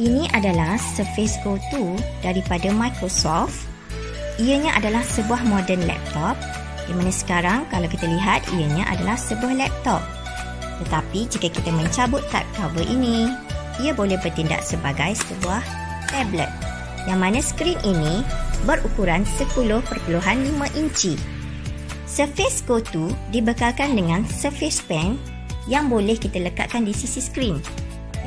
Ini adalah Surface Go 2 daripada Microsoft. Ianya adalah sebuah moden laptop di mana sekarang kalau kita lihat ianya adalah sebuah laptop. Tetapi jika kita mencabut tab cover ini, ia boleh bertindak sebagai sebuah tablet yang mana skrin ini berukuran 10.5 inci. Surface Go 2 dibekalkan dengan Surface Pen yang boleh kita lekatkan di sisi skrin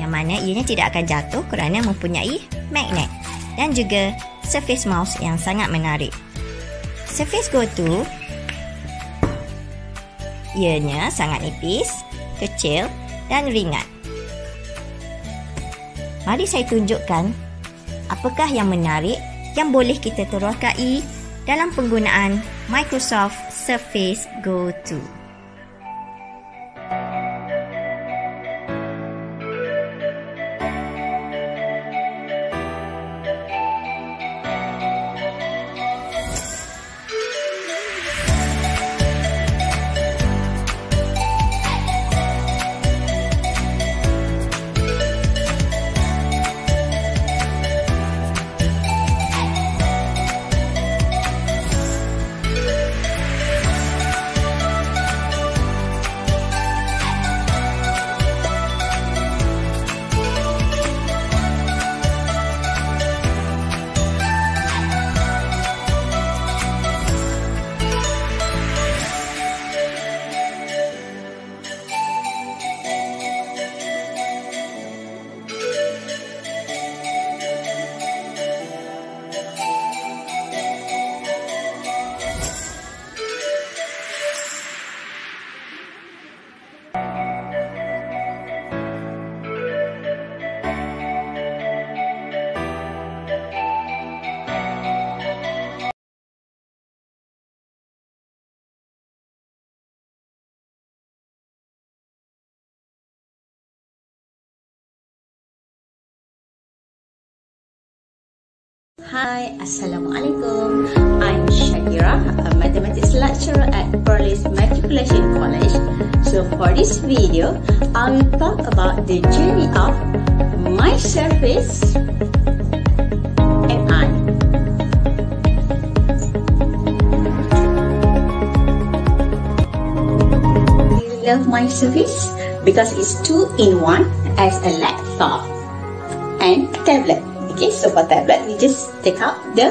yang mana ianya tidak akan jatuh kerana mempunyai magnet dan juga surface mouse yang sangat menarik. Surface Go 2 ianya sangat nipis, kecil dan ringan. Mari saya tunjukkan apakah yang menarik yang boleh kita terokai dalam penggunaan Microsoft Surface Go 2. Hi, Assalamualaikum. I'm Shakira, a mathematics lecturer at Perlis Matriculation College. So for this video, I will talk about the journey of my surface and I. I love my surface because it's two in one as a laptop and tablet. Okay, so for tablet, we just take out the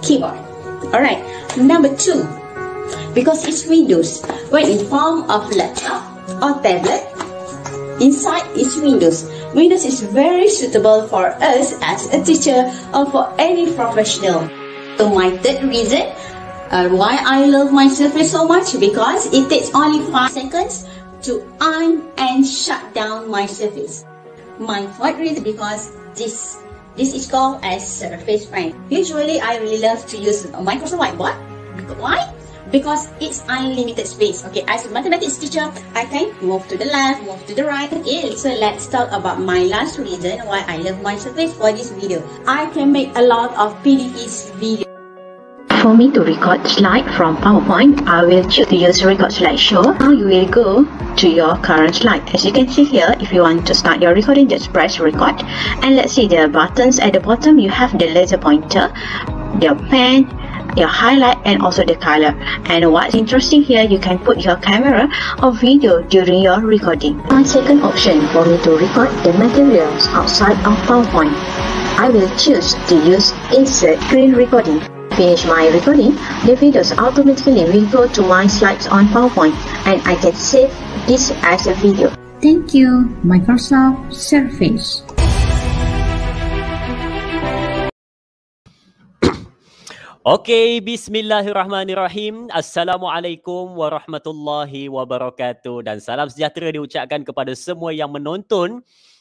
keyboard. Alright, number two, because it's Windows, when in form of laptop or tablet, inside is Windows. Windows is very suitable for us as a teacher or for any professional. So my third reason uh, why I love my Surface so much because it takes only 5 seconds to on and shut down my Surface. My fourth reason because this this is called as surface paint. Usually, I really love to use Microsoft Whiteboard. Why? Because it's unlimited space. Okay, as a mathematics teacher, I can move to the left, move to the right. Okay, so let's talk about my last reason why I love my surface for this video. I can make a lot of PDFs video. For me to record slide from PowerPoint, I will choose to use record slideshow. Now you will go to your current slide. As you can see here, if you want to start your recording, just press record. And let's see the buttons at the bottom, you have the laser pointer, the pen, your highlight and also the color and what's interesting here you can put your camera or video during your recording my second option for me to record the materials outside of powerpoint i will choose to use insert screen recording finish my recording, the videos automatically will go to my slides on PowerPoint and I can save this as a video. Thank you, Microsoft Surface. Okay, bismillahirrahmanirrahim. Assalamualaikum warahmatullahi wabarakatuh. Dan salam sejahtera diucapkan kepada semua yang menonton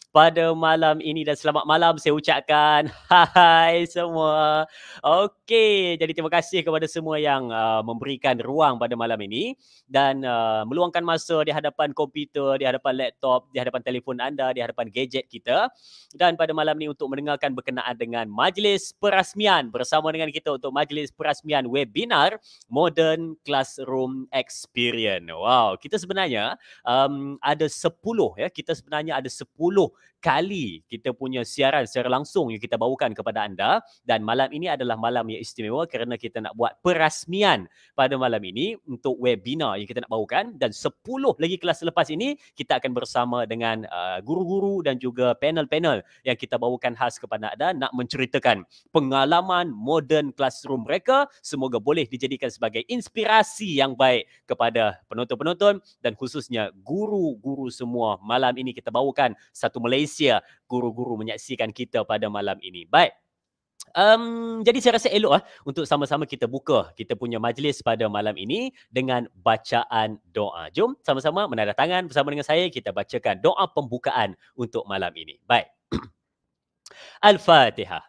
pada malam ini dan selamat malam saya ucapkan hai semua. Okey, jadi terima kasih kepada semua yang uh, memberikan ruang pada malam ini dan uh, meluangkan masa di hadapan komputer, di hadapan laptop, di hadapan telefon anda, di hadapan gadget kita dan pada malam ini untuk mendengarkan berkenaan dengan majlis perasmian bersama dengan kita untuk majlis perasmian webinar Modern Classroom Experience. Wow, kita sebenarnya um, ada 10 ya, kita sebenarnya ada 10 kali kita punya siaran secara langsung yang kita bawakan kepada anda dan malam ini adalah malam yang istimewa kerana kita nak buat perasmian pada malam ini untuk webinar yang kita nak bawakan dan 10 lagi kelas selepas ini kita akan bersama dengan uh, guru-guru dan juga panel-panel yang kita bawakan khas kepada anda nak menceritakan pengalaman modern classroom mereka semoga boleh dijadikan sebagai inspirasi yang baik kepada penonton-penonton dan khususnya guru-guru semua malam ini kita bawakan satu Malaysia guru-guru menyaksikan kita pada malam ini. Baik. Um, jadi saya rasa elok lah untuk sama-sama kita buka kita punya majlis pada malam ini dengan bacaan doa. Jom sama-sama menanda tangan bersama dengan saya kita bacakan doa pembukaan untuk malam ini. Baik. Al-Fatihah.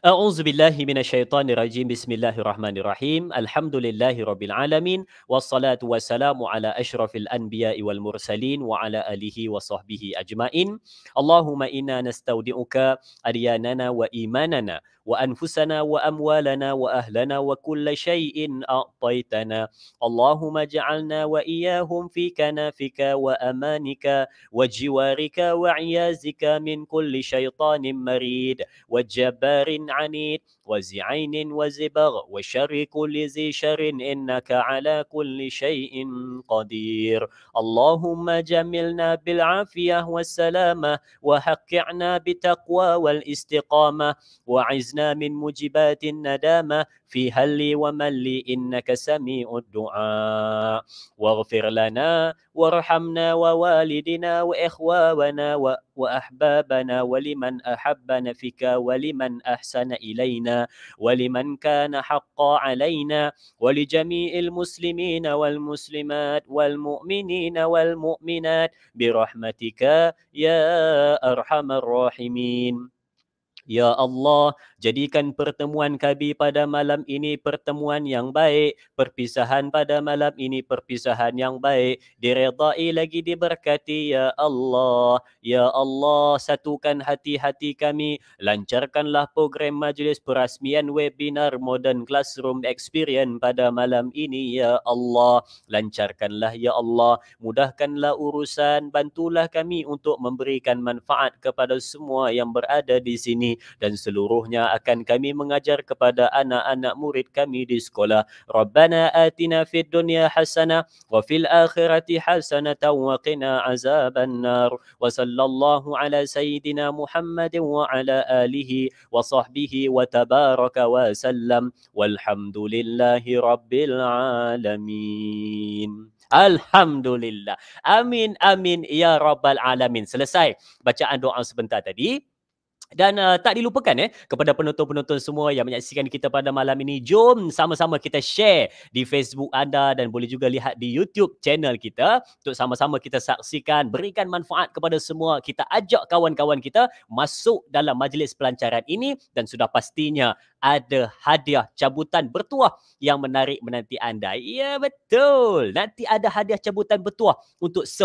A'udzu billahi minasyaitonir rajim. Bismillahirrahmanirrahim. Alhamdulillahirabbil alamin wassalatu wassalamu ala asyrafil anbiya'i wal mursalin wa ala alihi wa sahbihi ajmain. Allahumma inna nastaudi'uka adyanana wa imanana وأنفسنا وأموالنا وأهلنا وكل شيء أعطيتنا اللهم اجعلنا وإياهم في كنافك وأمانك وجوارك وعيازك من كل شيطان مريد وجبار عنيد وذي عين وزبغ وشر كل ذي شر إنك على كل شيء قدير اللهم جملنا بالعافية والسلامة وحقعنا بتقوى والاستقامة وعزنا من موجبات الندامة في هل ومل إنك سميع الدعاء واغفر لنا وارحمنا ووالدنا وإخواننا و واحبابنا ولمن احبنا فيك ولمن احسن الينا ولمن كان حقا علينا ولجميع المسلمين والمسلمات والمؤمنين والمؤمنات برحمتك يا ارحم الراحمين Ya Allah, jadikan pertemuan kami pada malam ini pertemuan yang baik. Perpisahan pada malam ini perpisahan yang baik. Diredai lagi diberkati, Ya Allah. Ya Allah, satukan hati-hati kami. Lancarkanlah program majlis perasmian webinar Modern Classroom Experience pada malam ini, Ya Allah. Lancarkanlah, Ya Allah. Mudahkanlah urusan. Bantulah kami untuk memberikan manfaat kepada semua yang berada di sini dan seluruhnya akan kami mengajar kepada anak-anak murid kami di sekolah. Rabbana atina fid dunya hasana wa fil akhirati hasana wa qina azaban nar. Wa sallallahu ala sayyidina Muhammad wa ala alihi wa sahbihi wa tabaraka wa sallam. Walhamdulillahi rabbil alamin. Alhamdulillah. Amin, amin, ya Rabbal Alamin. Selesai bacaan doa sebentar tadi. Dan uh, tak dilupakan eh kepada penonton-penonton semua yang menyaksikan kita pada malam ini. Jom sama-sama kita share di Facebook anda dan boleh juga lihat di YouTube channel kita untuk sama-sama kita saksikan berikan manfaat kepada semua. Kita ajak kawan-kawan kita masuk dalam majlis pelancaran ini dan sudah pastinya ada hadiah cabutan bertuah yang menarik menanti anda. Ya betul. Nanti ada hadiah cabutan bertuah untuk 10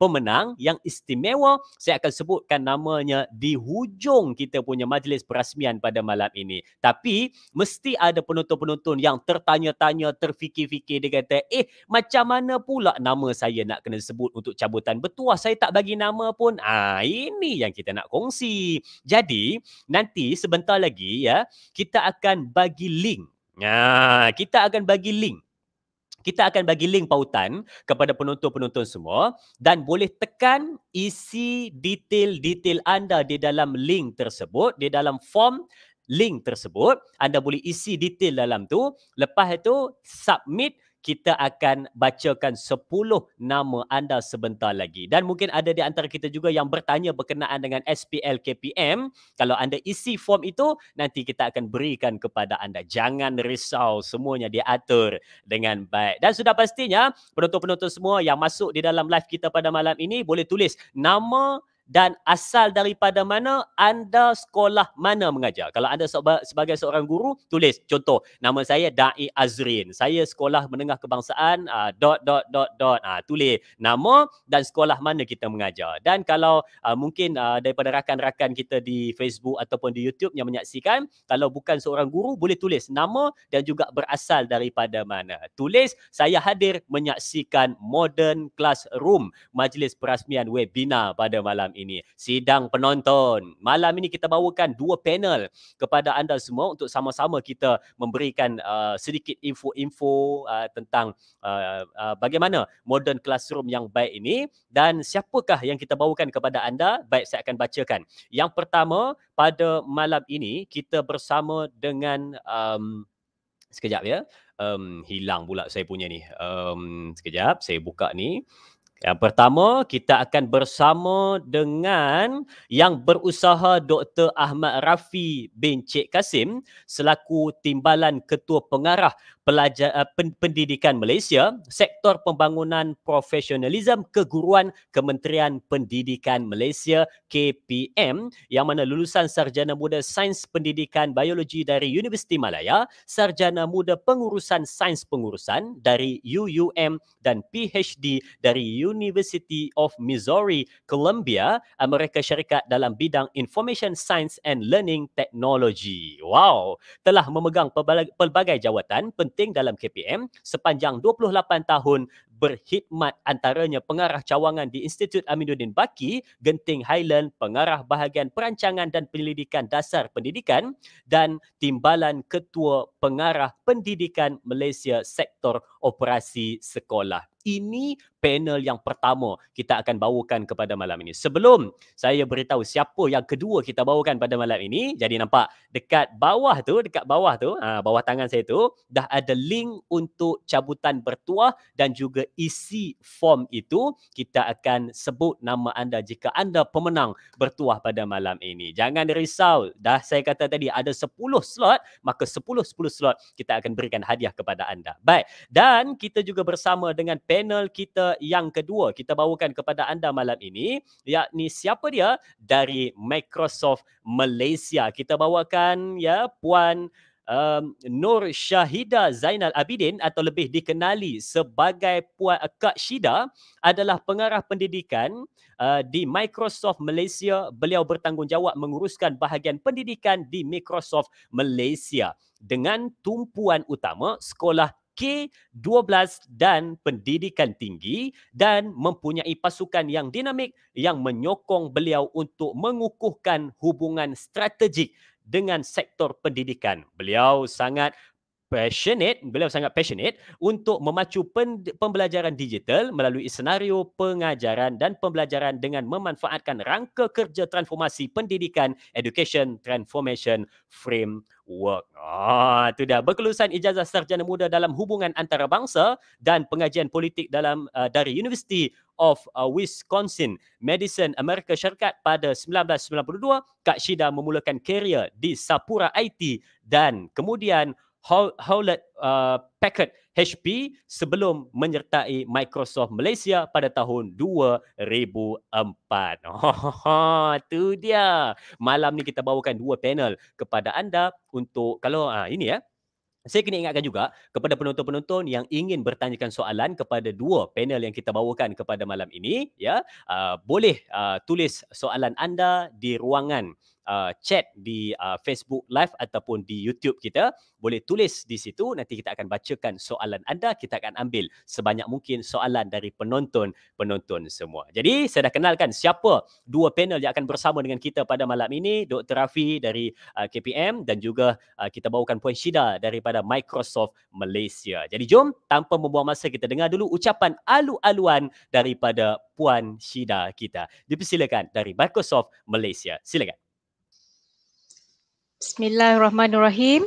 pemenang yang istimewa. Saya akan sebutkan namanya di hujung kita punya majlis perasmian pada malam ini. Tapi mesti ada penonton-penonton yang tertanya-tanya, terfikir-fikir dia kata, "Eh, macam mana pula nama saya nak kena sebut untuk cabutan bertuah? Saya tak bagi nama pun." Ah, ini yang kita nak kongsi. Jadi, nanti sebentar lagi ya kita akan bagi link. Ya, kita akan bagi link. Kita akan bagi link pautan kepada penonton-penonton semua dan boleh tekan isi detail-detail anda di dalam link tersebut, di dalam form link tersebut. Anda boleh isi detail dalam tu. Lepas itu, submit kita akan bacakan 10 nama anda sebentar lagi. Dan mungkin ada di antara kita juga yang bertanya berkenaan dengan SPL KPM. Kalau anda isi form itu, nanti kita akan berikan kepada anda. Jangan risau semuanya diatur dengan baik. Dan sudah pastinya penonton-penonton semua yang masuk di dalam live kita pada malam ini boleh tulis nama dan asal daripada mana anda sekolah mana mengajar. Kalau anda sebagai seorang guru, tulis contoh nama saya Dai Azrin. Saya sekolah menengah kebangsaan uh, dot dot dot dot. Uh, tulis nama dan sekolah mana kita mengajar. Dan kalau uh, mungkin uh, daripada rakan-rakan kita di Facebook ataupun di YouTube yang menyaksikan, kalau bukan seorang guru boleh tulis nama dan juga berasal daripada mana. Tulis saya hadir menyaksikan Modern Classroom Majlis Perasmian Webinar pada malam ini. Sidang penonton, malam ini kita bawakan dua panel kepada anda semua untuk sama-sama kita memberikan uh, sedikit info-info uh, tentang uh, uh, bagaimana modern classroom yang baik ini dan siapakah yang kita bawakan kepada anda. Baik saya akan bacakan. Yang pertama pada malam ini kita bersama dengan um, sekejap ya. Um, hilang pula saya punya ni. Um, sekejap saya buka ni. Yang pertama, kita akan bersama dengan yang berusaha Dr. Ahmad Rafi bin Cik Kasim selaku Timbalan Ketua Pengarah pelajar uh, eh, pendidikan Malaysia, sektor pembangunan profesionalisme keguruan Kementerian Pendidikan Malaysia KPM yang mana lulusan sarjana muda sains pendidikan biologi dari Universiti Malaya, sarjana muda pengurusan sains pengurusan dari UUM dan PhD dari University of Missouri Columbia Amerika Syarikat dalam bidang Information Science and Learning Technology. Wow, telah memegang pelbagai jawatan penting penting dalam KPM sepanjang 28 tahun berkhidmat antaranya pengarah cawangan di Institut Aminuddin Baki, Genting Highland, pengarah bahagian perancangan dan penyelidikan dasar pendidikan dan timbalan ketua pengarah pendidikan Malaysia sektor operasi sekolah. Ini panel yang pertama kita akan bawakan kepada malam ini. Sebelum saya beritahu siapa yang kedua kita bawakan pada malam ini, jadi nampak dekat bawah tu, dekat bawah tu, ah, bawah tangan saya tu, dah ada link untuk cabutan bertuah dan juga isi form itu kita akan sebut nama anda jika anda pemenang bertuah pada malam ini. Jangan risau. Dah saya kata tadi ada 10 slot, maka 10 10 slot kita akan berikan hadiah kepada anda. Baik. Dan kita juga bersama dengan panel kita yang kedua kita bawakan kepada anda malam ini, yakni siapa dia? Dari Microsoft Malaysia. Kita bawakan ya Puan um, Nur Syahida Zainal Abidin atau lebih dikenali sebagai Puan uh, Kak Syida adalah pengarah pendidikan uh, di Microsoft Malaysia. Beliau bertanggungjawab menguruskan bahagian pendidikan di Microsoft Malaysia dengan tumpuan utama sekolah K12 dan pendidikan tinggi dan mempunyai pasukan yang dinamik yang menyokong beliau untuk mengukuhkan hubungan strategik dengan sektor pendidikan. Beliau sangat passionate, beliau sangat passionate untuk memacu pembelajaran digital melalui senario pengajaran dan pembelajaran dengan memanfaatkan rangka kerja transformasi pendidikan Education Transformation Framework. Ah, itu dah berkelulusan ijazah sarjana muda dalam hubungan antarabangsa dan pengajian politik dalam uh, dari University of uh, Wisconsin, Madison, Amerika Syarikat pada 1992, Kak Shida memulakan kerjaya di Sapura IT dan kemudian Hewlett uh, Packard HP sebelum menyertai Microsoft Malaysia pada tahun 2004. Oh, tu dia. Malam ni kita bawakan dua panel kepada anda untuk kalau ah ini ya. Saya kena ingatkan juga kepada penonton-penonton yang ingin bertanyakan soalan kepada dua panel yang kita bawakan kepada malam ini ya uh, boleh uh, tulis soalan anda di ruangan uh, chat di uh, Facebook live ataupun di YouTube kita boleh tulis di situ nanti kita akan bacakan soalan anda kita akan ambil sebanyak mungkin soalan dari penonton-penonton semua. Jadi saya dah kenalkan siapa dua panel yang akan bersama dengan kita pada malam ini Dr. Rafi dari uh, KPM dan juga uh, kita bawakan Puan Shida daripada Microsoft Malaysia. Jadi jom tanpa membuang masa kita dengar dulu ucapan alu-aluan daripada Puan Shida kita. Dipersilakan dari Microsoft Malaysia. Silakan. Bismillahirrahmanirrahim.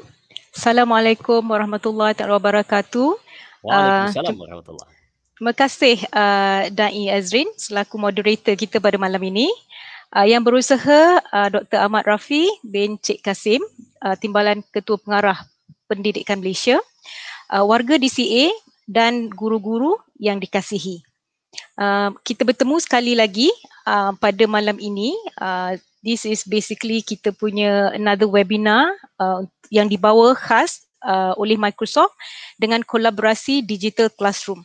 Assalamualaikum warahmatullahi taala wabarakatuh. Waalaikumsalam uh, warahmatullahi wabarakatuh. Terima kasih uh, Da'i Azrin selaku moderator kita pada malam ini. Uh, yang berusaha uh, Dr. Ahmad Rafi bin Cik Kasim, uh, Timbalan Ketua Pengarah Pendidikan Malaysia, uh, warga DCA dan guru-guru yang dikasihi. Uh, kita bertemu sekali lagi uh, pada malam ini uh, this is basically kita punya another webinar uh, yang dibawa khas uh, oleh Microsoft dengan kolaborasi Digital Classroom.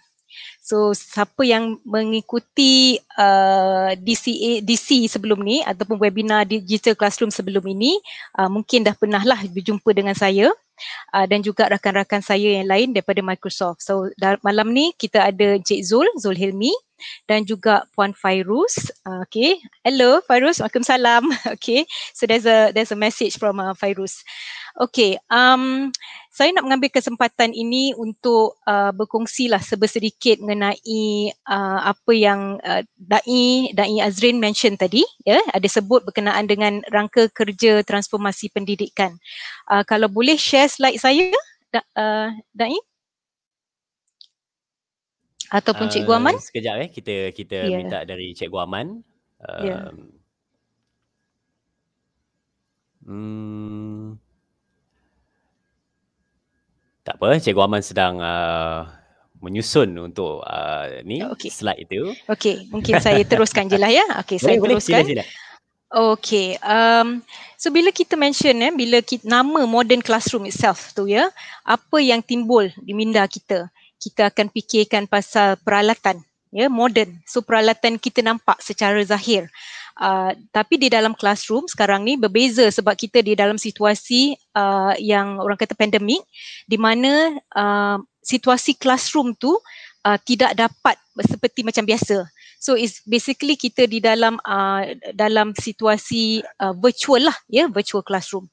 So siapa yang mengikuti uh, DCA DC sebelum ni ataupun webinar Digital Classroom sebelum ini uh, mungkin dah pernah lah berjumpa dengan saya uh, dan juga rakan-rakan saya yang lain daripada Microsoft. So malam ni kita ada Cik Zul, Zul Hilmi dan juga Puan Fairuz. Uh, okay. Hello Fairuz, Waalaikumsalam. okay. So there's a there's a message from uh, Fairuz. Okay, um, saya nak mengambil kesempatan ini untuk uh, lah sebesedikit mengenai uh, apa yang uh, Dai Dai Azrin mention tadi, ya, yeah, ada sebut berkenaan dengan rangka kerja transformasi pendidikan. Uh, kalau boleh share slide saya, da, uh, Dai ataupun uh, Cik Guaman. Sekejap eh, kita kita yeah. minta dari Cik Guaman. Ya. Um, yeah. Hmm. Tak apa, Cikgu Aman sedang uh, menyusun untuk uh, ni okay. slide itu. Okey, mungkin saya teruskan je lah ya. Okey, saya boleh, teruskan. Boleh, sila, sila. Okay, um, so bila kita mention ya, eh, bila kita, nama modern classroom itself tu ya, apa yang timbul di minda kita, kita akan fikirkan pasal peralatan, ya modern. So peralatan kita nampak secara zahir. Ah, tapi di dalam classroom sekarang ni berbeza sebab kita di dalam situasi uh, yang orang kata pandemik di mana uh, situasi classroom tu uh, tidak dapat seperti macam biasa so it's basically kita di dalam uh, dalam situasi uh, virtual lah ya yeah, virtual classroom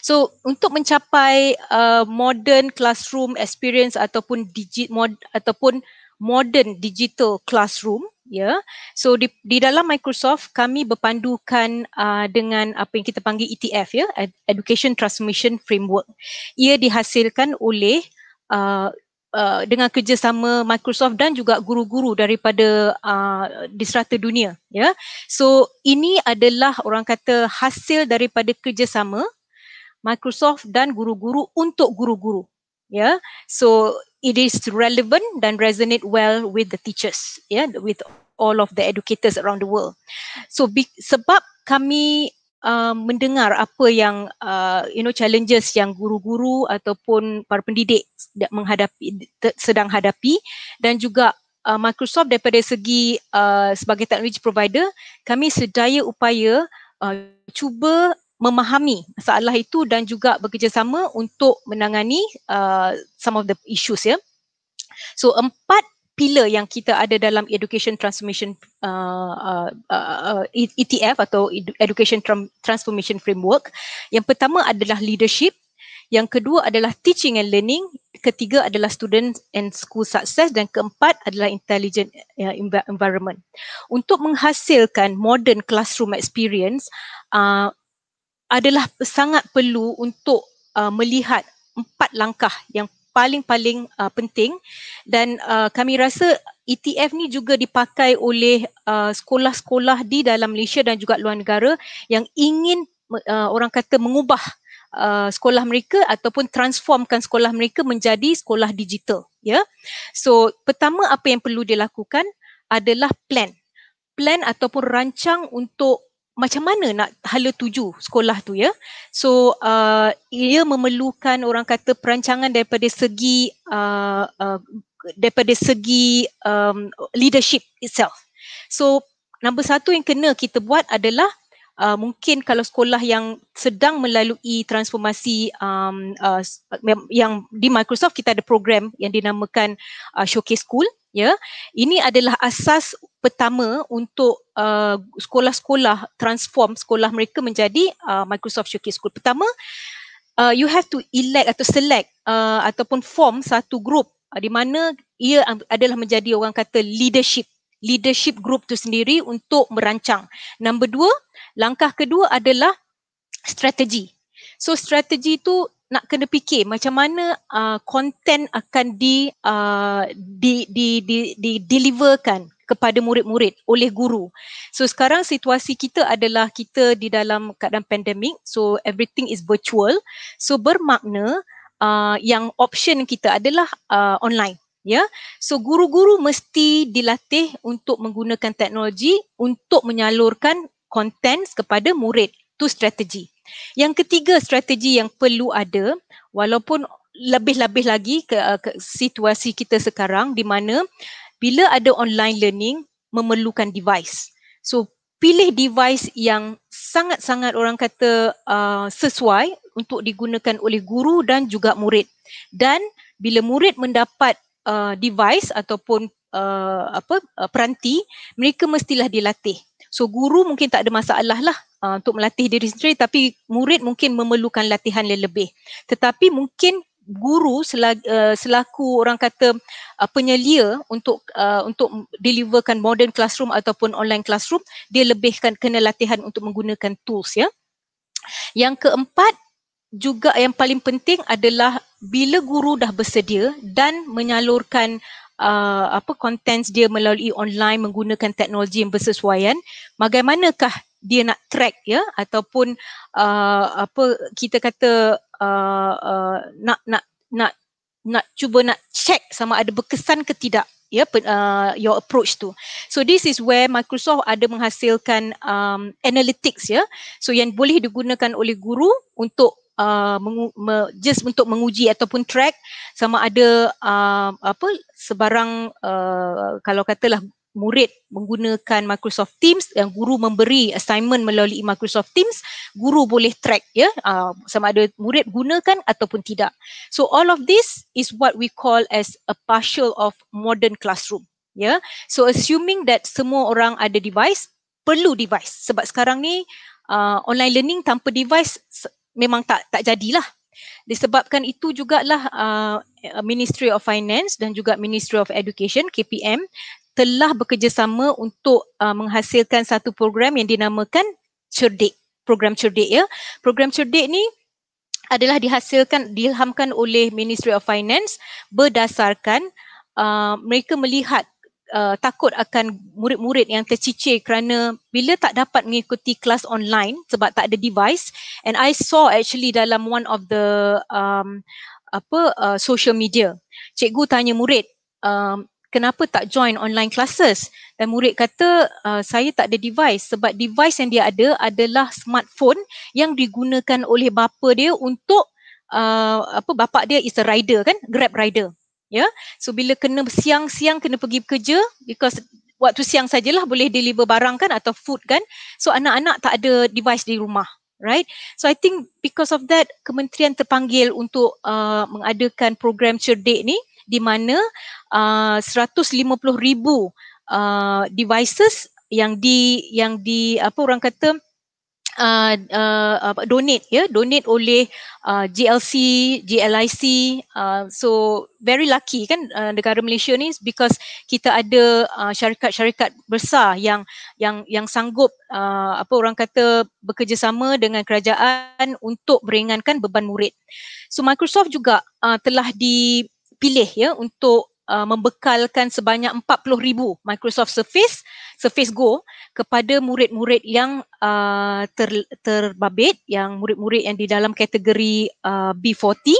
So untuk mencapai uh, modern classroom experience ataupun digit mod ataupun modern digital classroom ya. Yeah. So di di dalam Microsoft kami berpandukan uh, dengan apa yang kita panggil ETF ya, yeah, Education Transformation Framework. Ia dihasilkan oleh uh, uh, dengan kerjasama Microsoft dan juga guru-guru daripada uh, di serata dunia ya. Yeah. So ini adalah orang kata hasil daripada kerjasama Microsoft dan guru-guru untuk guru-guru ya. Yeah. So it is relevant dan resonate well with the teachers yeah with all of the educators around the world so be, sebab kami uh, mendengar apa yang uh, you know challenges yang guru-guru ataupun para pendidik menghadapi sedang hadapi dan juga uh, Microsoft daripada segi uh, sebagai technology provider kami sedaya upaya uh, cuba memahami masalah itu dan juga bekerjasama untuk menangani uh, some of the issues ya. So empat pilar yang kita ada dalam education transformation uh, uh, uh, uh ETF atau education transformation framework. Yang pertama adalah leadership, yang kedua adalah teaching and learning, ketiga adalah student and school success dan keempat adalah intelligent uh, environment. Untuk menghasilkan modern classroom experience uh, adalah sangat perlu untuk uh, melihat empat langkah yang paling-paling uh, penting dan uh, kami rasa ETF ni juga dipakai oleh uh, sekolah-sekolah di dalam Malaysia dan juga luar negara yang ingin uh, orang kata mengubah Uh, sekolah mereka ataupun transformkan sekolah mereka menjadi sekolah digital ya yeah? so pertama apa yang perlu dilakukan adalah plan plan ataupun rancang untuk macam mana nak hala tuju sekolah tu ya. So uh, ia memerlukan orang kata perancangan daripada segi uh, uh, daripada segi um, leadership itself. So nombor satu yang kena kita buat adalah Uh, mungkin kalau sekolah yang sedang melalui transformasi um, uh, yang di Microsoft kita ada program yang dinamakan uh, Showcase School ya ini adalah asas pertama untuk uh, sekolah-sekolah transform sekolah mereka menjadi uh, Microsoft Showcase School pertama uh, you have to elect atau select uh, ataupun form satu group uh, di mana ia adalah menjadi orang kata leadership leadership group tu sendiri untuk merancang Number dua langkah kedua adalah strategi so strategi tu nak kena fikir macam mana konten uh, akan di, uh, di, di di di deliverkan kepada murid-murid oleh guru. So sekarang situasi kita adalah kita di dalam keadaan pandemik so everything is virtual. So bermakna uh, yang option kita adalah uh, online ya. Yeah? So guru-guru mesti dilatih untuk menggunakan teknologi untuk menyalurkan konten kepada murid. Tu strategi. Yang ketiga strategi yang perlu ada walaupun lebih-lebih lagi ke, eh, ke situasi kita sekarang di mana bila ada online learning memerlukan device. So pilih device yang sangat-sangat orang kata uh, sesuai untuk digunakan oleh guru dan juga murid. Dan bila murid mendapat uh, device ataupun uh, apa uh, peranti, mereka mestilah dilatih. So guru mungkin tak ada masalah lah uh, untuk melatih diri sendiri tapi murid mungkin memerlukan latihan yang lebih. Tetapi mungkin guru selagi, uh, selaku orang kata uh, penyelia untuk uh, untuk deliverkan modern classroom ataupun online classroom dia lebihkan kena latihan untuk menggunakan tools ya. Yang keempat juga yang paling penting adalah bila guru dah bersedia dan menyalurkan uh, apa contents dia melalui online menggunakan teknologi yang bersesuaian bagaimanakah dia nak track ya ataupun uh, apa kita kata uh, uh, nak nak nak nak cuba nak check sama ada berkesan ke tidak ya yeah, uh, your approach tu. So this is where Microsoft ada menghasilkan um analytics ya. Yeah? So yang boleh digunakan oleh guru untuk Uh, mengu, me, just untuk menguji ataupun track sama ada uh, apa sebarang uh, kalau katalah murid menggunakan Microsoft Teams dan guru memberi assignment melalui Microsoft Teams guru boleh track ya uh, sama ada murid gunakan ataupun tidak so all of this is what we call as a partial of modern classroom ya yeah? so assuming that semua orang ada device perlu device sebab sekarang ni uh, online learning tanpa device memang tak tak jadilah disebabkan itu jugalah uh, Ministry of Finance dan juga Ministry of Education KPM telah bekerjasama untuk uh, menghasilkan satu program yang dinamakan Cerdik program Cerdik ya program Cerdik ni adalah dihasilkan diilhamkan oleh Ministry of Finance berdasarkan uh, mereka melihat uh, takut akan murid-murid yang tercicir kerana bila tak dapat mengikuti kelas online sebab tak ada device and I saw actually dalam one of the um, apa uh, social media cikgu tanya murid um, kenapa tak join online classes dan murid kata uh, saya tak ada device sebab device yang dia ada adalah smartphone yang digunakan oleh bapa dia untuk uh, apa bapa dia is a rider kan grab rider ya yeah? so bila kena siang-siang kena pergi kerja because waktu siang sajalah boleh deliver barang kan atau food kan so anak-anak tak ada device di rumah right so i think because of that kementerian terpanggil untuk uh, mengadakan program cerdik ni di mana uh, 150,000 uh, devices yang di yang di apa orang kata uh, uh, donate ya yeah? donate oleh uh, GLC GLIC uh, so very lucky kan uh, negara Malaysia ni because kita ada uh, syarikat-syarikat besar yang yang yang sanggup uh, apa orang kata bekerjasama dengan kerajaan untuk meringankan beban murid so Microsoft juga uh, telah dipilih ya untuk uh, membekalkan sebanyak 40,000 Microsoft Surface Surface Go kepada murid-murid yang uh, ter, terbabit yang murid-murid yang di dalam kategori uh, B40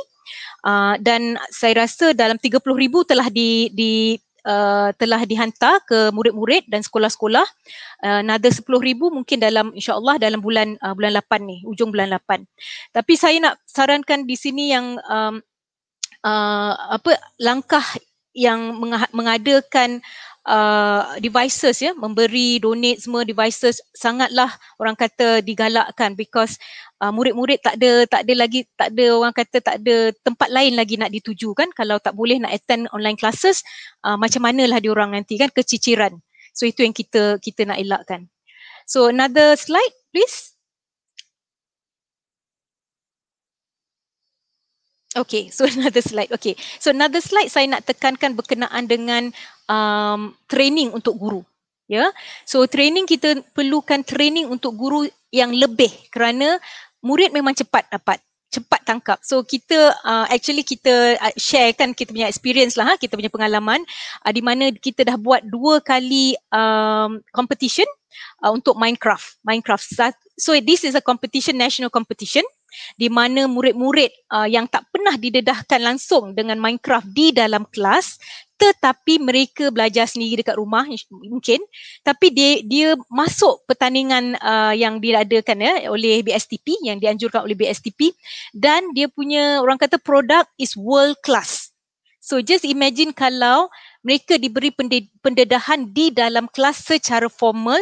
uh, dan saya rasa dalam 30,000 telah di di Uh, telah dihantar ke murid-murid dan sekolah-sekolah uh, another ribu mungkin dalam insyaallah dalam bulan uh, bulan 8 ni ujung bulan 8 tapi saya nak sarankan di sini yang um, uh, apa langkah yang mengadakan uh, devices ya memberi donate semua devices sangatlah orang kata digalakkan because uh, murid-murid tak ada tak ada lagi tak ada orang kata tak ada tempat lain lagi nak dituju kan kalau tak boleh nak attend online classes uh, macam manalah diorang nanti kan keciciran so itu yang kita kita nak elakkan so another slide please Okay, so another slide. Okay, so another slide saya nak tekankan berkenaan dengan um, training untuk guru. Ya, yeah? so training kita perlukan training untuk guru yang lebih kerana murid memang cepat dapat cepat tangkap. So kita uh, actually kita uh, share kan kita punya experience lah, ha? kita punya pengalaman uh, di mana kita dah buat dua kali um, competition uh, untuk Minecraft. Minecraft. So this is a competition, national competition di mana murid-murid uh, yang tak pernah didedahkan langsung dengan Minecraft di dalam kelas tetapi mereka belajar sendiri dekat rumah mungkin tapi dia dia masuk pertandingan uh, yang diadakan ya oleh BSTP yang dianjurkan oleh BSTP dan dia punya orang kata produk is world class so just imagine kalau mereka diberi pendedahan di dalam kelas secara formal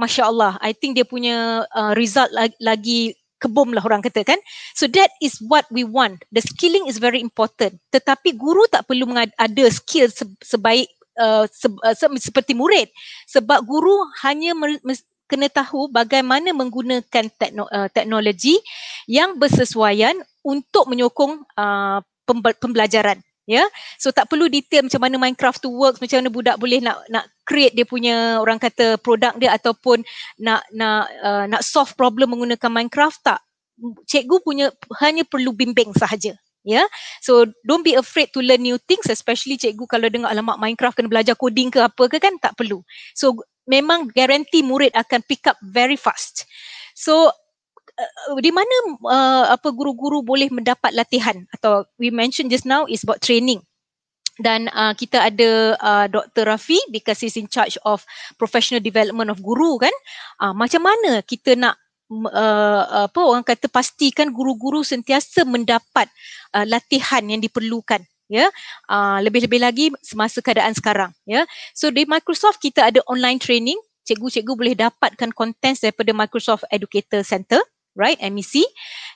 masya-Allah i think dia punya uh, result lagi kebom lah orang kata kan. So that is what we want. The skilling is very important. Tetapi guru tak perlu ada skill sebaik uh, se- uh, seperti murid. Sebab guru hanya kena tahu bagaimana menggunakan tekno- uh, teknologi yang bersesuaian untuk menyokong uh, pembelajaran ya yeah? so tak perlu detail macam mana Minecraft to work, macam mana budak boleh nak nak create dia punya orang kata produk dia ataupun nak nak uh, nak solve problem menggunakan Minecraft tak cikgu punya hanya perlu bimbing sahaja ya yeah? so don't be afraid to learn new things especially cikgu kalau dengar alamat Minecraft kena belajar coding ke apa ke kan tak perlu so memang guarantee murid akan pick up very fast so Uh, uh, di mana uh, apa guru-guru boleh mendapat latihan atau we mentioned just now is about training dan uh, kita ada uh, Dr Rafi because he's in charge of professional development of guru kan uh, macam mana kita nak uh, apa orang kata pastikan guru-guru sentiasa mendapat uh, latihan yang diperlukan ya yeah? uh, lebih-lebih lagi semasa keadaan sekarang ya yeah? so di Microsoft kita ada online training cikgu-cikgu boleh dapatkan konten daripada Microsoft Educator Center right emisi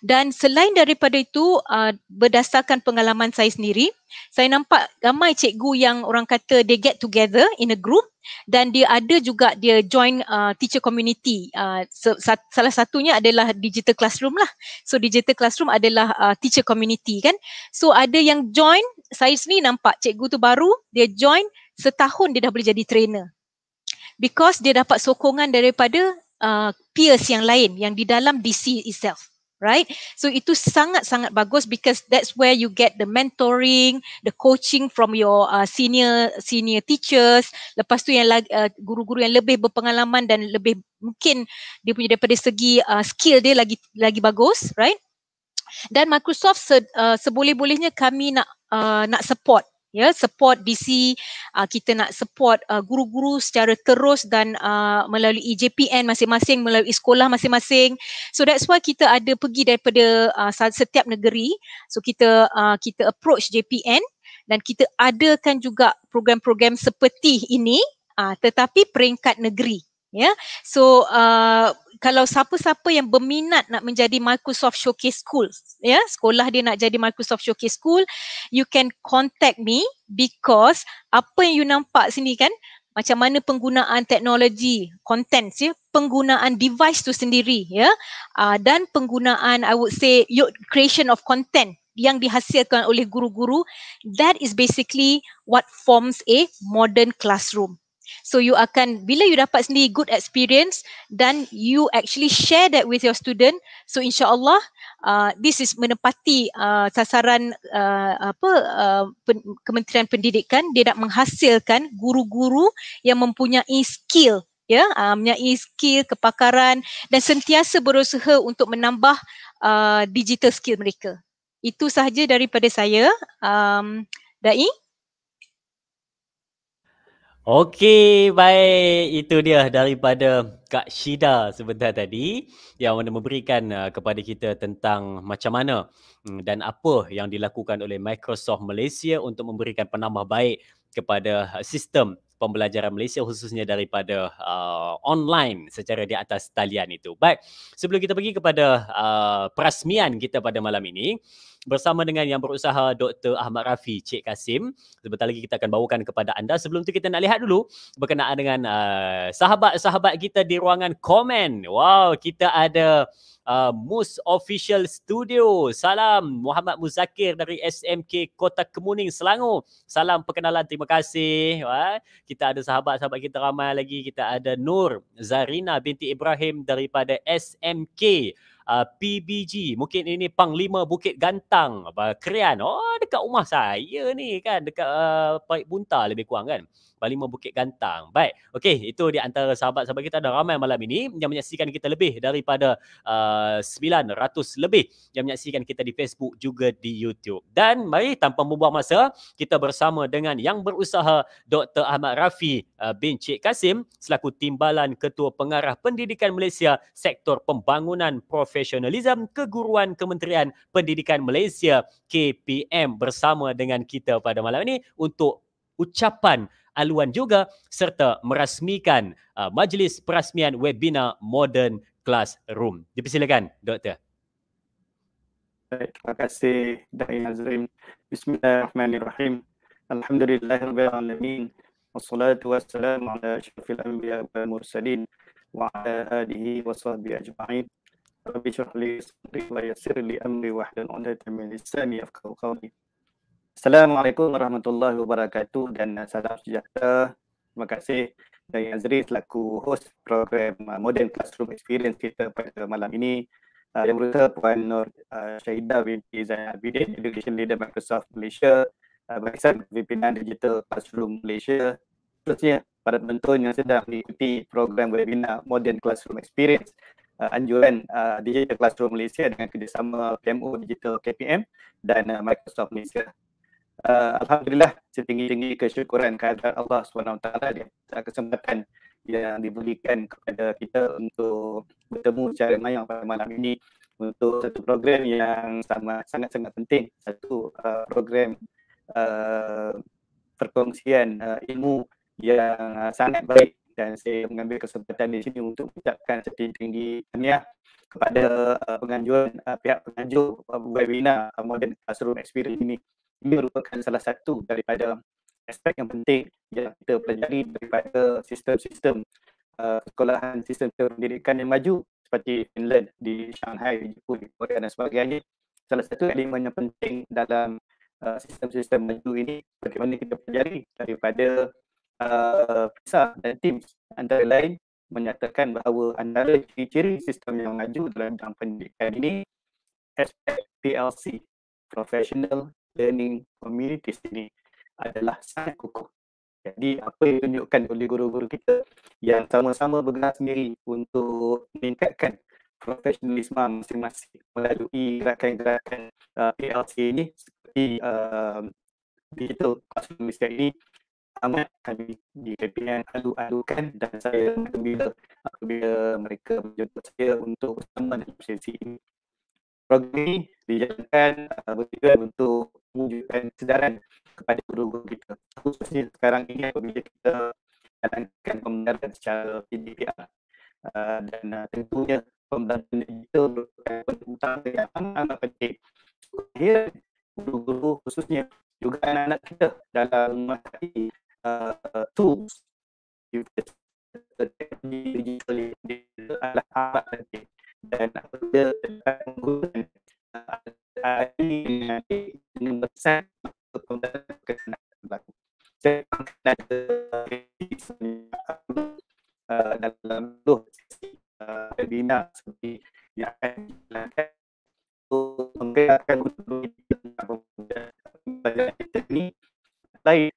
dan selain daripada itu uh, berdasarkan pengalaman saya sendiri saya nampak ramai cikgu yang orang kata they get together in a group dan dia ada juga dia join uh, teacher community uh, sa- salah satunya adalah digital classroom lah so digital classroom adalah uh, teacher community kan so ada yang join saya sendiri nampak cikgu tu baru dia join setahun dia dah boleh jadi trainer because dia dapat sokongan daripada uh, peers yang lain yang di dalam DC itself right so itu sangat sangat bagus because that's where you get the mentoring the coaching from your uh, senior senior teachers lepas tu yang uh, guru-guru yang lebih berpengalaman dan lebih mungkin dia punya daripada segi uh, skill dia lagi lagi bagus right dan microsoft se, uh, seboleh-bolehnya kami nak uh, nak support ya support BC uh, kita nak support uh, guru-guru secara terus dan uh, melalui JPN masing-masing melalui sekolah masing-masing so that's why kita ada pergi daripada uh, setiap negeri so kita uh, kita approach JPN dan kita adakan juga program-program seperti ini uh, tetapi peringkat negeri ya yeah? so uh, kalau siapa-siapa yang berminat nak menjadi Microsoft Showcase School ya yeah? sekolah dia nak jadi Microsoft Showcase School you can contact me because apa yang you nampak sini kan macam mana penggunaan teknologi contents ya penggunaan device tu sendiri ya uh, dan penggunaan i would say creation of content yang dihasilkan oleh guru-guru that is basically what forms a modern classroom So you akan bila you dapat sendiri good experience dan you actually share that with your student. So insyaallah uh, this is menepati uh, sasaran uh, apa uh, pen, Kementerian Pendidikan dia nak menghasilkan guru-guru yang mempunyai skill ya yeah, uh, mempunyai um, skill kepakaran dan sentiasa berusaha untuk menambah uh, digital skill mereka. Itu sahaja daripada saya um, Dai. Okey, baik. Itu dia daripada Kak Shida sebentar tadi yang memberikan uh, kepada kita tentang macam mana hmm, dan apa yang dilakukan oleh Microsoft Malaysia untuk memberikan penambah baik kepada uh, sistem pembelajaran Malaysia khususnya daripada uh, online secara di atas talian itu. Baik, sebelum kita pergi kepada uh, perasmian kita pada malam ini, bersama dengan yang berusaha Dr. Ahmad Rafi, Cik Kasim. Sebentar lagi kita akan bawakan kepada anda. Sebelum tu kita nak lihat dulu berkenaan dengan uh, sahabat-sahabat kita di ruangan komen. Wow, kita ada uh, Mus Official Studio. Salam Muhammad Muzakir dari SMK Kota Kemuning, Selangor. Salam perkenalan, terima kasih. Wah, kita ada sahabat-sahabat kita ramai lagi. Kita ada Nur Zarina binti Ibrahim daripada SMK uh, ah, PBG mungkin ini Panglima Bukit Gantang Kerian oh dekat rumah saya ni kan dekat uh, ah, Paik Bunta lebih kurang kan Panglima Bukit Gantang baik okey itu di antara sahabat-sahabat kita ada ramai malam ini yang menyaksikan kita lebih daripada uh, ah, 900 lebih yang menyaksikan kita di Facebook juga di YouTube dan mari tanpa membuang masa kita bersama dengan yang berusaha Dr Ahmad Rafi bin Cik Kasim selaku timbalan ketua pengarah pendidikan Malaysia sektor pembangunan profesional Profesionalism Keguruan Kementerian Pendidikan Malaysia KPM bersama dengan kita pada malam ini untuk ucapan aluan juga serta merasmikan uh, majlis perasmian webinar Modern Classroom. Dipersilakan doktor. Baik, terima kasih Dai Nazrim. Bismillahirrahmanirrahim. Alhamdulillahirrahmanirrahim. Wassalatu wassalamu ala syafil anbiya wa mursalin wa ala alihi wa sahbihi ajma'in. رب اشرح لي صدري الله يسر لي امري واحلل عقدة من لساني يفقهوا قولي السلام عليكم ورحمة الله dan salam sejahtera terima kasih dan Azri selaku host program uh, Modern Classroom Experience kita pada malam ini uh, yang berita Puan Nur uh, Syahida binti Zain Abidin Education Leader Microsoft Malaysia uh, Barisan uh, Digital Classroom Malaysia Terusnya para penonton yang sedang mengikuti program webinar Modern Classroom Experience uh, anjuran uh, Digital Classroom Malaysia dengan kerjasama PMO Digital KPM dan uh, Microsoft Malaysia. Uh, Alhamdulillah setinggi-tinggi kesyukuran kehadiran Allah SWT di kesempatan yang diberikan kepada kita untuk bertemu cara maya pada malam ini untuk satu program yang sama sangat-sangat penting satu uh, program uh, perkongsian uh, ilmu yang uh, sangat baik dan saya mengambil kesempatan di sini untuk mengucapkan setinggi-tinggi tahniah kepada uh, penganjuran uh, pihak penganjur uh, webinar uh, Modern Classroom Experience ini. Ini merupakan salah satu daripada aspek yang penting yang kita pelajari daripada sistem-sistem uh, sekolahan sistem pendidikan yang maju seperti Finland di Shanghai, di Jepun, di Korea dan sebagainya. Salah satu elemen yang penting dalam uh, sistem-sistem maju ini bagaimana kita pelajari daripada Uh, PISA dan Teams antara lain menyatakan bahawa antara ciri-ciri sistem yang maju dalam bidang pendidikan ini aspek PLC, Professional Learning Communities ini adalah sangat kukuh. Jadi apa yang ditunjukkan oleh guru-guru kita yang sama-sama bergerak sendiri untuk meningkatkan profesionalisme masing-masing melalui gerakan-gerakan uh, PLC ini seperti uh, digital classroom ini amat kami di KPM alu-alukan dan saya gembira apabila mereka menjemput saya untuk bersama dalam sesi ini. Program ini dijadikan uh, bertujuan untuk mewujudkan kesedaran kepada guru-guru kita. Khususnya sekarang ini apabila kita jalankan pembelajaran secara PDPR uh, dan uh, tentunya pembelajaran digital merupakan penutang yang amat penting. Kemudian guru-guru khususnya juga anak-anak kita dalam masa ini uh, tools teknologi digital ini adalah amat penting dan apabila penggunaan uh, AI ini dengan besar kepentingan kesenangan berlaku. Saya ada uh, dalam loh uh, webinar seperti yang akan dilakukan untuk menggerakkan untuk pembelajaran teknik Baik,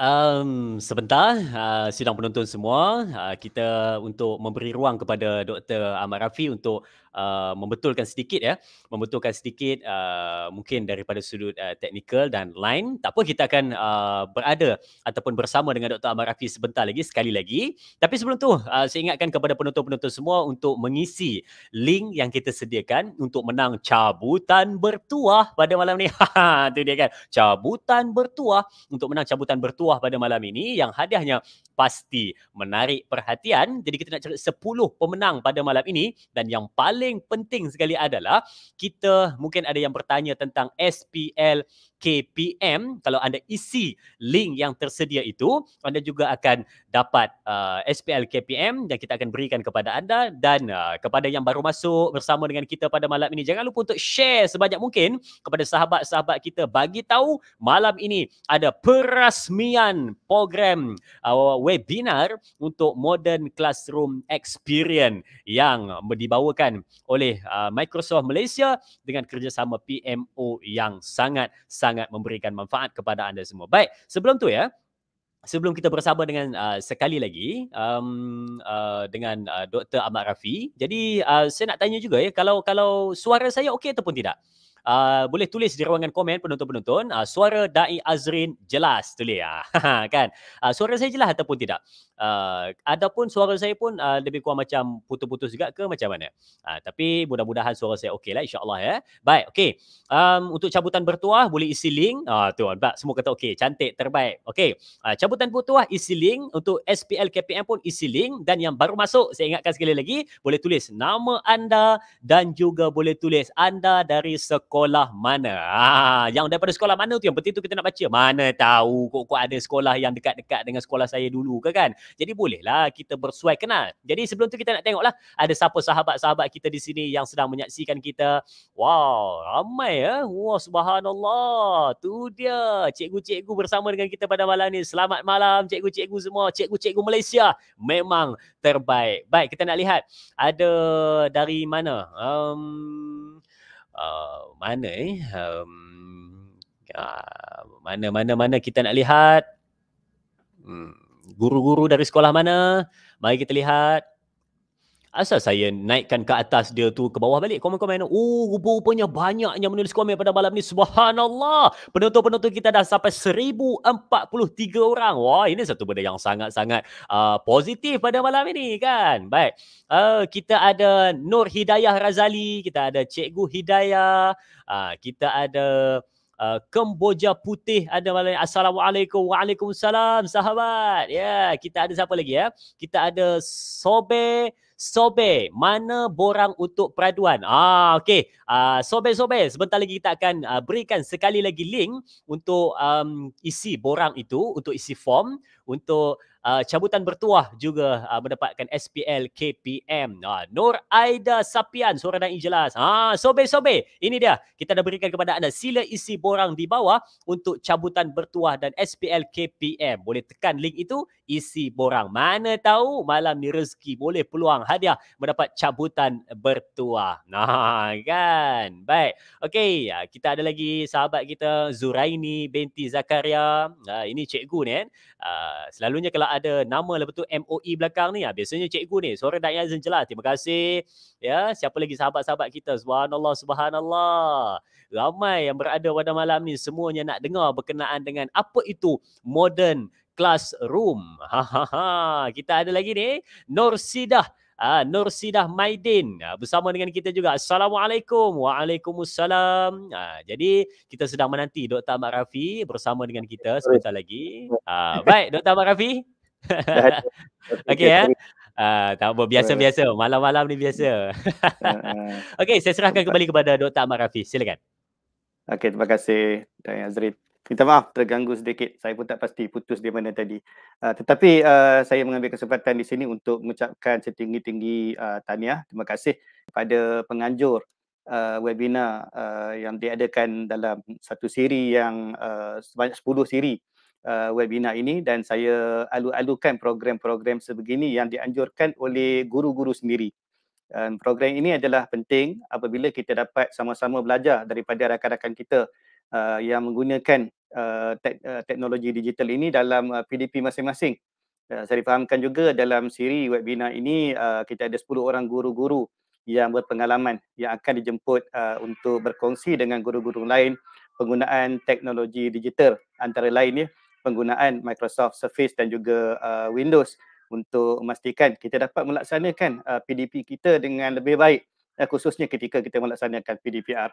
um, sebentar uh, sidang penonton semua, uh, kita untuk memberi ruang kepada Dr. Ahmad Rafi untuk uh, membetulkan sedikit ya membetulkan sedikit uh, mungkin daripada sudut uh, teknikal dan lain. tak apa kita akan uh, berada ataupun bersama dengan Dr. Amar Rafi sebentar lagi sekali lagi tapi sebelum tu uh, saya ingatkan kepada penonton-penonton semua untuk mengisi link yang kita sediakan untuk menang cabutan bertuah pada malam ni ha, ha, Itu dia kan cabutan bertuah untuk menang cabutan bertuah pada malam ini yang hadiahnya pasti menarik perhatian jadi kita nak cari 10 pemenang pada malam ini dan yang paling paling penting sekali adalah kita mungkin ada yang bertanya tentang SPL KPM kalau anda isi link yang tersedia itu anda juga akan dapat uh, SPL KPM yang kita akan berikan kepada anda dan uh, kepada yang baru masuk bersama dengan kita pada malam ini jangan lupa untuk share sebanyak mungkin kepada sahabat-sahabat kita bagi tahu malam ini ada perasmian program uh, webinar untuk Modern Classroom Experience yang dibawakan oleh uh, Microsoft Malaysia dengan kerjasama PMO yang sangat sangat sangat memberikan manfaat kepada anda semua. Baik, sebelum tu ya, sebelum kita bersama dengan uh, sekali lagi um, uh, dengan uh, Dr. Ahmad Rafi. Jadi uh, saya nak tanya juga ya kalau kalau suara saya okey ataupun tidak. Uh, boleh tulis di ruangan komen penonton-penonton uh, suara dai Azrin jelas tulis ya kan uh, suara saya jelas ataupun tidak uh, ataupun suara saya pun uh, lebih kurang macam putus-putus juga ke macam mana. Uh, tapi mudah-mudahan suara saya okey lah insyaAllah ya. Baik, okey. Um, untuk cabutan bertuah boleh isi link. Uh, tu, nampak semua kata okey, cantik, terbaik. Okey, uh, cabutan bertuah isi link. Untuk SPL KPM pun isi link. Dan yang baru masuk, saya ingatkan sekali lagi, boleh tulis nama anda dan juga boleh tulis anda dari sekolah mana. Ah, yang daripada sekolah mana tu yang penting tu kita nak baca. Mana tahu kok-kok ada sekolah yang dekat-dekat dengan sekolah saya dulu ke kan. Jadi bolehlah kita bersuai kenal. Jadi sebelum tu kita nak tengoklah ada siapa sahabat-sahabat kita di sini yang sedang menyaksikan kita. Wow, ramai ya. Eh? Wah, subhanallah. Tu dia. Cikgu-cikgu bersama dengan kita pada malam ni. Selamat malam cikgu-cikgu semua. Cikgu-cikgu Malaysia memang terbaik. Baik, kita nak lihat ada dari mana? Um, uh, mana eh? Um, uh, ah, mana mana mana kita nak lihat? Hmm guru-guru dari sekolah mana? Mari kita lihat. Asal saya naikkan ke atas dia tu ke bawah balik komen-komen. Oh, rupa banyak, banyaknya menulis komen pada malam ni. Subhanallah. Penonton-penonton kita dah sampai 1043 orang. Wah, ini satu benda yang sangat-sangat uh, positif pada malam ini kan. Baik. Uh, kita ada Nur Hidayah Razali, kita ada Cikgu Hidayah, uh, kita ada uh, Kemboja Putih ada malam Assalamualaikum. Waalaikumsalam sahabat. Ya, yeah, kita ada siapa lagi ya? Kita ada Sobe Sobe, mana borang untuk peraduan? Ah, okey. Uh, ah, Sobe-sobe, sebentar lagi kita akan uh, berikan sekali lagi link untuk um, isi borang itu, untuk isi form, untuk uh, cabutan bertuah juga uh, mendapatkan SPL KPM. Uh, ah, Nur Aida Sapian suara dan ijelas. Ha sobe sobe. Ini dia. Kita dah berikan kepada anda sila isi borang di bawah untuk cabutan bertuah dan SPL KPM. Boleh tekan link itu isi borang. Mana tahu malam ni rezeki boleh peluang hadiah mendapat cabutan bertuah. Nah, kan. Baik. Okey, kita ada lagi sahabat kita Zuraini binti Zakaria. Ha, ini cikgu ni kan. Ha, selalunya kalau ada nama lepas tu MOE belakang ni ah biasanya cikgu ni suara Dayan Azin jelas terima kasih ya siapa lagi sahabat-sahabat kita subhanallah subhanallah ramai yang berada pada malam ni semuanya nak dengar berkenaan dengan apa itu modern classroom ha ha, ha. kita ada lagi ni Nur Sidah Ah, ha, Nur Sidah Maidin ah, bersama dengan kita juga. Assalamualaikum. Waalaikumsalam. Ah, jadi kita sedang menanti Dr. Ahmad Rafi bersama dengan kita sebentar lagi. Ah, baik Dr. Ahmad Rafi. okay, ya, eh. Uh, tak biasa-biasa. Malam-malam ni biasa. okay, saya serahkan kembali kepada Dr. Ahmad Rafi. Silakan. Okay, terima kasih, Dr. Azrid. Minta maaf, terganggu sedikit. Saya pun tak pasti putus di mana tadi. Uh, tetapi uh, saya mengambil kesempatan di sini untuk mengucapkan setinggi-tinggi uh, tahniah. Terima kasih kepada penganjur uh, webinar uh, yang diadakan dalam satu siri yang uh, sebanyak 10 siri uh, webinar ini dan saya alu-alukan program-program sebegini yang dianjurkan oleh guru-guru sendiri. Um, program ini adalah penting apabila kita dapat sama-sama belajar daripada rakan-rakan kita uh, yang menggunakan uh, te- uh, teknologi digital ini dalam uh, PDP masing-masing. Uh, saya fahamkan juga dalam siri webinar ini uh, kita ada 10 orang guru-guru yang berpengalaman yang akan dijemput uh, untuk berkongsi dengan guru-guru lain penggunaan teknologi digital antara lain ya penggunaan Microsoft Surface dan juga uh, Windows untuk memastikan kita dapat melaksanakan uh, PDP kita dengan lebih baik uh, khususnya ketika kita melaksanakan PDPR.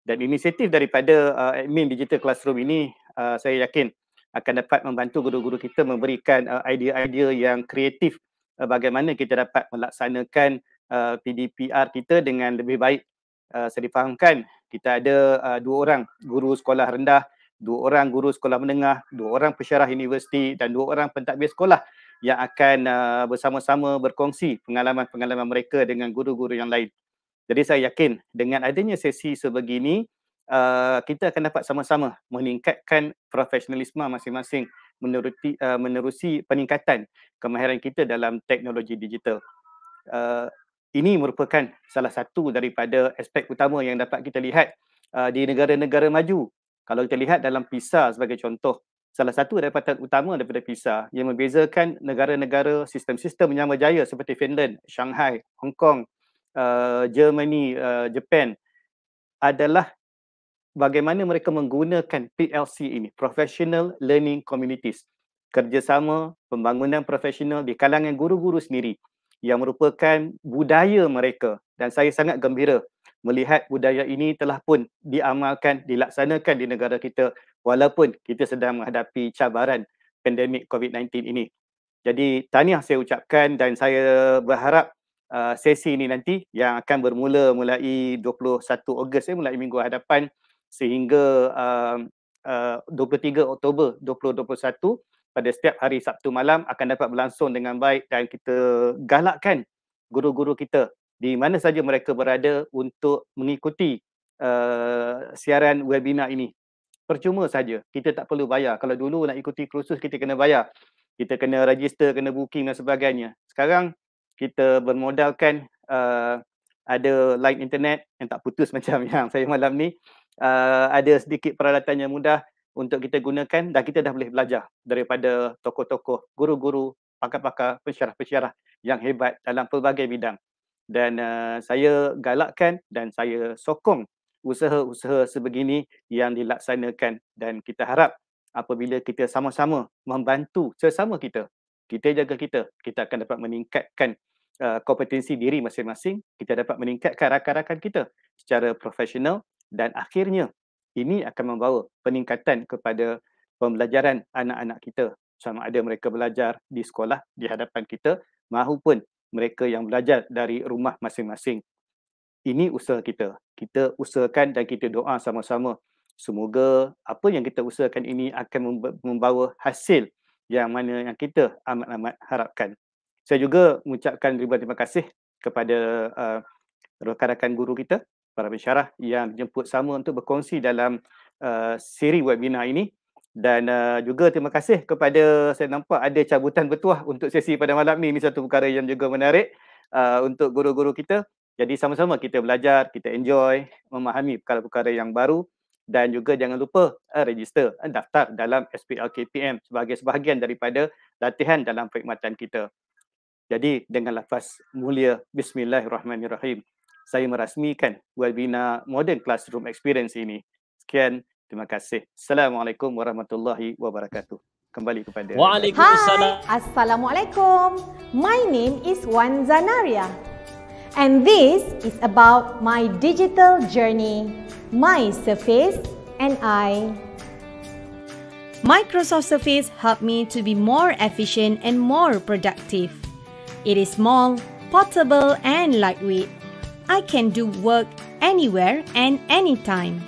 Dan inisiatif daripada uh, admin Digital Classroom ini uh, saya yakin akan dapat membantu guru-guru kita memberikan uh, idea-idea yang kreatif uh, bagaimana kita dapat melaksanakan uh, PDPR kita dengan lebih baik. Uh, saya difahamkan kita ada uh, dua orang guru sekolah rendah dua orang guru sekolah menengah, dua orang pesyarah universiti dan dua orang pentadbir sekolah yang akan uh, bersama-sama berkongsi pengalaman-pengalaman mereka dengan guru-guru yang lain. Jadi saya yakin dengan adanya sesi sebegini, uh, kita akan dapat sama-sama meningkatkan profesionalisme masing-masing menerusi, uh, menerusi peningkatan kemahiran kita dalam teknologi digital. Uh, ini merupakan salah satu daripada aspek utama yang dapat kita lihat uh, di negara-negara maju kalau kita lihat dalam PISA sebagai contoh, salah satu daripada utama daripada PISA yang membezakan negara-negara sistem-sistem yang berjaya seperti Finland, Shanghai, Hong Kong, uh, Germany, uh, Japan adalah bagaimana mereka menggunakan PLC ini, Professional Learning Communities. Kerjasama pembangunan profesional di kalangan guru-guru sendiri yang merupakan budaya mereka dan saya sangat gembira melihat budaya ini telah pun diamalkan, dilaksanakan di negara kita walaupun kita sedang menghadapi cabaran pandemik COVID-19 ini. Jadi tahniah saya ucapkan dan saya berharap uh, sesi ini nanti yang akan bermula mulai 21 Ogos, eh, mulai minggu hadapan sehingga um, uh, uh, 23 Oktober 2021 pada setiap hari Sabtu malam akan dapat berlangsung dengan baik dan kita galakkan guru-guru kita di mana saja mereka berada untuk mengikuti uh, siaran webinar ini. Percuma saja, kita tak perlu bayar. Kalau dulu nak ikuti kursus, kita kena bayar. Kita kena register, kena booking dan sebagainya. Sekarang, kita bermodalkan uh, ada line internet yang tak putus macam yang saya malam ni. Uh, ada sedikit peralatan yang mudah untuk kita gunakan dan kita dah boleh belajar daripada tokoh-tokoh, guru-guru, pakar-pakar, pensyarah-pensyarah yang hebat dalam pelbagai bidang dan uh, saya galakkan dan saya sokong usaha-usaha sebegini yang dilaksanakan dan kita harap apabila kita sama-sama membantu sesama kita kita jaga kita kita akan dapat meningkatkan uh, kompetensi diri masing-masing kita dapat meningkatkan rakan-rakan kita secara profesional dan akhirnya ini akan membawa peningkatan kepada pembelajaran anak-anak kita sama ada mereka belajar di sekolah di hadapan kita maupun mereka yang belajar dari rumah masing-masing. Ini usaha kita. Kita usahakan dan kita doa sama-sama. Semoga apa yang kita usahakan ini akan membawa hasil yang mana yang kita amat-amat harapkan. Saya juga mengucapkan ribuan terima kasih kepada uh, rakan-rakan guru kita, para pensyarah yang jemput sama untuk berkongsi dalam uh, siri webinar ini dan uh, juga terima kasih kepada saya nampak ada cabutan bertuah untuk sesi pada malam ni ini satu perkara yang juga menarik uh, untuk guru-guru kita jadi sama-sama kita belajar kita enjoy memahami perkara-perkara yang baru dan juga jangan lupa uh, register uh, daftar dalam SPLKPM sebagai sebahagian daripada latihan dalam perkhidmatan kita jadi dengan lafaz mulia bismillahirrahmanirrahim saya merasmikan webinar modern classroom experience ini sekian Terima kasih. Assalamualaikum warahmatullahi wabarakatuh. Kembali kepada Waalaikumsalam. Assalamualaikum. My name is Wan Zanaria. And this is about my digital journey, my Surface and I. Microsoft Surface help me to be more efficient and more productive. It is small, portable and lightweight. I can do work anywhere and anytime.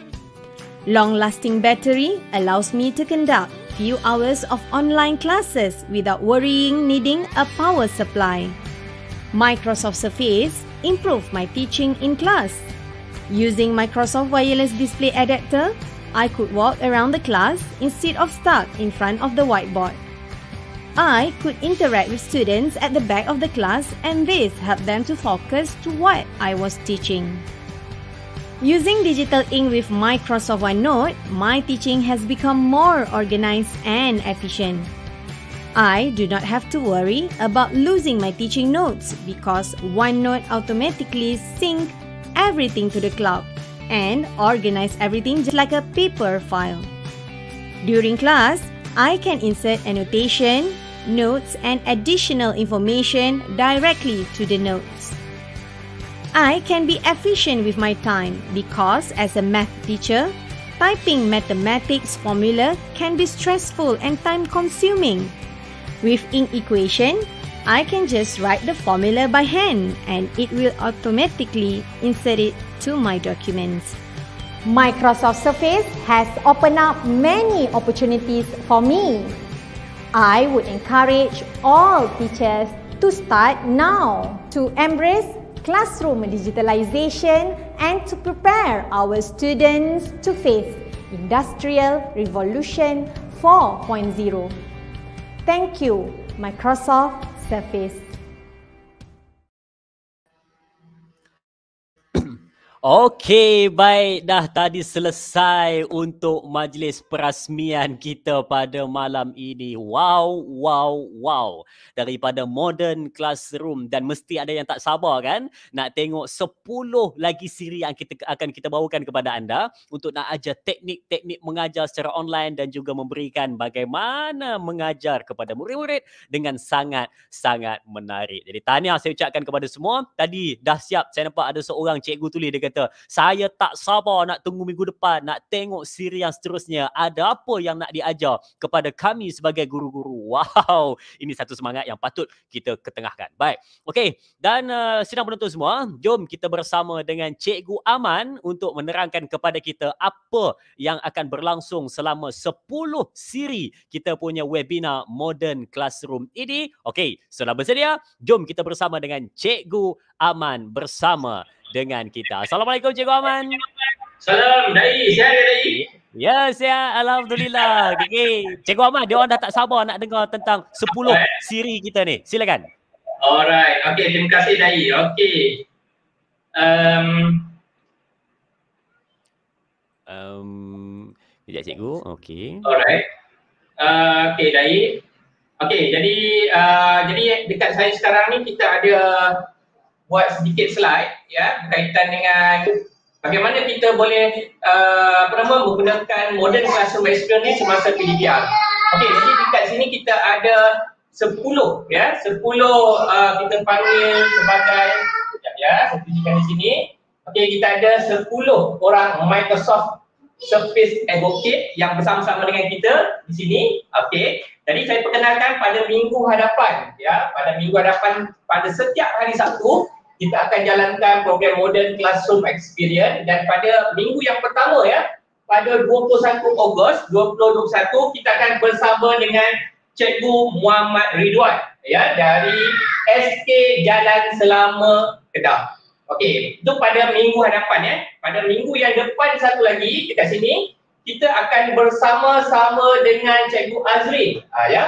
Long-lasting battery allows me to conduct few hours of online classes without worrying needing a power supply. Microsoft Surface improved my teaching in class. Using Microsoft Wireless Display Adapter, I could walk around the class instead of stuck in front of the whiteboard. I could interact with students at the back of the class and this helped them to focus to what I was teaching. Using digital ink with Microsoft OneNote, my teaching has become more organized and efficient. I do not have to worry about losing my teaching notes because OneNote automatically syncs everything to the cloud and organize everything just like a paper file. During class, I can insert annotation, notes and additional information directly to the notes. I can be efficient with my time because as a math teacher, typing mathematics formula can be stressful and time consuming. With Ink equation, I can just write the formula by hand and it will automatically insert it to my documents. Microsoft Surface has opened up many opportunities for me. I would encourage all teachers to start now to embrace classroom digitalisation and to prepare our students to face industrial revolution 4.0 thank you microsoft surface Okey, baik dah tadi selesai untuk majlis perasmian kita pada malam ini. Wow, wow, wow. Daripada modern classroom dan mesti ada yang tak sabar kan nak tengok 10 lagi siri yang kita akan kita bawakan kepada anda untuk nak ajar teknik-teknik mengajar secara online dan juga memberikan bagaimana mengajar kepada murid-murid dengan sangat-sangat menarik. Jadi tahniah saya ucapkan kepada semua. Tadi dah siap saya nampak ada seorang cikgu tulis dekat kata saya tak sabar nak tunggu minggu depan nak tengok siri yang seterusnya ada apa yang nak diajar kepada kami sebagai guru-guru wow ini satu semangat yang patut kita ketengahkan baik okey dan uh, sidang penonton semua jom kita bersama dengan cikgu Aman untuk menerangkan kepada kita apa yang akan berlangsung selama 10 siri kita punya webinar modern classroom ini okey sudah bersedia jom kita bersama dengan cikgu Aman bersama dengan kita. Assalamualaikum Cikgu Aman. Salam Dai, saya Dai. Ya, saya alhamdulillah. Okay. Cikgu Aman, dia orang dah tak sabar nak dengar tentang 10 siri kita ni. Silakan. Alright. Okay, terima kasih Dai. Okay. Um Um kejap cikgu. Okay. Alright. Uh, okay, Dai. Okay, jadi uh, jadi dekat saya sekarang ni kita ada buat sedikit slide ya berkaitan dengan bagaimana kita boleh uh, apa nama menggunakan modern classroom experience ni semasa PDPR. Okey, jadi dekat sini kita ada 10 ya, 10 uh, eh, kita panggil sebagai sekejap ya, saya tunjukkan di sini. Okey, kita ada 10 orang Microsoft Surface Advocate yang bersama-sama dengan kita di sini. Okey. Jadi saya perkenalkan pada minggu hadapan ya, pada minggu hadapan pada setiap hari Sabtu kita akan jalankan program Modern Classroom Experience dan pada minggu yang pertama ya, pada 21 Ogos 2021 kita akan bersama dengan Cikgu Muhammad Ridwan ya dari SK Jalan Selama Kedah. Okey, itu pada minggu hadapan ya. Pada minggu yang depan satu lagi dekat sini kita akan bersama-sama dengan Cikgu Azri ah, ya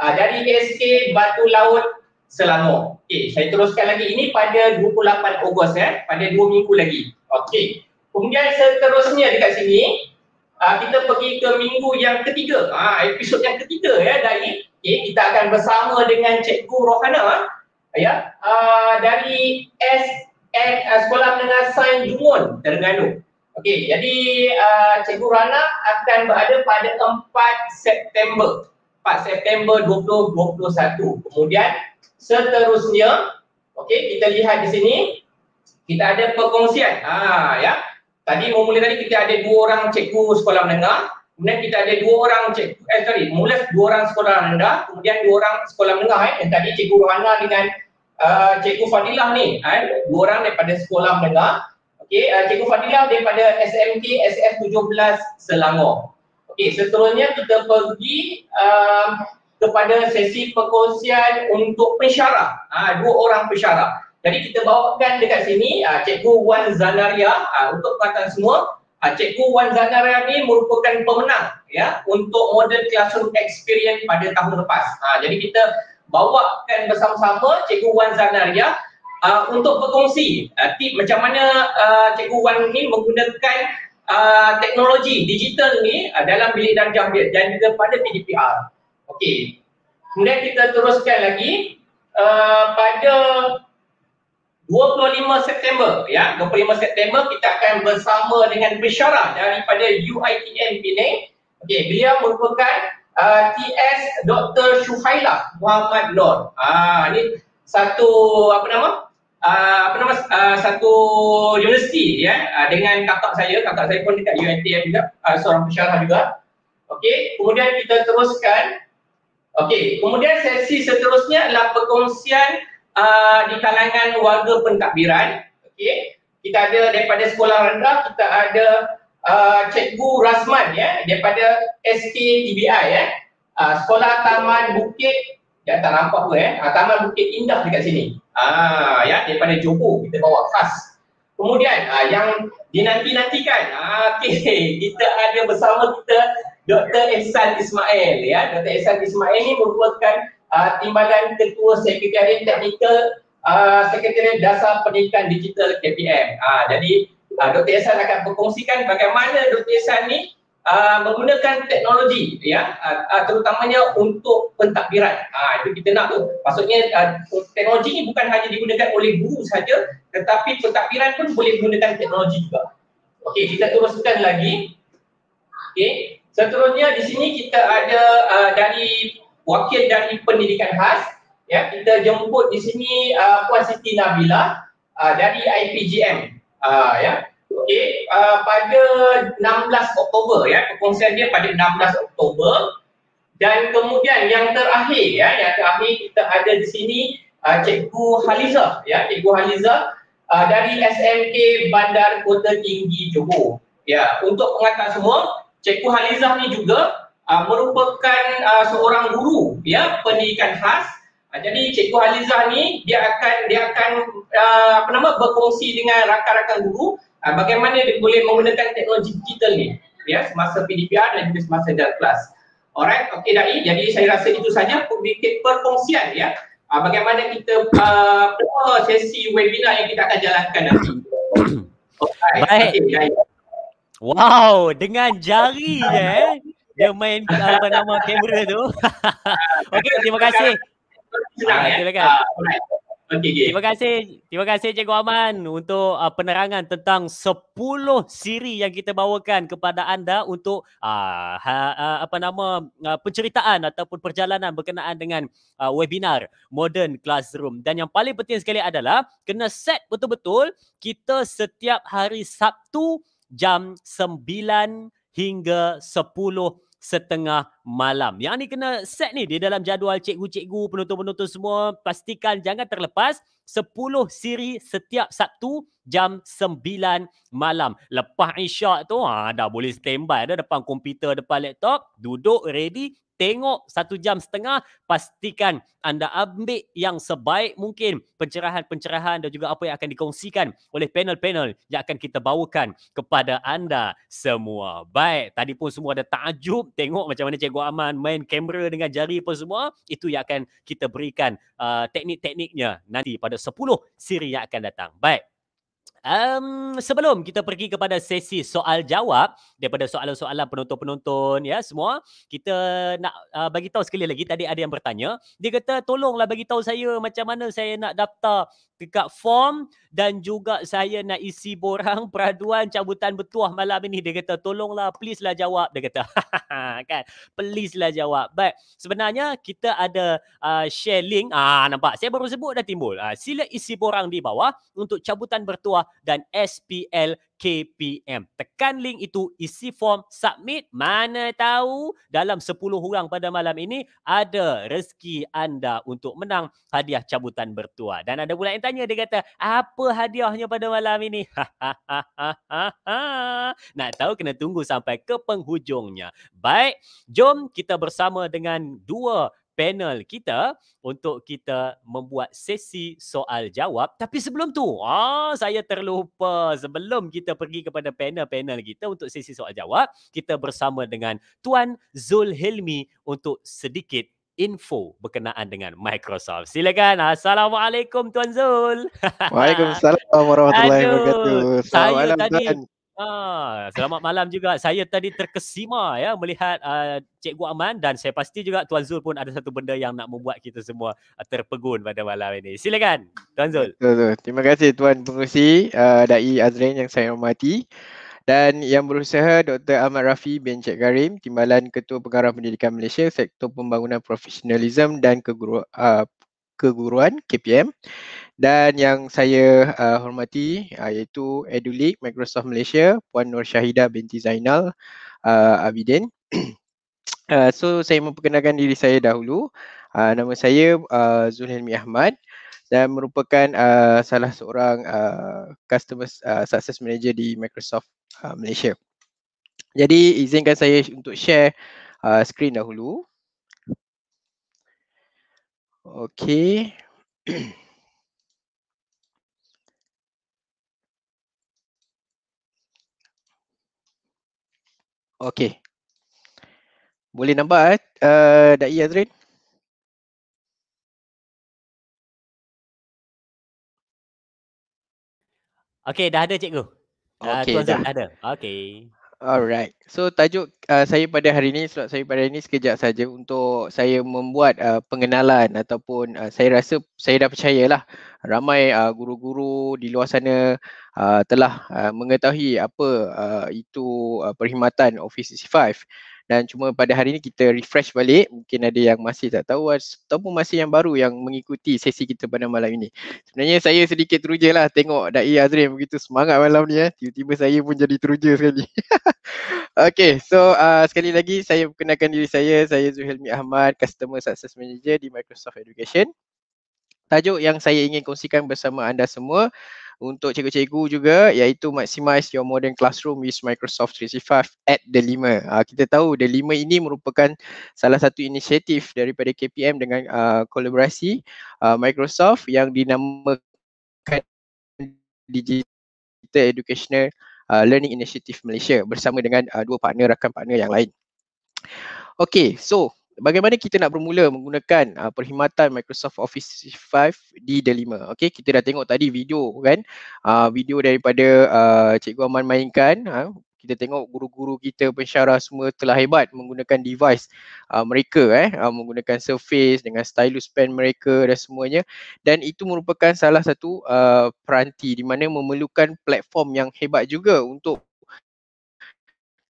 ah, dari SK Batu Laut Selangor. Okey, saya teruskan lagi. Ini pada 28 Ogos ya, eh? pada 2 minggu lagi. Okey. Kemudian seterusnya dekat sini, uh, kita pergi ke minggu yang ketiga. Ah, uh, episod yang ketiga ya eh, dari okay, kita akan bersama dengan Cikgu Rohana ah, ya, uh, dari SN uh, Sekolah Menengah Sains Jumon, Terengganu. Okey, jadi uh, Cikgu Rohana akan berada pada 4 September. 4 September 2021. Kemudian Seterusnya, okey kita lihat di sini kita ada perkongsian. Ha ya. Tadi mula tadi kita ada dua orang cikgu sekolah menengah, kemudian kita ada dua orang cikgu eh sorry, mula dua orang sekolah rendah, kemudian dua orang sekolah menengah eh yang tadi cikgu Rohana dengan uh, cikgu Fadilah ni eh dua orang daripada sekolah menengah. Okey, uh, cikgu Fadilah daripada SMK SF 17 Selangor. Okey, seterusnya kita pergi uh, kepada sesi perkongsian untuk pensyarah. Ha, dua orang pensyarah. Jadi kita bawakan dekat sini ha, Cikgu Wan Zanaria ha, untuk perhatian semua. Ha, Cikgu Wan Zanaria ni merupakan pemenang ya untuk model classroom experience pada tahun lepas. Ha, jadi kita bawakan bersama-sama Cikgu Wan Zanaria ha, untuk berkongsi ha, tip macam mana ha, Cikgu Wan ni menggunakan Uh, teknologi digital ni uh, dalam bilik dan dia dan juga pada PDPR. Okey. Kemudian kita teruskan lagi uh, pada 25 September ya 25 September kita akan bersama dengan pesyarah daripada UiTM Pinang. Okey, beliau merupakan uh, TS Dr. Shuhaila Muhammad Lord. Ah ini satu apa nama? Uh, apa nama uh, satu universiti ya uh, dengan kakak saya, kakak saya pun dekat UiTM juga, uh, seorang pesyarah juga. Okey, kemudian kita teruskan Okey, kemudian sesi seterusnya adalah perkongsian uh, di kalangan warga pentadbiran. Okey, kita ada daripada sekolah rendah, kita ada uh, Cikgu Rasman ya, daripada SKTBI ya. Uh, sekolah Taman Bukit, ya tak nampak pun ya, uh, Taman Bukit Indah dekat sini. Ah, ya, daripada Johor, kita bawa khas. Kemudian uh, yang dinanti-nantikan, ah, okey, kita ada bersama kita Dr. Ehsan Ismail ya. Dr. Ehsan Ismail ini merupakan uh, timbangan ketua sekretariat teknikal uh, sekretariat dasar pendidikan digital KPM. Uh, ah, jadi uh, Dr. Ehsan akan berkongsikan bagaimana Dr. Ehsan ini uh, menggunakan teknologi ya uh, terutamanya untuk pentadbiran. Uh, itu kita nak tu. Maksudnya uh, teknologi ni bukan hanya digunakan oleh guru saja tetapi pentadbiran pun boleh menggunakan teknologi juga. Okey, kita teruskan lagi. Okey. Seterusnya di sini kita ada uh, dari wakil dari pendidikan khas ya kita jemput di sini uh, Puan Siti Nabila uh, dari IPGM uh, ya okey uh, pada 16 Oktober ya perkongsian dia pada 16 Oktober dan kemudian yang terakhir ya yang terakhir kita ada di sini uh, Cikgu Haliza ya Cikgu Haliza uh, dari SMK Bandar Kota Tinggi Johor ya untuk pengakak semua Cikgu Halizah ni juga uh, merupakan uh, seorang guru ya pendidikan khas. Uh, jadi Cikgu Halizah ni dia akan dia akan uh, apa nama berkongsi dengan rakan-rakan guru uh, bagaimana dia boleh menggunakan teknologi digital ni ya semasa PDPR dan juga semasa dalam kelas. Alright, okey dai. Jadi saya rasa itu saja sedikit perkongsian ya. Uh, bagaimana kita uh, sesi webinar yang kita akan jalankan nanti. Okay. Baik. Okay, dai. Wow, dengan jari je eh. Dia main apa nama kamera tu. okay, terima kasih. Terima kasih. Okay, okay. Terima kasih. Terima kasih Cikgu Aman untuk uh, penerangan tentang 10 siri yang kita bawakan kepada anda untuk uh, ha, uh, apa nama uh, penceritaan ataupun perjalanan berkenaan dengan uh, webinar Modern Classroom. Dan yang paling penting sekali adalah kena set betul-betul kita setiap hari Sabtu jam 9 hingga 10 setengah malam. Yang ni kena set ni di dalam jadual cikgu-cikgu, penonton-penonton semua. Pastikan jangan terlepas 10 siri setiap Sabtu jam 9 malam. Lepas isyak tu ha, dah boleh standby dah depan komputer, depan laptop. Duduk ready tengok satu jam setengah pastikan anda ambil yang sebaik mungkin pencerahan-pencerahan dan juga apa yang akan dikongsikan oleh panel-panel yang akan kita bawakan kepada anda semua. Baik, tadi pun semua ada takjub tengok macam mana Cikgu Aman main kamera dengan jari pun semua. Itu yang akan kita berikan uh, teknik-tekniknya nanti pada 10 siri yang akan datang. Baik. Um, sebelum kita pergi kepada sesi soal jawab daripada soalan-soalan penonton-penonton ya semua, kita nak uh, bagi tahu sekali lagi tadi ada yang bertanya, dia kata tolonglah bagi tahu saya macam mana saya nak daftar dekat form dan juga saya nak isi borang peraduan cabutan bertuah malam ini. Dia kata tolonglah please lah jawab. Dia kata kan please lah jawab. Baik, sebenarnya kita ada uh, share link. Ah nampak saya baru sebut dah timbul. Uh, sila isi borang di bawah untuk cabutan bertuah dan SPL KPM. Tekan link itu, isi form, submit. Mana tahu dalam 10 orang pada malam ini ada rezeki anda untuk menang hadiah cabutan bertuah. Dan ada pula yang tanya, dia kata, apa hadiahnya pada malam ini? Nak tahu kena tunggu sampai ke penghujungnya. Baik, jom kita bersama dengan dua panel kita untuk kita membuat sesi soal jawab. Tapi sebelum tu, ah saya terlupa sebelum kita pergi kepada panel-panel kita untuk sesi soal jawab, kita bersama dengan Tuan Zul Helmi untuk sedikit info berkenaan dengan Microsoft. Silakan. Assalamualaikum Tuan Zul. Waalaikumsalam warahmatullahi wabarakatuh. Saya tadi Ah, selamat malam juga. Saya tadi terkesima ya melihat uh, Cikgu Aman dan saya pasti juga Tuan Zul pun ada satu benda yang nak membuat kita semua uh, terpegun pada malam ini. Silakan Tuan Zul. Betul-betul. Terima kasih Tuan Pengerusi uh, ah, Dai Azrin yang saya hormati dan yang berusaha Dr. Ahmad Rafi bin Cik Karim, Timbalan Ketua Pengarah Pendidikan Malaysia Sektor Pembangunan Profesionalism dan Keguru, uh, Keguruan KPM dan yang saya uh, hormati uh, iaitu Edulik Microsoft Malaysia Puan Nur Syahida binti Zainal uh, Abidin. uh, so saya memperkenalkan diri saya dahulu. Uh, nama saya uh, Zulhilmi Ahmad dan merupakan uh, salah seorang uh, customer uh, success manager di Microsoft uh, Malaysia. Jadi izinkan saya untuk share uh, screen dahulu. Okay. Okey. Boleh nampak eh? Uh, Da'i Azrin? Okey, dah ada cikgu. Uh, Okey, uh, dah. ada. Okey. Alright. So tajuk uh, saya pada hari ini, slot saya pada hari ini sekejap saja untuk saya membuat uh, pengenalan ataupun uh, saya rasa saya dah percayalah ramai uh, guru-guru di luar sana uh, telah uh, mengetahui apa uh, itu uh, perkhidmatan Office dan cuma pada hari ini kita refresh balik mungkin ada yang masih tak tahu ataupun masih yang baru yang mengikuti sesi kita pada malam ini sebenarnya saya sedikit teruja lah tengok Da'i Azrin begitu semangat malam ni eh tiba-tiba saya pun jadi teruja sekali Okay, so uh, sekali lagi saya perkenalkan diri saya saya Zuhilmi Ahmad Customer Success Manager di Microsoft Education tajuk yang saya ingin kongsikan bersama anda semua untuk cikgu-cikgu juga iaitu maximize your modern classroom with Microsoft 365 at the 5. Uh, ah, kita tahu the 5 ini merupakan salah satu inisiatif daripada KPM dengan uh, kolaborasi uh, Microsoft yang dinamakan Digital Educational uh, Learning Initiative Malaysia bersama dengan uh, dua partner rakan partner yang lain. Okay, so bagaimana kita nak bermula menggunakan uh, perkhidmatan Microsoft Office 5 di Delima. Okey, kita dah tengok tadi video kan? Uh, video daripada uh, Cikgu Aman mainkan. Uh, kita tengok guru-guru kita pensyarah semua telah hebat menggunakan device uh, mereka eh uh, menggunakan surface dengan stylus pen mereka dan semuanya dan itu merupakan salah satu uh, peranti di mana memerlukan platform yang hebat juga untuk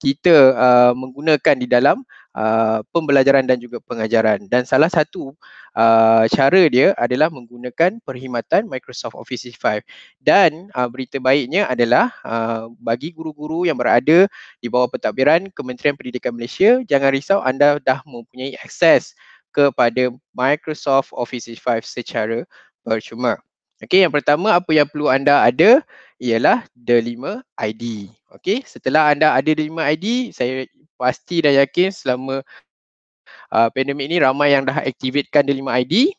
kita uh, menggunakan di dalam Uh, pembelajaran dan juga pengajaran dan salah satu uh, cara dia adalah menggunakan perkhidmatan Microsoft Office 5 dan uh, berita baiknya adalah uh, bagi guru-guru yang berada di bawah pentadbiran Kementerian Pendidikan Malaysia jangan risau anda dah mempunyai akses kepada Microsoft Office 5 secara percuma. Okey, yang pertama apa yang perlu anda ada ialah the 5 ID. Okey, setelah anda ada the 5 ID, saya pasti dan yakin selama uh, pandemik ni ramai yang dah aktifkan Delima ID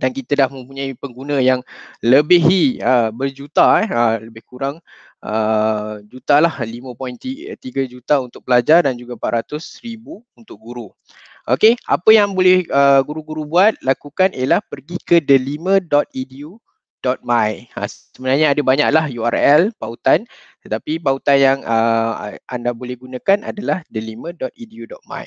dan kita dah mempunyai pengguna yang lebih uh, berjuta eh, uh, lebih kurang uh, juta lah 5.3 juta untuk pelajar dan juga 400 ribu untuk guru. Okey, apa yang boleh uh, guru-guru buat lakukan ialah pergi ke delima.edu .my. Ha, sebenarnya ada banyaklah URL pautan tetapi pautan yang uh, anda boleh gunakan adalah delima.edu.my.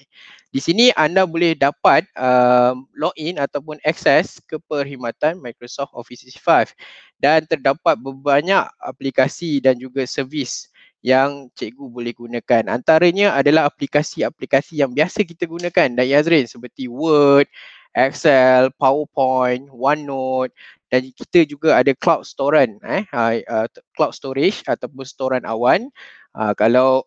Di sini anda boleh dapat uh, login ataupun akses ke perkhidmatan Microsoft Office 365 dan terdapat banyak aplikasi dan juga servis yang cikgu boleh gunakan. Antaranya adalah aplikasi-aplikasi yang biasa kita gunakan Dayazrin seperti Word, Excel, PowerPoint, OneNote dan kita juga ada cloud storage eh uh, cloud storage ataupun storan awan. Uh, kalau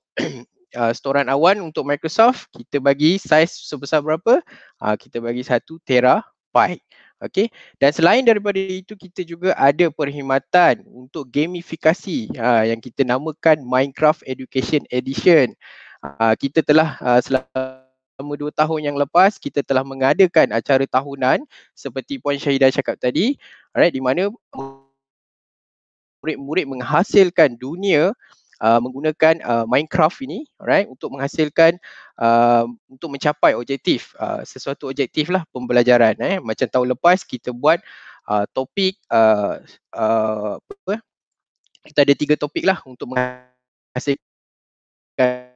uh, storan awan untuk Microsoft kita bagi saiz sebesar berapa? Uh, kita bagi 1 byte, Okey. Dan selain daripada itu kita juga ada perkhidmatan untuk gamifikasi uh, yang kita namakan Minecraft Education Edition. Uh, kita telah uh, eh, selama selama dua tahun yang lepas kita telah mengadakan acara tahunan seperti Puan Syahidah cakap tadi right, di mana murid-murid menghasilkan dunia uh, menggunakan uh, Minecraft ini right, untuk menghasilkan uh, untuk mencapai objektif uh, sesuatu objektif lah pembelajaran eh. macam tahun lepas kita buat uh, topik uh, uh, apa, kita ada tiga topik lah untuk menghasilkan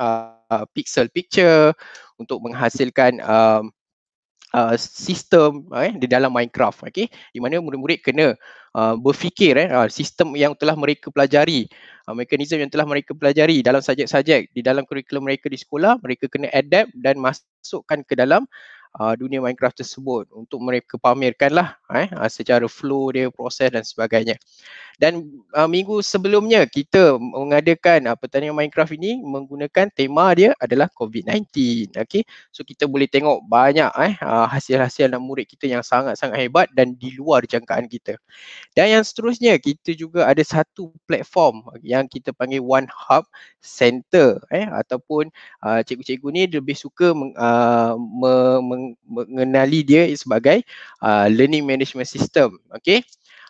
uh, Uh, pixel picture untuk menghasilkan um, uh, sistem uh, eh, di dalam Minecraft. Okay? Di mana murid-murid kena uh, berfikir eh, uh, sistem yang telah mereka pelajari, uh, mekanisme yang telah mereka pelajari dalam subjek-subjek di dalam kurikulum mereka di sekolah, mereka kena adapt dan masukkan ke dalam uh, dunia Minecraft tersebut untuk mereka pamerkanlah eh uh, secara flow dia proses dan sebagainya. Dan uh, minggu sebelumnya kita mengadakan uh, pertandingan Minecraft ini menggunakan tema dia adalah COVID-19. okay? So kita boleh tengok banyak eh uh, hasil-hasil dan murid kita yang sangat-sangat hebat dan di luar jangkaan kita. Dan yang seterusnya kita juga ada satu platform yang kita panggil One Hub Center eh ataupun uh, cikgu-cikgu ni lebih suka meng, uh, meng- meng- mengenali dia sebagai uh, learning management system. Okay.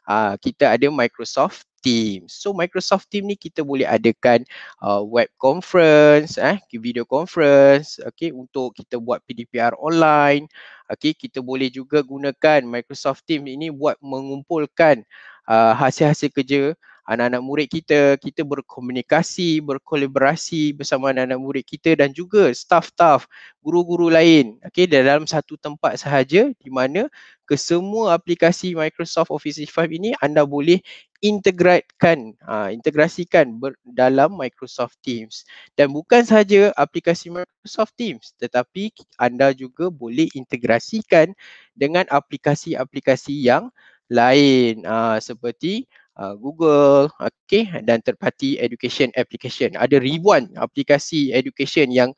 Uh, kita ada Microsoft Teams. So Microsoft Teams ni kita boleh adakan uh, web conference, eh, video conference, okay, untuk kita buat PDPR online. Okay, kita boleh juga gunakan Microsoft Teams ini buat mengumpulkan uh, hasil-hasil kerja anak-anak murid kita, kita berkomunikasi, berkolaborasi bersama anak-anak murid kita dan juga staff-staff, guru-guru lain. Okey, dalam satu tempat sahaja di mana kesemua aplikasi Microsoft Office 5 ini anda boleh integratkan, uh, integrasikan ha, dalam Microsoft Teams. Dan bukan sahaja aplikasi Microsoft Teams tetapi anda juga boleh integrasikan dengan aplikasi-aplikasi yang lain uh, seperti Uh, Google, okay, dan terpati education application. Ada ribuan aplikasi education yang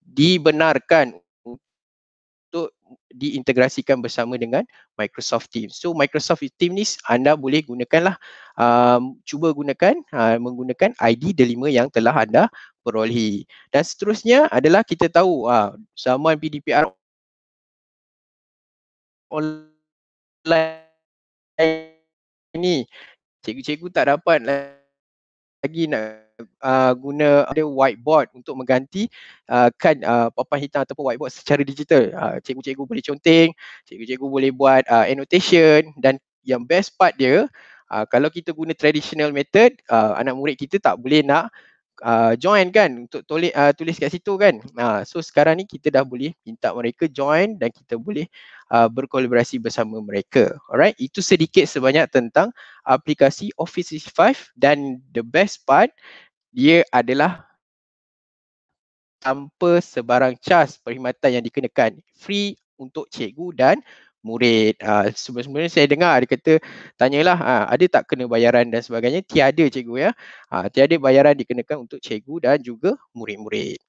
dibenarkan untuk diintegrasikan bersama dengan Microsoft Teams. So Microsoft Teams ni anda boleh gunakanlah, um, cuba gunakan uh, menggunakan ID delima yang telah anda perolehi. Dan seterusnya adalah kita tahu uh, zaman PDPR online ini cikgu-cikgu tak dapat lagi nak uh, guna ada whiteboard untuk mengganti uh, kan uh, papan hitam ataupun whiteboard secara digital. Uh, cikgu-cikgu boleh conteng, cikgu-cikgu boleh buat uh, annotation dan yang best part dia uh, kalau kita guna traditional method uh, anak murid kita tak boleh nak Uh, join kan untuk tulis, uh, tulis kat situ kan. Uh, so sekarang ni kita dah boleh minta mereka join dan kita boleh uh, berkolaborasi bersama mereka. Alright, itu sedikit sebanyak tentang aplikasi Office 5 dan the best part dia adalah tanpa sebarang charge perkhidmatan yang dikenakan. Free untuk cikgu dan murid uh, sebenarnya saya dengar dia kata tanyalah uh, ada tak kena bayaran dan sebagainya tiada cikgu ya uh, tiada bayaran dikenakan untuk cikgu dan juga murid-murid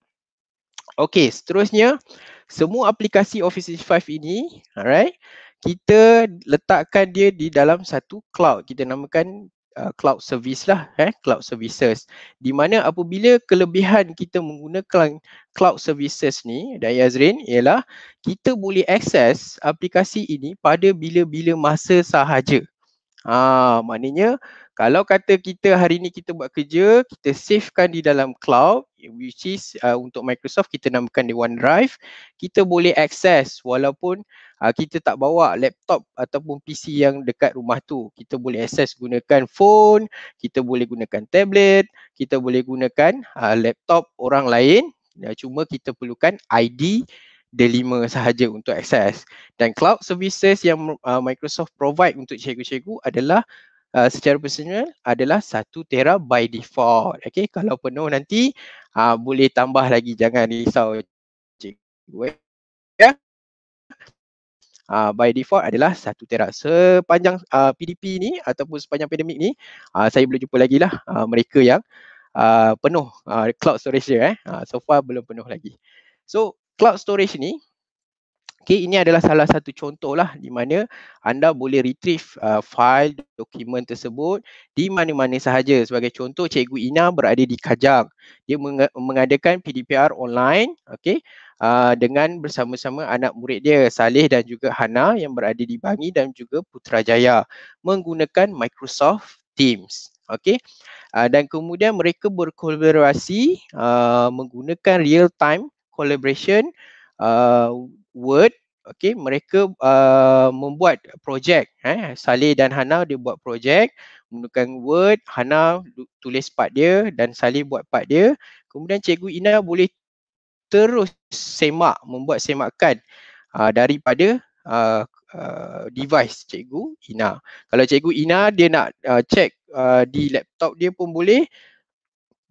okey seterusnya semua aplikasi Office 5 ini alright kita letakkan dia di dalam satu cloud kita namakan Uh, cloud service lah eh cloud services di mana apabila kelebihan kita menggunakan cloud services ni dan Yazrin ialah kita boleh access aplikasi ini pada bila-bila masa sahaja Ha, maknanya kalau kata kita hari ni kita buat kerja, kita savekan di dalam cloud which is uh, untuk Microsoft kita namakan di OneDrive, kita boleh access walaupun uh, kita tak bawa laptop ataupun PC yang dekat rumah tu. Kita boleh access gunakan phone, kita boleh gunakan tablet, kita boleh gunakan uh, laptop orang lain. Ya, cuma kita perlukan ID D5 sahaja untuk akses dan cloud services yang uh, Microsoft provide untuk cikgu-cikgu adalah uh, secara personal adalah satu tera by default. Okay, kalau penuh nanti uh, boleh tambah lagi jangan risau cikgu. Eh. Ya. Yeah. Uh, by default adalah satu tera sepanjang uh, PDP ni ataupun sepanjang pandemik ni uh, saya boleh jumpa lagi lah uh, mereka yang uh, penuh uh, cloud storage dia eh uh, so far belum penuh lagi so cloud storage ni Okay, ini adalah salah satu contoh lah di mana anda boleh retrieve uh, file dokumen tersebut di mana-mana sahaja. Sebagai contoh, Cikgu Ina berada di Kajang. Dia mengadakan PDPR online okay, uh, dengan bersama-sama anak murid dia, Saleh dan juga Hana yang berada di Bangi dan juga Putrajaya menggunakan Microsoft Teams. Okay. Uh, dan kemudian mereka berkolaborasi uh, menggunakan real-time collaboration uh, word okay mereka uh, membuat projek eh Saleh dan Hana dia buat projek menggunakan word Hana tulis part dia dan Saleh buat part dia kemudian cikgu Ina boleh terus semak membuat semakan uh, daripada uh, Uh, device cikgu Ina. Kalau cikgu Ina dia nak uh, check uh, di laptop dia pun boleh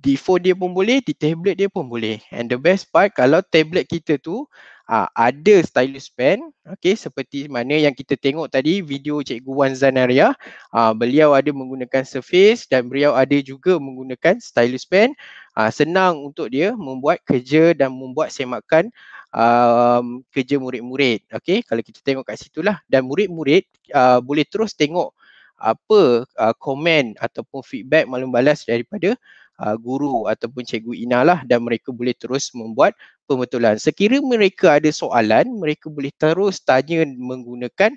di phone dia pun boleh, di tablet dia pun boleh. And the best part kalau tablet kita tu uh, ada stylus pen, okay, seperti mana yang kita tengok tadi video Cikgu Wan Zanaria, uh, beliau ada menggunakan Surface dan beliau ada juga menggunakan stylus pen. Uh, senang untuk dia membuat kerja dan membuat semakan um, kerja murid-murid. Okay, kalau kita tengok kat situ lah. Dan murid-murid uh, boleh terus tengok apa uh, komen ataupun feedback malam balas daripada uh, guru ataupun cikgu Ina lah dan mereka boleh terus membuat pembetulan. Sekira mereka ada soalan, mereka boleh terus tanya menggunakan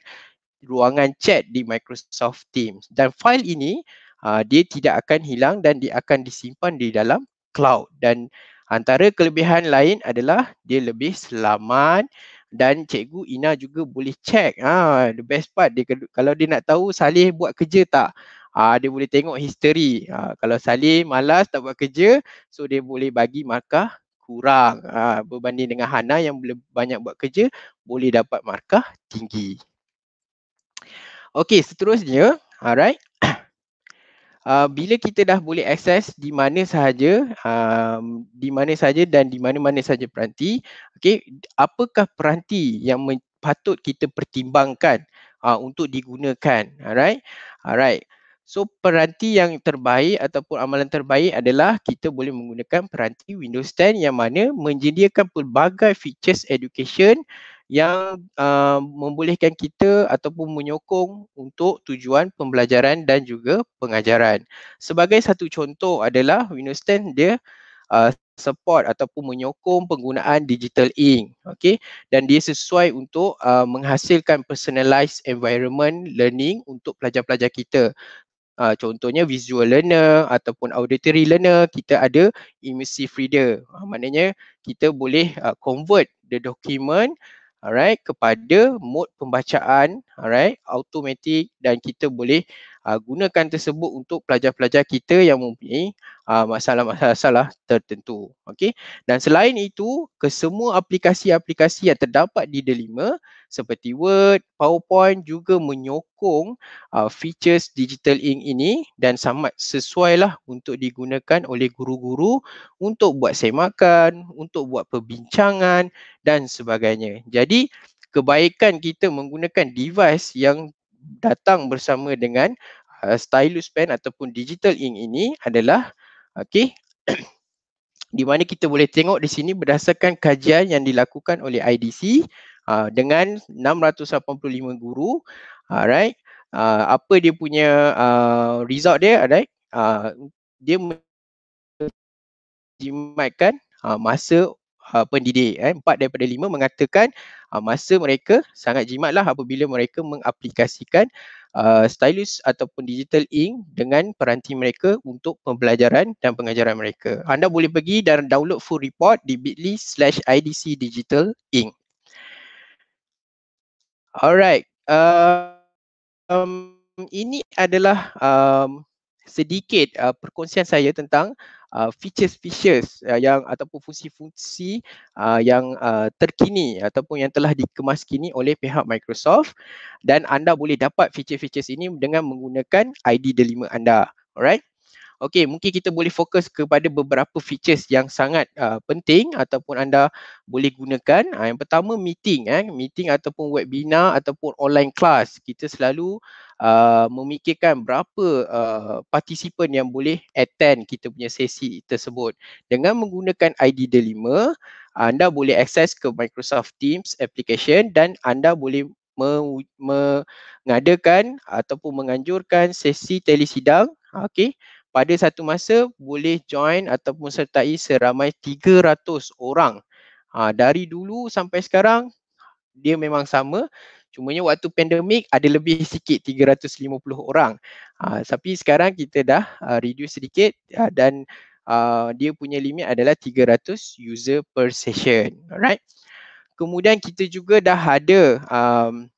ruangan chat di Microsoft Teams. Dan fail ini uh, dia tidak akan hilang dan dia akan disimpan di dalam cloud dan antara kelebihan lain adalah dia lebih selamat dan cikgu Ina juga boleh check ah the best part dia kalau dia nak tahu Salih buat kerja tak uh, dia boleh tengok history uh, kalau Salim malas tak buat kerja so dia boleh bagi markah kurang uh, berbanding dengan Hana yang boleh banyak buat kerja boleh dapat markah tinggi Okey seterusnya alright Uh, bila kita dah boleh akses di mana sahaja um, di mana sahaja dan di mana-mana sahaja peranti okay? apakah peranti yang patut kita pertimbangkan uh, untuk digunakan alright alright So peranti yang terbaik ataupun amalan terbaik adalah kita boleh menggunakan peranti Windows 10 yang mana menjadikan pelbagai features education yang uh, membolehkan kita ataupun menyokong untuk tujuan pembelajaran dan juga pengajaran. Sebagai satu contoh adalah Windows 10 dia uh, support ataupun menyokong penggunaan digital ink. Okay? Dan dia sesuai untuk uh, menghasilkan personalized environment learning untuk pelajar-pelajar kita. Uh, contohnya visual learner ataupun auditory learner kita ada immersive reader uh, maknanya kita boleh uh, convert the document alright kepada mode pembacaan alright automatic dan kita boleh uh, gunakan tersebut untuk pelajar-pelajar kita yang mempunyai uh, masalah-masalah tertentu. Okey. Dan selain itu, kesemua aplikasi-aplikasi yang terdapat di Delima seperti Word, PowerPoint juga menyokong uh, features Digital Ink ini dan sangat sesuailah untuk digunakan oleh guru-guru untuk buat semakan, untuk buat perbincangan dan sebagainya. Jadi, kebaikan kita menggunakan device yang datang bersama dengan uh, stylus pen ataupun digital ink ini adalah okey di mana kita boleh tengok di sini berdasarkan kajian yang dilakukan oleh IDC uh, dengan 685 guru uh, alright uh, apa dia punya uh, result dia alright uh, dia menjimatkan uh, masa uh, pendidik eh empat daripada lima mengatakan uh, masa mereka sangat jimatlah apabila mereka mengaplikasikan uh, stylus ataupun digital ink dengan peranti mereka untuk pembelajaran dan pengajaran mereka. Anda boleh pergi dan download full report di bit.ly slash IDC Digital Ink. Alright. Uh, um, ini adalah um, sedikit uh, perkongsian saya tentang uh, features-features uh, yang ataupun fungsi-fungsi uh, yang uh, terkini ataupun yang telah dikemas kini oleh pihak Microsoft dan anda boleh dapat features-features ini dengan menggunakan ID delima anda. Alright. Okey, mungkin kita boleh fokus kepada beberapa features yang sangat uh, penting ataupun anda boleh gunakan. Uh, yang pertama meeting eh, meeting ataupun webinar ataupun online class. Kita selalu Uh, memikirkan berapa uh, partisipan yang boleh attend kita punya sesi tersebut dengan menggunakan ID delima anda boleh akses ke Microsoft Teams application dan anda boleh me- mengadakan ataupun menganjurkan sesi telesidang okay? pada satu masa boleh join ataupun sertai seramai 300 orang ha, dari dulu sampai sekarang dia memang sama Cumanya waktu pandemik ada lebih sikit 350 orang. Uh, tapi sekarang kita dah uh, reduce sedikit uh, dan uh, dia punya limit adalah 300 user per session. Alright. Kemudian kita juga dah ada um,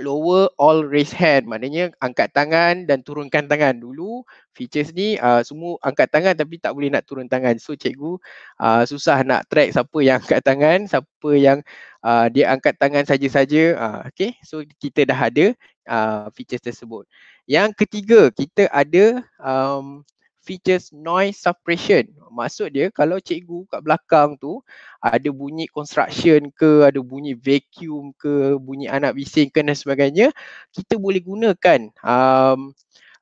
lower all raise hand maknanya angkat tangan dan turunkan tangan dulu features ni uh, semua angkat tangan tapi tak boleh nak turun tangan so cikgu uh, susah nak track siapa yang angkat tangan siapa yang uh, dia angkat tangan saja-saja uh, okay so kita dah ada uh, features tersebut yang ketiga kita ada um, features noise suppression. Maksud dia kalau cikgu kat belakang tu ada bunyi construction ke, ada bunyi vacuum ke, bunyi anak bising ke dan sebagainya, kita boleh gunakan um,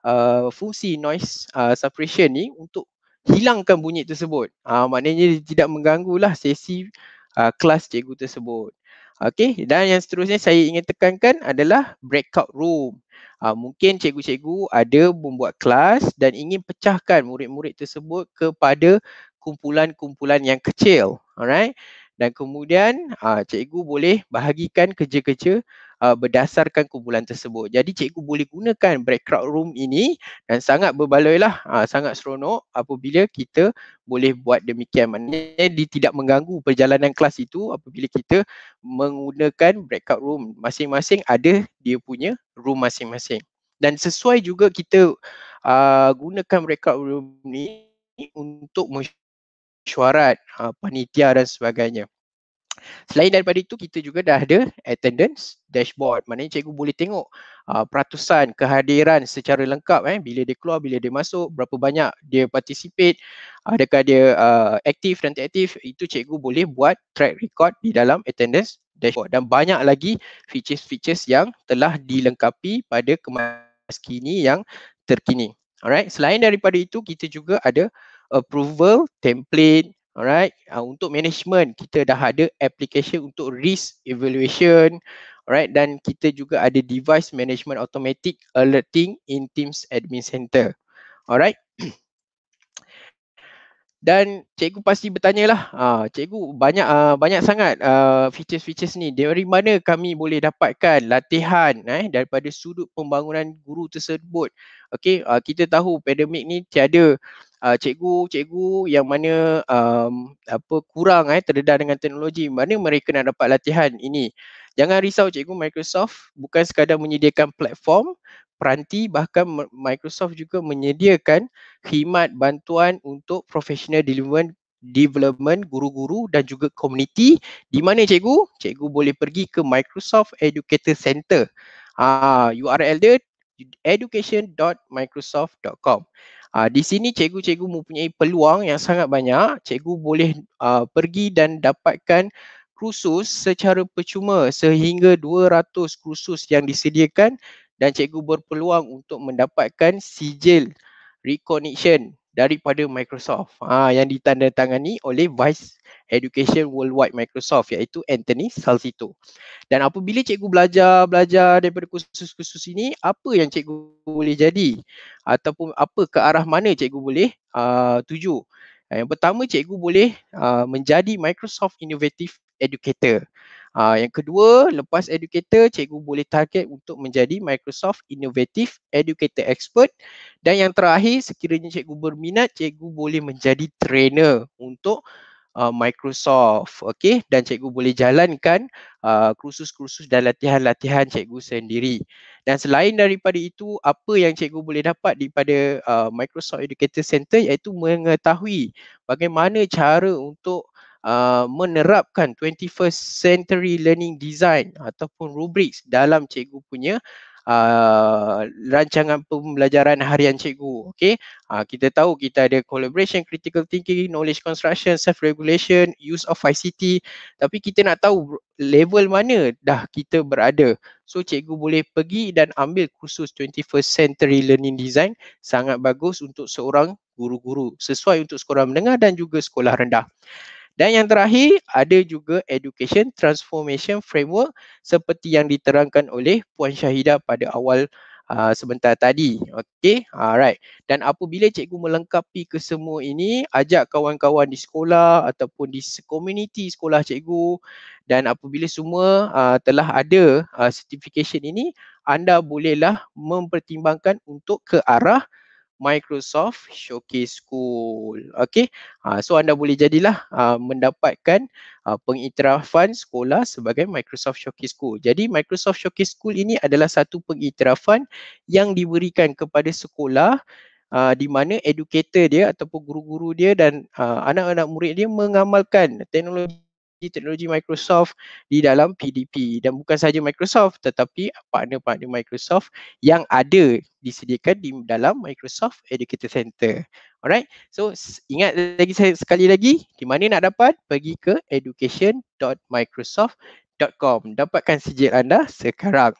uh, fungsi noise uh, suppression ni untuk hilangkan bunyi tersebut. Uh, maknanya dia tidak mengganggulah sesi uh, kelas cikgu tersebut. Okey dan yang seterusnya saya ingin tekankan adalah breakout room. Ha, mungkin cikgu-cikgu ada membuat kelas dan ingin pecahkan murid-murid tersebut kepada kumpulan-kumpulan yang kecil. Alright. Dan kemudian ha, cikgu boleh bahagikan kerja-kerja Uh, berdasarkan kumpulan tersebut. Jadi cikgu boleh gunakan breakout room ini dan sangat berbaloi lah, uh, sangat seronok apabila kita boleh buat demikian. Maknanya dia tidak mengganggu perjalanan kelas itu apabila kita menggunakan breakout room. Masing-masing ada dia punya room masing-masing. Dan sesuai juga kita uh, gunakan breakout room ini untuk mesyuarat, uh, panitia dan sebagainya. Selain daripada itu kita juga dah ada attendance dashboard maknanya cikgu boleh tengok uh, peratusan kehadiran secara lengkap eh bila dia keluar bila dia masuk berapa banyak dia participate adakah dia uh, aktif dan tak aktif itu cikgu boleh buat track record di dalam attendance dashboard dan banyak lagi features-features yang telah dilengkapi pada kemas kini yang terkini. Alright, selain daripada itu kita juga ada approval template Alright, uh, untuk management kita dah ada application untuk risk evaluation. Alright, dan kita juga ada device management automatic alerting in Teams Admin Center. Alright. dan cikgu pasti bertanyalah ah cikgu banyak uh, banyak sangat uh, features-features ni dari mana kami boleh dapatkan latihan eh daripada sudut pembangunan guru tersebut Okay, uh, ah, kita tahu pandemik ni tiada uh, cikgu-cikgu yang mana um, apa kurang eh terdedah dengan teknologi mana mereka nak dapat latihan ini jangan risau cikgu Microsoft bukan sekadar menyediakan platform peranti bahkan Microsoft juga menyediakan khidmat bantuan untuk professional development development guru-guru dan juga community di mana cikgu? Cikgu boleh pergi ke Microsoft Educator Center. Ah uh, URL dia education.microsoft.com. Uh, ah, di sini cikgu-cikgu mempunyai peluang yang sangat banyak. Cikgu boleh uh, pergi dan dapatkan kursus secara percuma sehingga 200 kursus yang disediakan dan cikgu berpeluang untuk mendapatkan sijil recognition daripada Microsoft ha, yang ditandatangani oleh Vice Education Worldwide Microsoft iaitu Anthony Salcito. Dan apabila cikgu belajar-belajar daripada kursus-kursus ini, apa yang cikgu boleh jadi ataupun apa ke arah mana cikgu boleh uh, tuju? Yang pertama cikgu boleh uh, menjadi Microsoft Innovative Educator. Uh, yang kedua, lepas educator, cikgu boleh target untuk menjadi Microsoft Innovative Educator Expert. Dan yang terakhir, sekiranya cikgu berminat, cikgu boleh menjadi trainer untuk uh, Microsoft. Okay? Dan cikgu boleh jalankan uh, kursus-kursus dan latihan-latihan cikgu sendiri. Dan selain daripada itu, apa yang cikgu boleh dapat daripada uh, Microsoft Educator Center iaitu mengetahui bagaimana cara untuk Uh, menerapkan 21st century learning design ataupun rubrics dalam cikgu punya Uh, rancangan pembelajaran harian cikgu Okay, uh, kita tahu kita ada collaboration critical thinking knowledge construction self regulation use of ICT tapi kita nak tahu level mana dah kita berada so cikgu boleh pergi dan ambil kursus 21st century learning design sangat bagus untuk seorang guru-guru sesuai untuk sekolah menengah dan juga sekolah rendah dan yang terakhir ada juga education transformation framework seperti yang diterangkan oleh Puan Syahidah pada awal uh, sebentar tadi. Okey, alright. Dan apabila cikgu melengkapi kesemua ini, ajak kawan-kawan di sekolah ataupun di community sekolah cikgu dan apabila semua uh, telah ada uh, certification ini, anda bolehlah mempertimbangkan untuk ke arah Microsoft Showcase School. Okay. Ha, ah, so anda boleh jadilah ha, mendapatkan ha, pengiktirafan sekolah sebagai Microsoft Showcase School. Jadi Microsoft Showcase School ini adalah satu pengiktirafan yang diberikan kepada sekolah ha, di mana educator dia ataupun guru-guru dia dan ha, anak-anak murid dia mengamalkan teknologi teknologi Microsoft di dalam PDP dan bukan sahaja Microsoft tetapi partner-partner Microsoft yang ada disediakan di dalam Microsoft Educator Center. Alright. So ingat lagi sekali lagi di mana nak dapat pergi ke education.microsoft.com dapatkan sijil anda sekarang.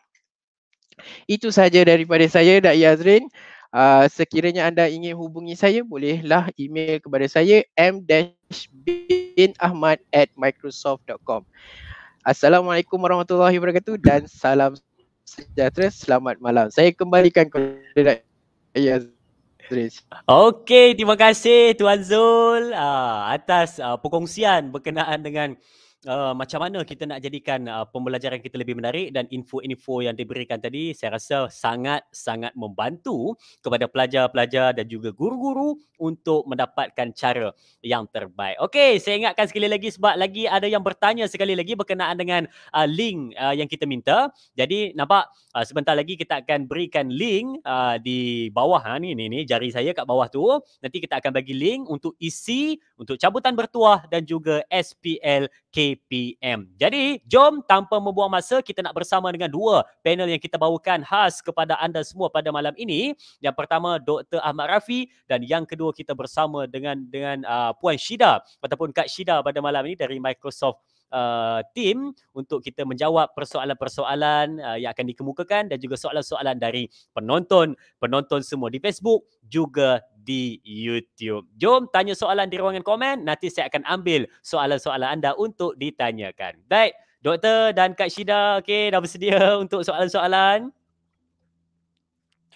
Itu sahaja daripada saya Dai Azrin. Ah, sekiranya anda ingin hubungi saya bolehlah email kepada saya m-binahmad at Assalamualaikum warahmatullahi wabarakatuh dan salam sejahtera selamat malam saya kembalikan kepada ya saya Okey, terima kasih Tuan Zul uh, atas uh, perkongsian berkenaan dengan Eh, macam mana kita nak jadikan uh, pembelajaran kita lebih menarik dan info-info yang diberikan tadi saya rasa sangat-sangat membantu kepada pelajar-pelajar dan juga guru-guru untuk mendapatkan cara yang terbaik. Okey, saya ingatkan sekali lagi sebab lagi ada yang bertanya sekali lagi berkenaan dengan uh, link uh, yang kita minta. Jadi nampak uh, sebentar lagi kita akan berikan link uh, di bawah ha, ni, ni ni jari saya kat bawah tu. Nanti kita akan bagi link untuk isi e untuk cabutan bertuah dan juga SPL KPM PM. Jadi, jom tanpa membuang masa kita nak bersama dengan dua panel yang kita bawakan khas kepada anda semua pada malam ini. Yang pertama Dr. Ahmad Rafi dan yang kedua kita bersama dengan dengan uh, Puan Shida ataupun Kak Shida pada malam ini dari Microsoft uh, tim untuk kita menjawab persoalan-persoalan uh, yang akan dikemukakan dan juga soalan-soalan dari penonton-penonton semua di Facebook juga di YouTube. Jom tanya soalan di ruangan komen, nanti saya akan ambil soalan-soalan anda untuk ditanyakan. Baik, doktor dan Kak Syida okey dah bersedia untuk soalan-soalan?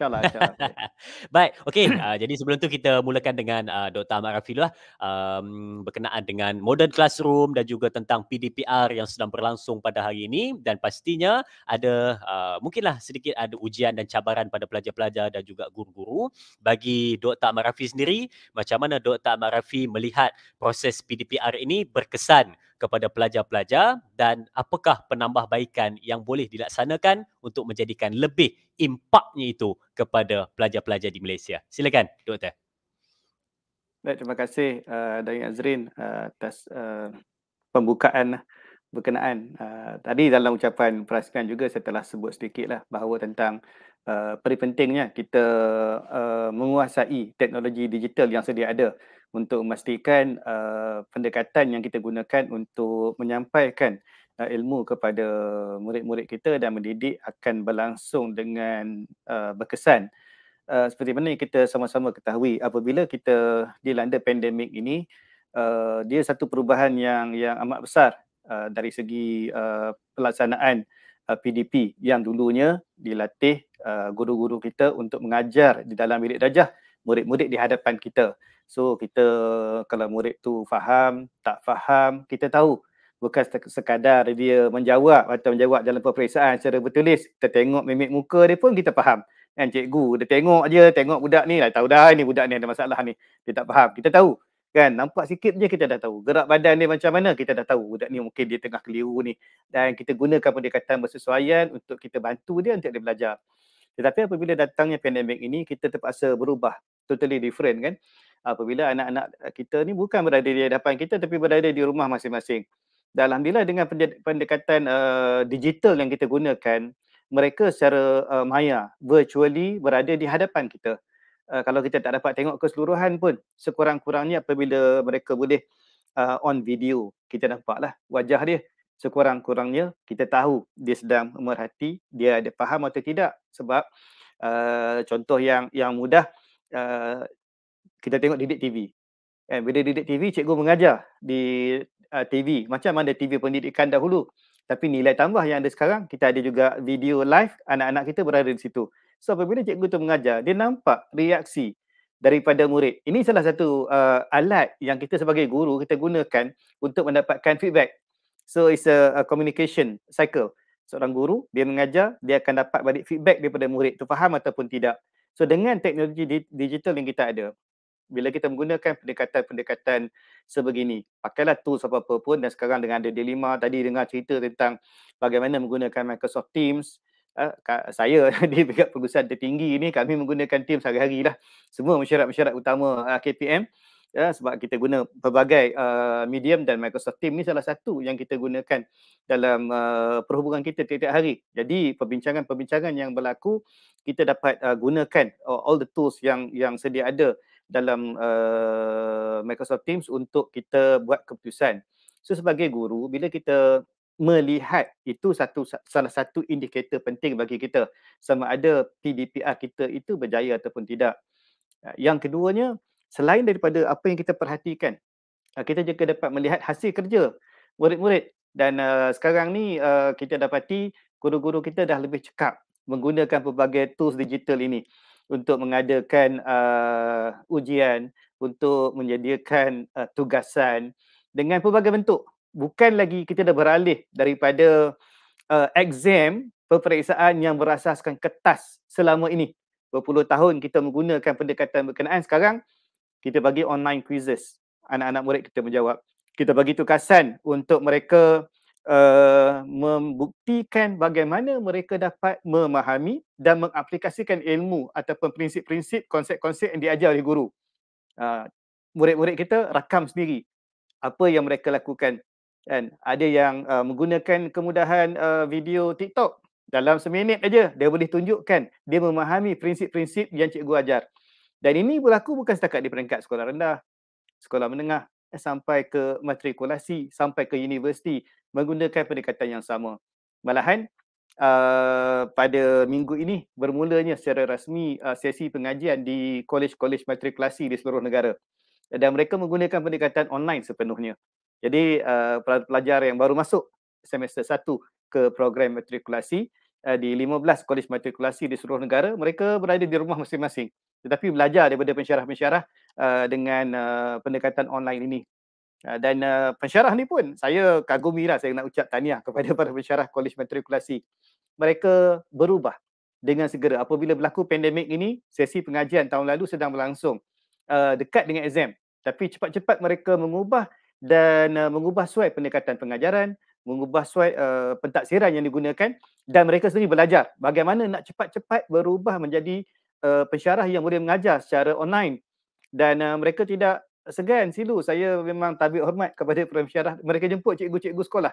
InsyaAllah. Insya lah. Baik. Okay. Uh, ah, jadi sebelum tu kita mulakan dengan uh, ah, Dr. Ahmad Rafi lah. Um, berkenaan dengan modern classroom dan juga tentang PDPR yang sedang berlangsung pada hari ini. Dan pastinya ada uh, mungkinlah sedikit ada ujian dan cabaran pada pelajar-pelajar dan juga guru-guru. Bagi Dr. Ahmad Rafi sendiri, macam mana Dr. Ahmad Rafi melihat proses PDPR ini berkesan kepada pelajar-pelajar dan apakah penambahbaikan yang boleh dilaksanakan untuk menjadikan lebih impaknya itu kepada pelajar-pelajar di Malaysia. Silakan, Doktor. Baik, terima kasih uh, eh, Dari Azrin uh, atas uh, pembukaan berkenaan. Uh, tadi dalam ucapan perasmian juga saya telah sebut sedikitlah bahawa tentang uh, pentingnya kita uh, menguasai teknologi digital yang sedia ada untuk memastikan uh, pendekatan yang kita gunakan untuk menyampaikan uh, ilmu kepada murid-murid kita dan mendidik akan berlangsung dengan uh, berkesan. Uh, seperti mana kita sama-sama ketahui apabila kita dilanda pandemik ini uh, dia satu perubahan yang yang amat besar uh, dari segi uh, pelaksanaan uh, PDP yang dulunya dilatih uh, guru-guru kita untuk mengajar di dalam bilik darjah murid-murid di hadapan kita so kita kalau murid tu faham tak faham kita tahu uh, bukan sekadar dia menjawab atau menjawab dalam peperiksaan secara bertulis kita tengok mimik muka dia pun kita faham kan cikgu dia tengok aja tengok budak ni dah tahu dah ni budak ni ada masalah ni dia tak faham kita tahu kan nampak sikit je kita dah tahu gerak badan dia macam mana kita dah tahu budak ni mungkin dia tengah keliru ni dan kita gunakan pendekatan bersesuaian untuk kita bantu dia untuk dia belajar tetapi apabila datangnya pandemik ini kita terpaksa berubah totally different kan apabila anak-anak kita ni bukan berada di hadapan kita tapi berada di rumah masing-masing dan alhamdulillah dengan pendekatan uh, digital yang kita gunakan mereka secara uh, maya virtually berada di hadapan kita uh, kalau kita tak dapat tengok keseluruhan pun sekurang-kurangnya apabila mereka boleh uh, on video kita nampaklah wajah dia sekurang-kurangnya kita tahu dia sedang merhati dia ada faham atau tidak sebab uh, contoh yang yang mudah uh, kita tengok didik TV kan bila didik TV cikgu mengajar di uh, TV macam mana TV pendidikan dahulu tapi nilai tambah yang ada sekarang kita ada juga video live anak-anak kita berada di situ so apabila cikgu tu mengajar dia nampak reaksi daripada murid ini salah satu uh, alat yang kita sebagai guru kita gunakan untuk mendapatkan feedback so it's a, a communication cycle seorang guru dia mengajar dia akan dapat balik feedback daripada murid tu faham ataupun tidak so dengan teknologi di- digital yang kita ada bila kita menggunakan pendekatan-pendekatan sebegini. Pakailah tools apa-apa pun dan sekarang dengan ada dilema tadi dengar cerita tentang bagaimana menggunakan Microsoft Teams. Uh, saya di pihak perusahaan tertinggi ini kami menggunakan Teams hari-hari lah. Semua masyarakat masyarakat utama uh, eh, KPM ya, eh, sebab kita guna pelbagai uh, medium dan Microsoft Teams ni salah satu yang kita gunakan dalam uh, perhubungan kita tiap-tiap hari. Jadi perbincangan-perbincangan yang berlaku kita dapat uh, gunakan uh, all the tools yang yang sedia ada dalam uh, Microsoft Teams untuk kita buat keputusan. So sebagai guru bila kita melihat itu satu salah satu indikator penting bagi kita sama ada PDPR kita itu berjaya ataupun tidak. Yang keduanya selain daripada apa yang kita perhatikan eh, kita juga dapat melihat hasil kerja murid-murid dan uh, sekarang ni uh, kita dapati guru-guru kita dah lebih cekap menggunakan pelbagai tools digital ini untuk mengadakan uh, ujian untuk menyediakan uh, tugasan dengan pelbagai bentuk bukan lagi kita dah beralih daripada uh, exam peperiksaan yang berasaskan kertas selama ini berpuluh tahun kita menggunakan pendekatan berkenaan sekarang kita bagi online quizzes anak-anak murid kita menjawab kita bagi tugasan untuk mereka uh, membuktikan bagaimana mereka dapat memahami dan mengaplikasikan ilmu ataupun prinsip-prinsip, konsep-konsep yang diajar oleh guru. Uh, murid-murid kita rakam sendiri apa yang mereka lakukan. Kan? Ada yang uh, menggunakan kemudahan uh, video TikTok dalam seminit aja dia boleh tunjukkan dia memahami prinsip-prinsip yang cikgu ajar. Dan ini berlaku bukan setakat di peringkat sekolah rendah, sekolah menengah sampai ke matrikulasi, sampai ke universiti menggunakan pendekatan yang sama. Malahan uh, pada minggu ini bermulanya secara rasmi uh, sesi pengajian di kolej-kolej matrikulasi di seluruh negara dan mereka menggunakan pendekatan online sepenuhnya. Jadi uh, pelajar yang baru masuk semester 1 ke program matrikulasi uh, di 15 kolej matrikulasi di seluruh negara mereka berada di rumah masing-masing tetapi belajar daripada pensyarah-pensyarah uh, dengan uh, pendekatan online ini Ah, dan uh, pensyarah ni pun saya kagumi lah saya nak ucap tahniah kepada para pensyarah kolej matrikulasi mereka berubah dengan segera apabila berlaku pandemik ini sesi pengajian tahun lalu sedang berlangsung uh, dekat dengan exam tapi cepat-cepat mereka mengubah dan uh, mengubah suai pendekatan pengajaran mengubah suai uh, pentaksiran yang digunakan dan mereka sendiri belajar bagaimana nak cepat-cepat berubah menjadi uh, pensyarah yang boleh mengajar secara online dan uh, mereka tidak segan silu saya memang tabik hormat kepada Prof. Syarah mereka jemput cikgu-cikgu sekolah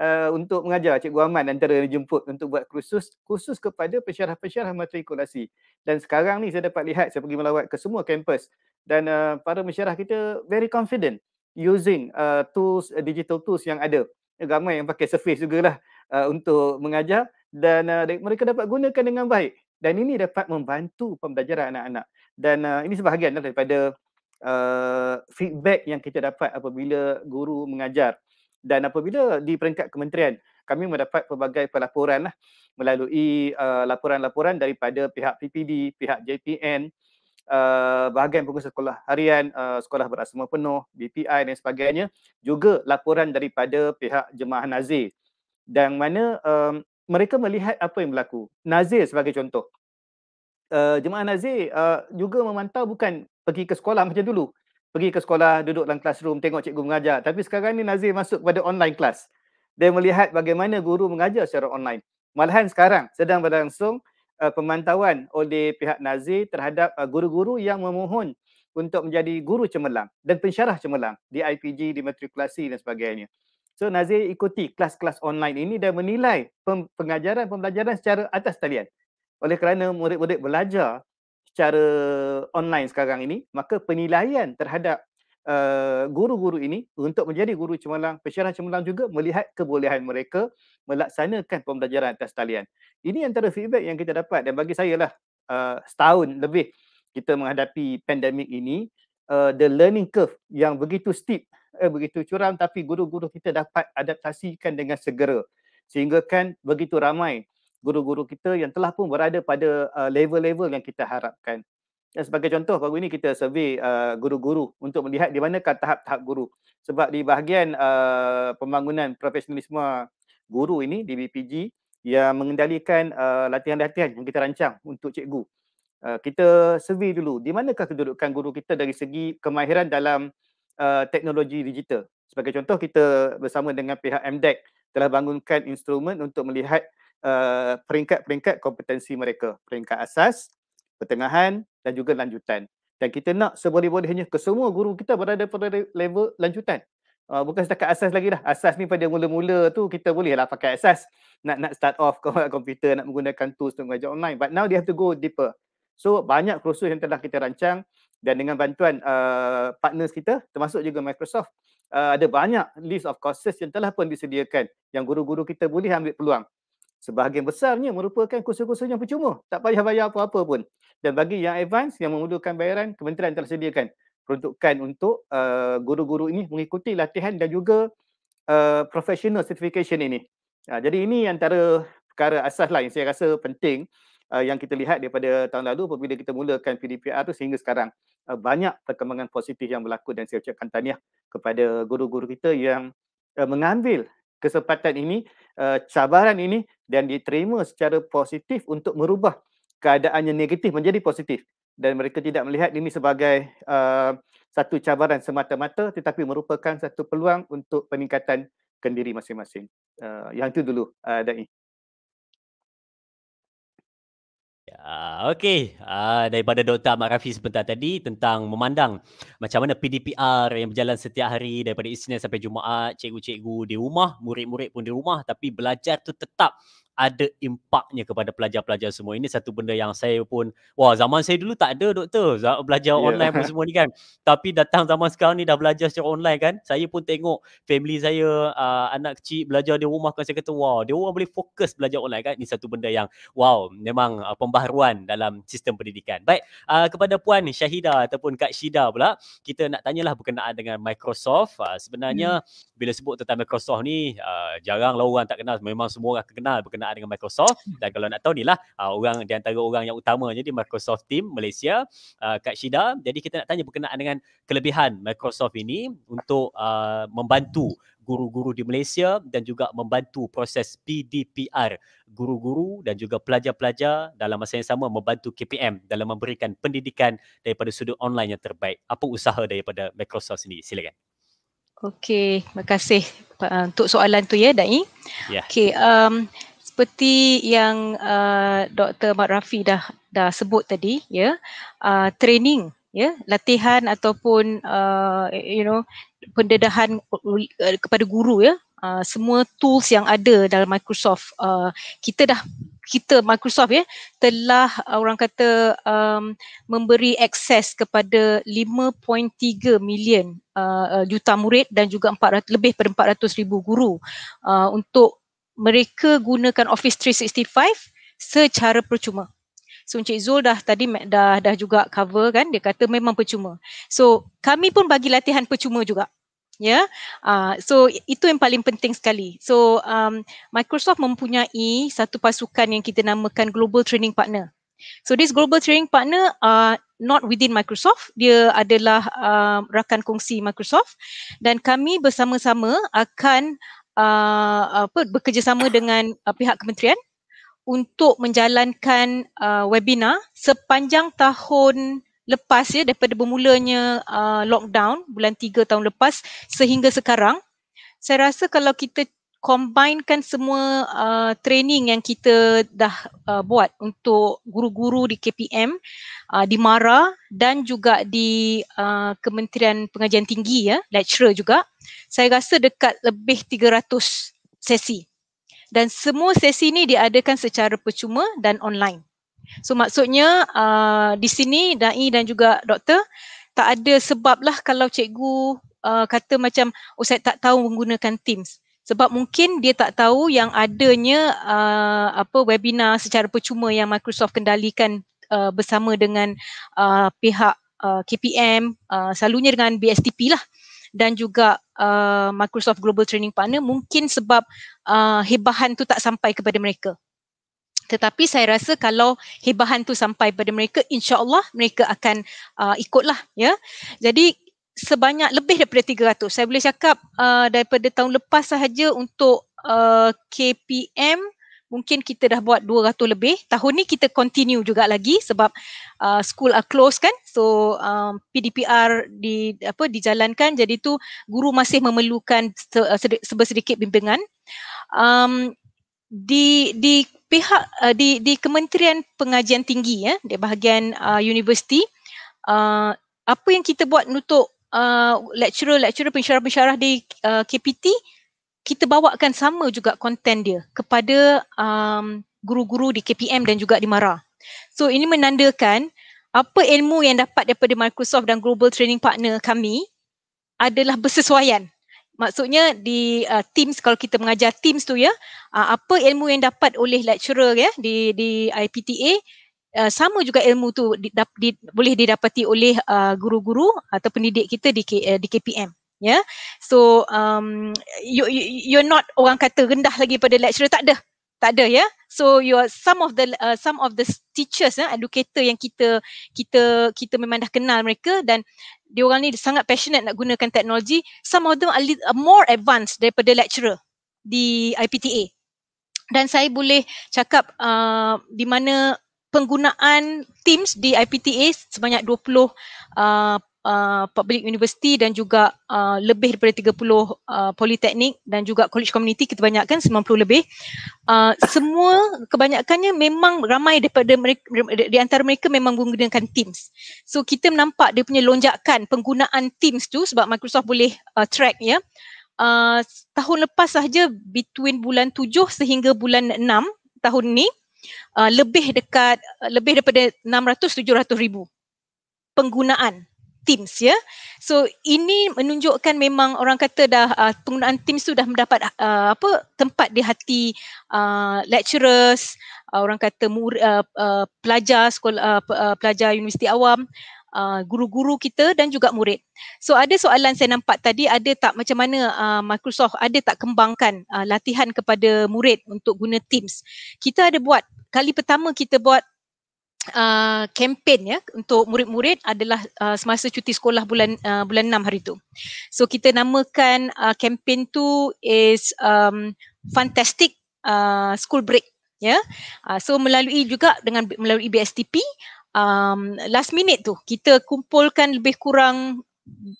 uh, untuk mengajar cikgu Aman antara yang dijemput untuk buat kursus khusus kepada pensyarah-pensyarah matrikulasi dan sekarang ni saya dapat lihat saya pergi melawat ke semua kampus dan uh, para mesyarah kita very confident using uh, tools uh, digital tools yang ada ramai yang pakai surface jugalah uh, untuk mengajar dan uh, mereka dapat gunakan dengan baik dan ini dapat membantu pembelajaran anak-anak dan uh, ini sebahagian daripada uh, feedback yang kita dapat apabila guru mengajar dan apabila di peringkat kementerian kami mendapat pelbagai pelaporan lah, melalui uh, laporan-laporan daripada pihak PPD, pihak JPN, uh, eh, bahagian pengurus sekolah harian, uh, sekolah berasrama penuh, BPI dan sebagainya, juga laporan daripada pihak jemaah Nazir dan mana um, mereka melihat apa yang berlaku. Nazir sebagai contoh. Uh, jemaah Nazir uh, juga memantau bukan pergi ke sekolah macam dulu. Pergi ke sekolah, duduk dalam classroom, tengok cikgu mengajar. Tapi sekarang ni Nazir masuk kepada online class. Dia melihat bagaimana guru mengajar secara online. Malahan sekarang sedang berlangsung uh, pemantauan oleh pihak Nazir terhadap uh, guru-guru yang memohon untuk menjadi guru cemerlang dan pensyarah cemerlang di IPG, di matrikulasi dan sebagainya. So Nazir ikuti kelas-kelas online ini dan menilai pengajaran pembelajaran secara atas talian. Oleh kerana murid-murid belajar secara online sekarang ini, maka penilaian terhadap uh, guru-guru ini untuk menjadi guru cemerlang, pensyarah cemerlang juga melihat kebolehan mereka melaksanakan pembelajaran atas talian. Ini antara feedback yang kita dapat dan bagi saya lah uh, setahun lebih kita menghadapi pandemik ini, uh, the learning curve yang begitu steep, eh, begitu curam tapi guru-guru kita dapat adaptasikan dengan segera sehingga kan begitu ramai guru-guru kita yang telah pun berada pada uh, level-level yang kita harapkan. Dan sebagai contoh baru ini kita survey uh, guru-guru untuk melihat di manakah tahap-tahap guru. Sebab di bahagian uh, pembangunan profesionalisme guru ini di BPG yang mengendalikan uh, latihan-latihan yang kita rancang untuk cikgu. Uh, kita survey dulu di manakah kedudukan guru kita dari segi kemahiran dalam uh, teknologi digital. Sebagai contoh kita bersama dengan pihak MDEC telah bangunkan instrumen untuk melihat Eh, peringkat-peringkat kompetensi mereka. Peringkat asas, pertengahan dan juga lanjutan. Dan kita nak seboleh-bolehnya ke semua guru kita berada pada level lanjutan. Uh, bukan setakat asas lagi dah. Asas ni pada mula-mula tu kita boleh lah pakai asas. Nak nak start off komputer, nak menggunakan tools untuk mengajar online. But now they have to go deeper. So banyak kursus yang telah kita rancang dan dengan bantuan uh, partners kita termasuk juga Microsoft uh, ada banyak list of courses yang telah pun disediakan yang guru-guru kita boleh ambil peluang sebahagian besarnya merupakan kursus-kursus yang percuma. Tak payah bayar apa-apa pun. Dan bagi yang advance, yang memerlukan bayaran, kementerian telah sediakan peruntukan untuk uh, guru-guru ini mengikuti latihan dan juga uh, professional certification ini. Uh, jadi ini antara perkara asas lah yang saya rasa penting uh, yang kita lihat daripada tahun lalu apabila kita mulakan PDPR itu sehingga sekarang. Uh, banyak perkembangan positif yang berlaku dan saya ucapkan tahniah kepada guru-guru kita yang uh, mengambil kesempatan ini Eh, cabaran ini dan diterima secara positif untuk merubah keadaan yang negatif menjadi positif dan mereka tidak melihat ini sebagai uh, satu cabaran semata-mata tetapi merupakan satu peluang untuk peningkatan kendiri masing-masing. Uh, yang itu dulu uh, dan ini. Ah, okay. Uh, ah, daripada Dr. Ahmad Rafi sebentar tadi tentang memandang macam mana PDPR yang berjalan setiap hari daripada Isnin sampai Jumaat, cikgu-cikgu di rumah, murid-murid pun di rumah tapi belajar tu tetap ada impaknya kepada pelajar-pelajar semua. Ini satu benda yang saya pun, wah zaman saya dulu tak ada doktor belajar yeah. online pun semua ni kan. Tapi datang zaman sekarang ni dah belajar secara online kan. Saya pun tengok family saya, uh, anak kecil belajar di rumah kan. Saya kata wow, dia orang boleh fokus belajar online kan. Ini satu benda yang wow, memang uh, pembaharuan dalam sistem pendidikan. Baik, uh, kepada Puan Syahida ataupun Kak Syida pula, kita nak tanyalah berkenaan dengan Microsoft. Uh, sebenarnya hmm. bila sebut tentang Microsoft ni, uh, jaranglah orang tak kenal. Memang semua orang kenal berkenaan berkenaan dengan Microsoft hmm. dan kalau nak tahu ni lah uh, orang di antara orang yang utama jadi Microsoft Team Malaysia uh, Kak Shida jadi kita nak tanya berkenaan dengan kelebihan Microsoft ini untuk uh, membantu guru-guru di Malaysia dan juga membantu proses PDPR guru-guru dan juga pelajar-pelajar dalam masa yang sama membantu KPM dalam memberikan pendidikan daripada sudut online yang terbaik. Apa usaha daripada Microsoft sendiri? Silakan. Okey, terima kasih eh, untuk soalan tu ya Dai. Yeah. Okey, um, seperti yang uh, Dr. Mat Rafi dah dah sebut tadi ya yeah, uh, training ya yeah, latihan ataupun uh, you know pendedahan uh, kepada guru ya yeah, uh, semua tools yang ada dalam Microsoft uh, kita dah kita Microsoft ya yeah, telah uh, orang kata um, memberi akses kepada 5.3 million uh, uh, juta murid dan juga 400 lebih pada 400 ribu guru uh, untuk mereka gunakan Office 365 secara percuma. So Encik Zul dah tadi dah dah juga cover kan dia kata memang percuma. So kami pun bagi latihan percuma juga. Ya. Yeah? Uh, so itu yang paling penting sekali. So um Microsoft mempunyai satu pasukan yang kita namakan Global Training Partner. So this Global Training Partner uh not within Microsoft, dia adalah uh, rakan kongsi Microsoft dan kami bersama-sama akan uh, apa bekerjasama dengan uh, pihak kementerian untuk menjalankan uh, webinar sepanjang tahun lepas ya daripada bermulanya uh, lockdown bulan tiga tahun lepas sehingga sekarang saya rasa kalau kita combinekan semua uh, training yang kita dah uh, buat untuk guru-guru di KPM uh, di MARA dan juga di uh, Kementerian Pengajian Tinggi ya lecturer juga saya rasa dekat lebih 300 sesi. Dan semua sesi ni diadakan secara percuma dan online. So maksudnya uh, di sini Dai dan juga doktor tak ada sebab lah kalau cikgu uh, kata macam oh saya tak tahu menggunakan Teams. Sebab mungkin dia tak tahu yang adanya uh, apa webinar secara percuma yang Microsoft kendalikan uh, bersama dengan uh, pihak uh, KPM uh, selalunya dengan BSTP lah dan juga uh, Microsoft Global Training Partner mungkin sebab uh, hebahan tu tak sampai kepada mereka. Tetapi saya rasa kalau hebahan tu sampai kepada mereka, insyaAllah mereka akan uh, ikutlah. Ya? Jadi sebanyak lebih daripada 300. Saya boleh cakap uh, daripada tahun lepas sahaja untuk uh, KPM, mungkin kita dah buat 200 lebih. Tahun ni kita continue juga lagi sebab uh, school are closed kan. So um, PDPR di apa dijalankan jadi tu guru masih memerlukan se- uh, sed- sebersedikit bimbingan. Um, di di pihak uh, di di Kementerian Pengajian Tinggi ya di bahagian uh, universiti uh, apa yang kita buat untuk uh, lecturer lecturer pensyarah-pensyarah di uh, KPT uh, kita bawakan sama juga konten dia kepada um, guru-guru di KPM dan juga di Mara. So ini menandakan apa ilmu yang dapat daripada Microsoft dan Global Training Partner kami adalah bersesuaian. Maksudnya di uh, Teams kalau kita mengajar Teams tu ya, uh, apa ilmu yang dapat oleh lecturer ya di di IPTA Uh, sama juga ilmu tu di, di, boleh didapati oleh uh, guru-guru atau pendidik kita di K, uh, di KPM. Ya. Yeah? So um you, you you're not orang kata rendah lagi pada lecturer tak ada. Tak ada ya. Yeah? So you are some of the uh, some of the teachers ya, yeah, educator yang kita kita kita memang dah kenal mereka dan dia orang ni sangat passionate nak gunakan teknologi. Some of them are more advanced daripada lecturer di IPTA. Dan saya boleh cakap uh, di mana penggunaan Teams di IPTA sebanyak 20 uh, Uh, public university dan juga uh, lebih daripada 30 uh, politeknik dan juga college community kita banyakkan 90 lebih uh, semua kebanyakannya memang ramai daripada mereka di antara mereka memang menggunakan Teams so kita nampak dia punya lonjakan penggunaan Teams tu sebab Microsoft boleh uh, track ya yeah. uh, tahun lepas sahaja between bulan 7 sehingga bulan 6 tahun ni uh, lebih dekat uh, lebih daripada 600 700 ribu penggunaan Teams ya. So ini menunjukkan memang orang kata dah uh, penggunaan Teams sudah mendapat uh, apa tempat di hati uh, lecturers, uh, orang kata mur- uh, uh, pelajar sekolah uh, pelajar universiti awam, uh, guru-guru kita dan juga murid. So ada soalan saya nampak tadi ada tak macam mana uh, Microsoft ada tak kembangkan uh, latihan kepada murid untuk guna Teams. Kita ada buat kali pertama kita buat kempen uh, ya untuk murid-murid adalah uh, semasa cuti sekolah bulan uh, bulan enam hari itu. So kita namakan kempen uh, tu is um fantastic uh, school break ya. Yeah? Uh, so melalui juga dengan melalui BSTP um last minute tu kita kumpulkan lebih kurang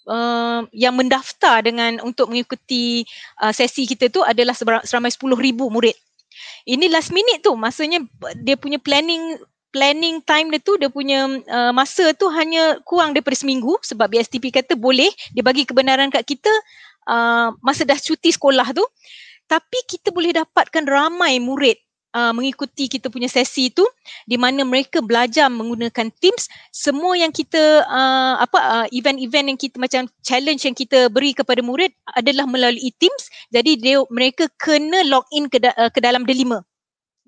Uh, yang mendaftar dengan untuk mengikuti uh, sesi kita tu adalah seramai 10,000 murid. Ini last minute tu, maksudnya dia punya planning planning time dia tu dia punya uh, masa tu hanya kurang daripada seminggu sebab BSTP kata boleh dia bagi kebenaran kat kita uh, masa dah cuti sekolah tu tapi kita boleh dapatkan ramai murid uh, mengikuti kita punya sesi tu di mana mereka belajar menggunakan Teams semua yang kita uh, apa uh, event-event yang kita macam challenge yang kita beri kepada murid adalah melalui Teams jadi dia mereka kena log in ke, da- uh, ke dalam Delima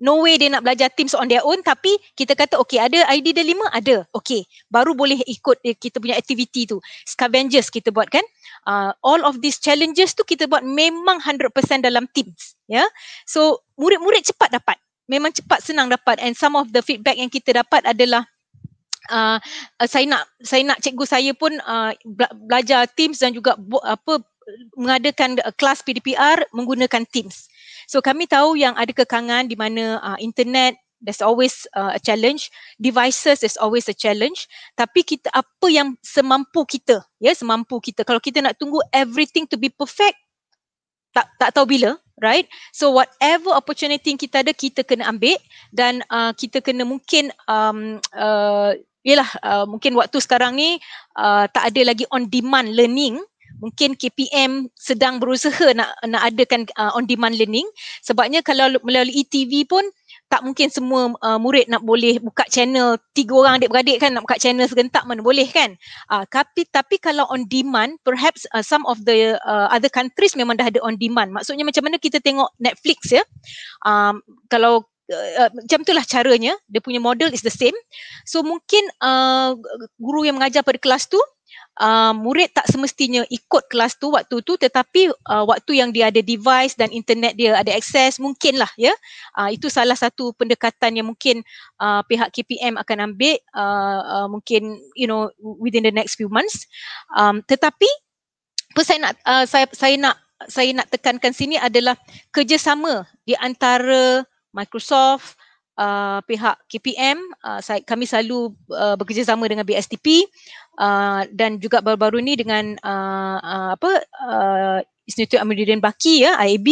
no way dia nak belajar Teams on their own tapi kita kata okay ada ID dia lima ada okay baru boleh ikut eh, kita punya aktiviti tu scavengers kita buat kan uh, all of these challenges tu kita buat memang 100% dalam Teams ya yeah? so murid-murid cepat dapat memang cepat senang dapat and some of the feedback yang kita dapat adalah Uh, uh, saya nak saya nak cikgu saya pun uh, belajar Teams dan juga apa mengadakan kelas PDPR menggunakan Teams. So kami tahu yang ada kekangan di mana uh, internet there's always uh, a challenge devices is always a challenge tapi kita apa yang semampu kita ya yeah, semampu kita kalau kita nak tunggu everything to be perfect tak tak tahu bila right so whatever opportunity yang kita ada kita kena ambil dan uh, kita kena mungkin um uh, yalah uh, mungkin waktu sekarang ni uh, tak ada lagi on demand learning mungkin KPM sedang berusaha nak nak adakan uh, on demand learning sebabnya kalau melalui ETV pun tak mungkin semua uh, murid nak boleh buka channel tiga orang adik-beradik kan nak buka channel serentak mana boleh kan uh, ah, tapi tapi kalau on demand perhaps uh, some of the uh, other countries memang dah ada on demand maksudnya macam mana kita tengok Netflix ya um, kalau Uh, macam itulah caranya dia punya model is the same so mungkin uh, guru yang mengajar pada kelas tu uh, murid tak semestinya ikut kelas tu waktu tu tetapi uh, waktu yang dia ada device dan internet dia ada akses mungkinlah ya yeah? uh, itu salah satu pendekatan yang mungkin uh, pihak KPM akan ambil uh, uh, mungkin you know within the next few months um, tetapi apa saya nak uh, saya saya nak saya nak tekankan sini adalah kerjasama di antara Microsoft uh, pihak KPM uh, kami selalu uh, bekerjasama dengan BSTP uh, dan juga baru-baru ni dengan uh, uh, apa uh, Institut Amiruddin Baki ya IAB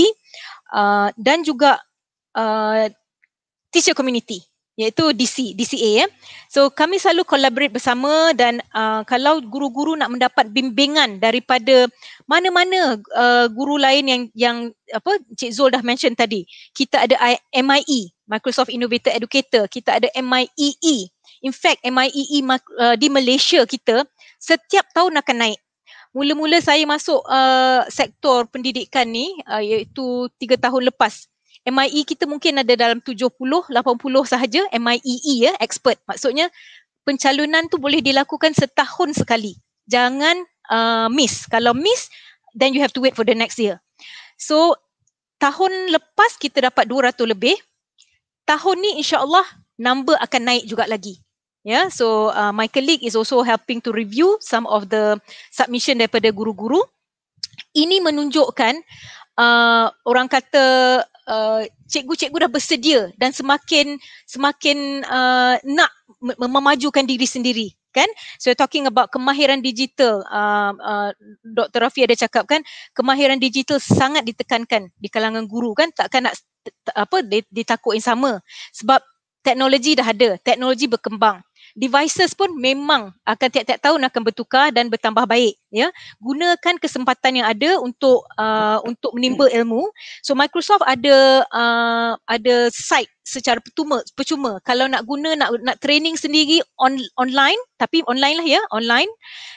uh, dan juga uh, teacher community iaitu DC, DCA. Ya. So kami selalu collaborate bersama dan uh, kalau guru-guru nak mendapat bimbingan daripada mana-mana uh, guru lain yang yang apa Cik Zul dah mention tadi, kita ada MIE, Microsoft Innovator Educator, kita ada MIEE. E. In fact, MIEE e, uh, di Malaysia kita setiap tahun akan naik. Mula-mula saya masuk uh, sektor pendidikan ni uh, iaitu tiga tahun lepas. MIE kita mungkin ada dalam 70 80 sahaja MIEE ya expert maksudnya pencalonan tu boleh dilakukan setahun sekali jangan uh, miss kalau miss then you have to wait for the next year so tahun lepas kita dapat 200 lebih tahun ni insyaallah number akan naik juga lagi ya yeah? so uh, my colleague is also helping to review some of the submission daripada guru-guru ini menunjukkan uh, orang kata Uh, cikgu-cikgu dah bersedia dan semakin semakin uh, nak memajukan diri sendiri kan so we're talking about kemahiran digital uh, uh, Dr Rafi ada cakap kan kemahiran digital sangat ditekankan di kalangan guru kan takkan nak apa ditakutin sama sebab teknologi dah ada teknologi berkembang devices pun memang akan tiap-tiap tahun akan bertukar dan bertambah baik ya gunakan kesempatan yang ada untuk uh, untuk menimba ilmu so Microsoft ada uh, ada site secara percuma percuma kalau nak guna nak nak training sendiri on online tapi online lah ya online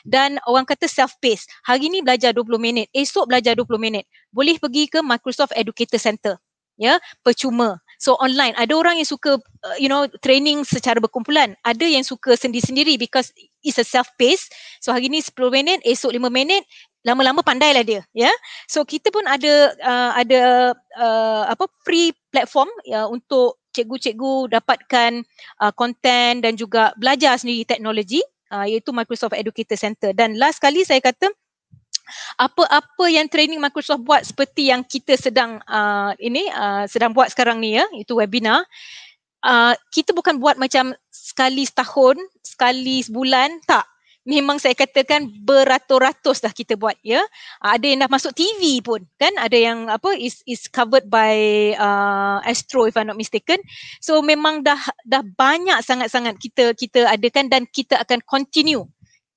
dan orang kata self paced hari ni belajar 20 minit esok belajar 20 minit boleh pergi ke Microsoft Educator Center ya percuma So online ada orang yang suka uh, you know training secara berkumpulan, ada yang suka sendiri-sendiri because it's a self paced So hari ni 10 minit, esok 5 minit, lama-lama pandai lah dia, Yeah? So kita pun ada uh, ada uh, apa free platform uh, untuk cikgu-cikgu dapatkan konten uh, dan juga belajar sendiri teknologi uh, iaitu Microsoft Educator Center. Dan last kali saya kata apa-apa yang training Microsoft buat seperti yang kita sedang uh, ini uh, sedang buat sekarang ni ya itu webinar uh, kita bukan buat macam sekali setahun sekali sebulan tak memang saya katakan beratus-ratus dah kita buat ya ada yang dah masuk TV pun kan ada yang apa is is covered by uh, Astro if I'm not mistaken so memang dah dah banyak sangat-sangat kita kita adakan dan kita akan continue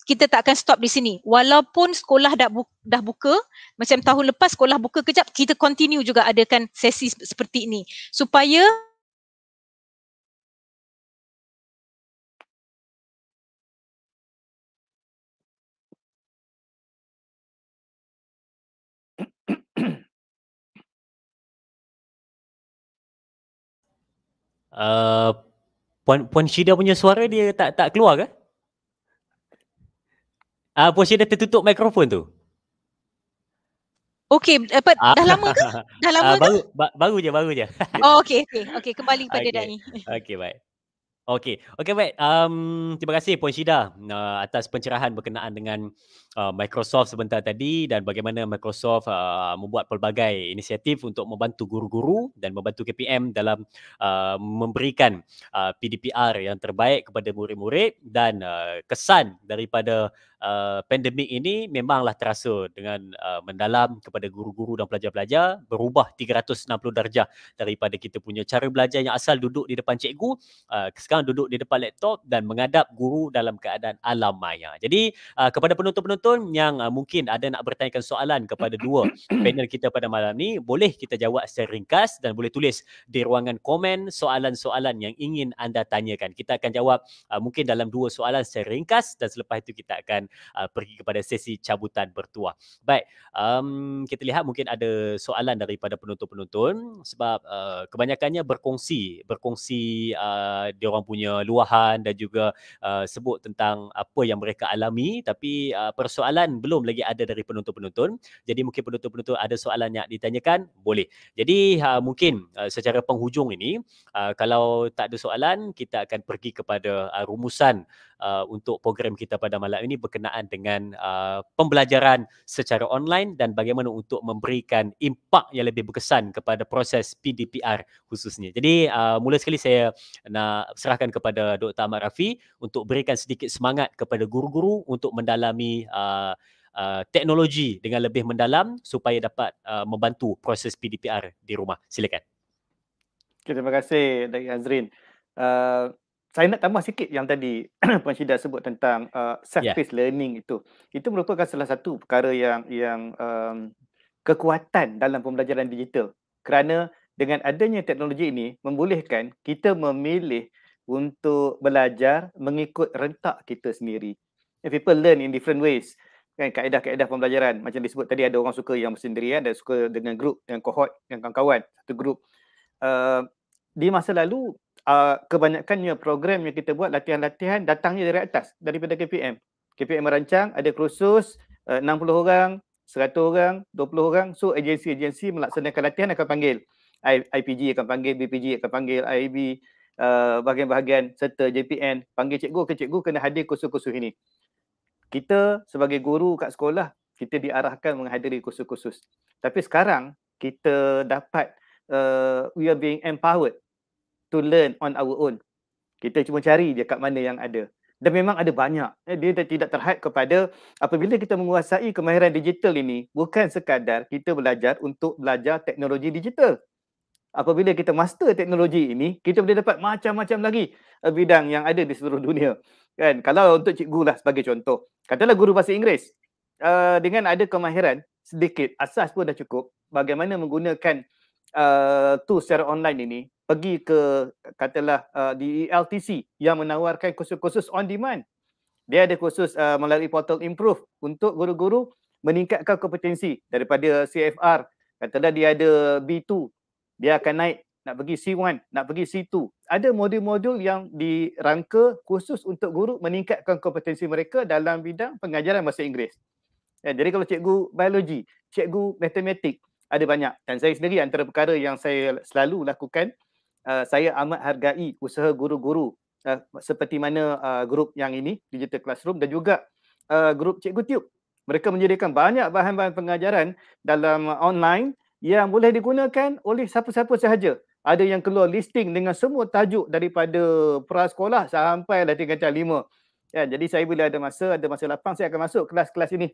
kita tak akan stop di sini. Walaupun sekolah dah buka, dah buka, macam tahun lepas sekolah buka kejap, kita continue juga adakan sesi seperti ini. Supaya Uh, puan puan Syida punya suara dia tak tak keluar ke? Ah, uh, Porsche dah tertutup mikrofon tu. Okey, dapat uh, ah. dah lama ke? Dah lama uh, ah, baru, ke? Baru baru je, baru je. Oh, okey, okey. Okey, kembali pada okay. Dani. Okey, baik. Okey, okey baik. Um, terima kasih Puan Syida uh, atas pencerahan berkenaan dengan uh, Microsoft sebentar tadi dan bagaimana Microsoft uh, membuat pelbagai inisiatif untuk membantu guru-guru dan membantu KPM dalam uh, memberikan uh, PDPR yang terbaik kepada murid-murid dan uh, kesan daripada Uh, pandemik ini memanglah terasa dengan uh, mendalam kepada guru-guru dan pelajar-pelajar berubah 360 darjah daripada kita punya cara belajar yang asal duduk di depan cikgu uh, sekarang duduk di depan laptop dan menghadap guru dalam keadaan alam maya. Jadi uh, kepada penonton-penonton yang uh, mungkin ada nak bertanyakan soalan kepada dua panel kita pada malam ni boleh kita jawab secara ringkas dan boleh tulis di ruangan komen soalan-soalan yang ingin anda tanyakan. Kita akan jawab uh, mungkin dalam dua soalan secara ringkas dan selepas itu kita akan uh, pergi kepada sesi cabutan bertuah. Baik, um, kita lihat mungkin ada soalan daripada penonton-penonton sebab uh, kebanyakannya berkongsi, berkongsi uh, dia orang punya luahan dan juga uh, sebut tentang apa yang mereka alami tapi uh, persoalan belum lagi ada dari penonton-penonton. Jadi mungkin penonton-penonton ada soalan yang ditanyakan, boleh. Jadi uh, mungkin uh, secara penghujung ini uh, kalau tak ada soalan kita akan pergi kepada uh, rumusan uh, untuk program kita pada malam ini berkenaan dengan uh, pembelajaran secara online dan bagaimana untuk memberikan impak yang lebih berkesan kepada proses PDPR khususnya. Jadi uh, mula sekali saya nak serahkan kepada Dr. Ahmad Rafi untuk berikan sedikit semangat kepada guru-guru untuk mendalami uh, Uh, teknologi dengan lebih mendalam supaya dapat uh, membantu proses PDPR di rumah. Silakan. Okay, terima kasih Dari Azrin. Uh, saya nak tambah sikit yang tadi Puan Syidat sebut tentang uh, self-paced ya. yeah. learning itu. Itu merupakan salah satu perkara yang yang um, kekuatan dalam pembelajaran digital. Kerana dengan adanya teknologi ini membolehkan kita memilih untuk belajar mengikut rentak kita sendiri. And people learn in different ways. Kan kaedah-kaedah pembelajaran macam disebut tadi ada orang suka yang bersendirian ada suka dengan grup dengan cohort dengan kawan-kawan satu grup. Uh, di masa lalu uh, kebanyakannya program yang kita buat latihan-latihan datangnya dari atas daripada KPM. KPM merancang ada kursus uh, 60 orang, 100 orang, 20 orang. So agensi-agensi melaksanakan latihan akan panggil I- IPG akan panggil BPG akan panggil IAB uh, bahagian-bahagian serta JPN panggil cikgu ke cikgu kena hadir kursus-kursus ini. Kita sebagai guru kat sekolah kita diarahkan menghadiri kursus-kursus. Tapi sekarang kita dapat uh, we are being empowered to learn on our own. Kita cuma cari dia kat mana yang ada. Dan memang ada banyak. Eh, dia tidak terhad kepada apabila kita menguasai kemahiran digital ini, bukan sekadar kita belajar untuk belajar teknologi digital. Apabila kita master teknologi ini, kita boleh dapat macam-macam lagi eh, bidang yang ada di seluruh dunia. Kan? Kalau untuk cikgu lah sebagai contoh. Katalah guru bahasa Inggeris. Uh, dengan ada kemahiran sedikit, asas pun dah cukup. Bagaimana menggunakan Uh, tu secara online ini pergi ke katalah uh, di e LTC yang menawarkan kursus-kursus on demand. Dia ada kursus uh, melalui portal improve untuk guru-guru meningkatkan kompetensi daripada CFR. Katalah dia ada B2, dia akan naik nak pergi C1, nak pergi C2. Ada modul-modul yang dirangka khusus untuk guru meningkatkan kompetensi mereka dalam bidang pengajaran bahasa Inggeris. Ya, jadi kalau cikgu biologi, cikgu matematik, ada banyak dan saya sendiri antara perkara yang saya selalu lakukan uh, saya amat hargai usaha guru-guru uh, seperti mana uh, grup yang ini digital classroom dan juga uh, grup cikgu tube mereka menyediakan banyak bahan-bahan pengajaran dalam online yang boleh digunakan oleh siapa-siapa sahaja ada yang keluar listing dengan semua tajuk daripada prasekolah sampai lah tingkatan lima. Ya, jadi saya bila ada masa, ada masa lapang, saya akan masuk kelas-kelas ini.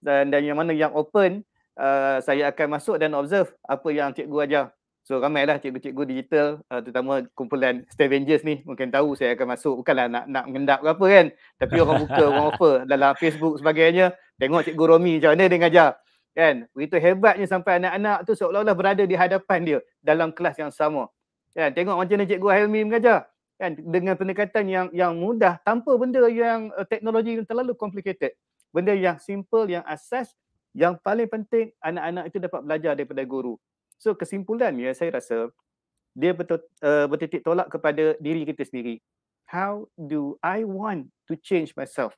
Dan, dan yang mana yang open, uh, saya akan masuk dan observe apa yang cikgu ajar. So lah cikgu-cikgu digital uh, terutama kumpulan Stavengers ni mungkin tahu saya akan masuk bukanlah nak nak mengendap ke apa kan tapi orang buka orang apa dalam Facebook sebagainya tengok cikgu Romi macam mana dia ajar kan begitu hebatnya sampai anak-anak tu seolah-olah berada di hadapan dia dalam kelas yang sama kan tengok macam mana cikgu Helmi mengajar kan dengan pendekatan yang yang mudah tanpa benda yang uh, teknologi yang terlalu complicated benda yang simple yang asas yang paling penting anak-anak itu dapat belajar daripada guru. So kesimpulannya saya rasa dia betul, uh, bertitik tolak kepada diri kita sendiri. How do I want to change myself?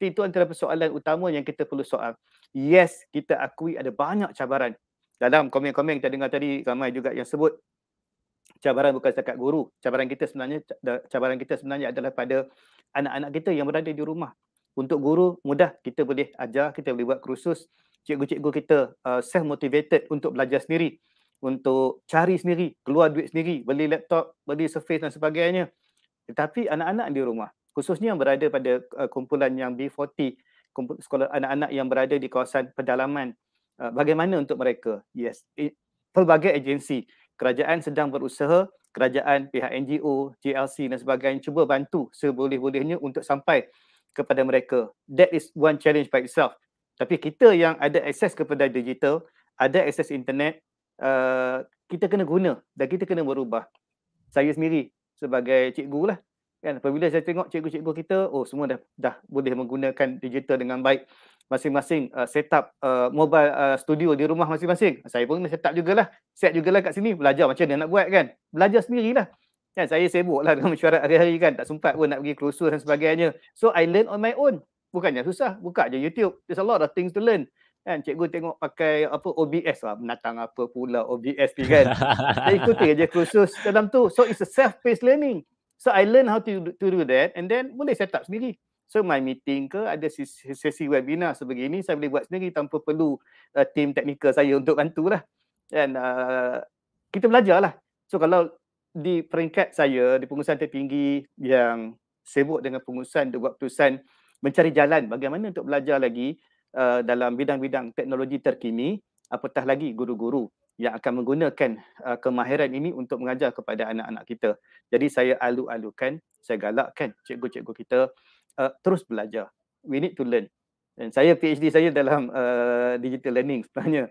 Itu antara persoalan utama yang kita perlu soal. Yes, kita akui ada banyak cabaran. Dalam komen-komen kita dengar tadi ramai juga yang sebut cabaran bukan setakat guru. Cabaran kita sebenarnya cabaran kita sebenarnya adalah pada anak-anak kita yang berada di rumah. Untuk guru mudah kita boleh ajar, kita boleh buat kursus, cikgu-cikgu kita uh, self-motivated untuk belajar sendiri untuk cari sendiri, keluar duit sendiri, beli laptop, beli surface dan sebagainya. Tetapi anak-anak di rumah, khususnya yang berada pada uh, kumpulan yang B40, kumpul, sekolah anak-anak yang berada di kawasan pedalaman, uh, bagaimana untuk mereka? Yes, it, pelbagai agensi, kerajaan sedang berusaha, kerajaan, pihak NGO, JLC dan sebagainya cuba bantu seboleh-bolehnya untuk sampai kepada mereka. That is one challenge by itself tapi kita yang ada akses kepada digital ada akses internet uh, kita kena guna dan kita kena berubah saya sendiri sebagai cikgu lah kan apabila saya tengok cikgu-cikgu kita oh semua dah dah boleh menggunakan digital dengan baik masing-masing uh, setup uh, mobile uh, studio di rumah masing-masing saya pun kena setup jugalah set jugalah kat sini belajar macam mana nak buat kan belajar sendirilah kan saya sibuklah dengan mesyuarat hari-hari kan tak sempat pun nak pergi kursus dan sebagainya so i learn on my own bukannya susah buka je YouTube there's a lot of things to learn kan cikgu tengok pakai apa OBS lah menatang apa pula OBS ni kan saya ikuti aja kursus dalam tu so it's a self paced learning so i learn how to to do that and then boleh set up sendiri so my meeting ke ada sesi, sesi webinar sebegini saya boleh buat sendiri tanpa perlu uh, team teknikal saya untuk bantu lah dan uh, kita belajar lah so kalau di peringkat saya di pengurusan tertinggi yang sibuk dengan pengurusan dekat keputusan the mencari jalan bagaimana untuk belajar lagi uh, dalam bidang-bidang teknologi terkini apatah lagi guru-guru yang akan menggunakan uh, kemahiran ini untuk mengajar kepada anak-anak kita. Jadi saya alu-alukan, saya galakkan cikgu-cikgu kita uh, terus belajar. We need to learn. Dan saya PhD saya dalam uh, digital learning sebenarnya.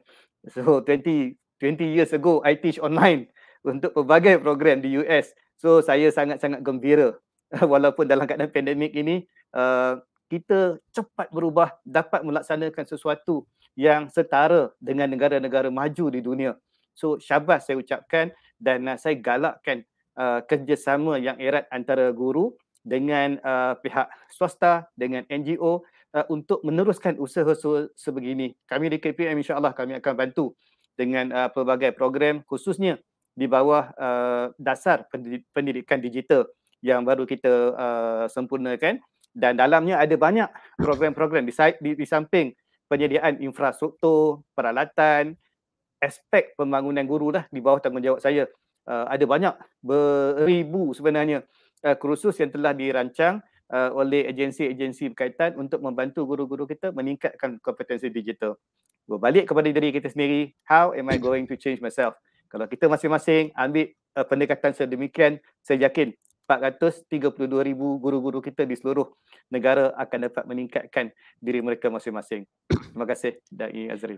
So 20 20 years ago I teach online untuk pelbagai program di US. So saya sangat-sangat gembira walaupun dalam keadaan pandemik ini uh, kita cepat berubah dapat melaksanakan sesuatu yang setara dengan negara-negara maju di dunia. So syabas saya ucapkan dan uh, saya galakkan uh, kerjasama yang erat antara guru dengan uh, pihak swasta dengan NGO uh, untuk meneruskan usaha sebegini. Kami di KPM insya-Allah kami akan bantu dengan uh, pelbagai program khususnya di bawah uh, dasar pendidikan digital yang baru kita uh, sempurnakan dan dalamnya ada banyak ya. program-program di, di, di samping penyediaan infrastruktur, peralatan, aspek pembangunan guru lah di bawah tanggungjawab saya. Uh, ada banyak beribu sebenarnya uh, kursus yang telah dirancang uh, oleh agensi-agensi berkaitan untuk membantu guru-guru kita meningkatkan kompetensi digital. Berbalik kepada diri kita sendiri, how am I going to change myself? Kalau kita masing-masing ambil uh, pendekatan sedemikian, saya yakin 432,000 guru-guru kita di seluruh negara akan dapat meningkatkan diri mereka masing-masing. Terima kasih Da'i Azri.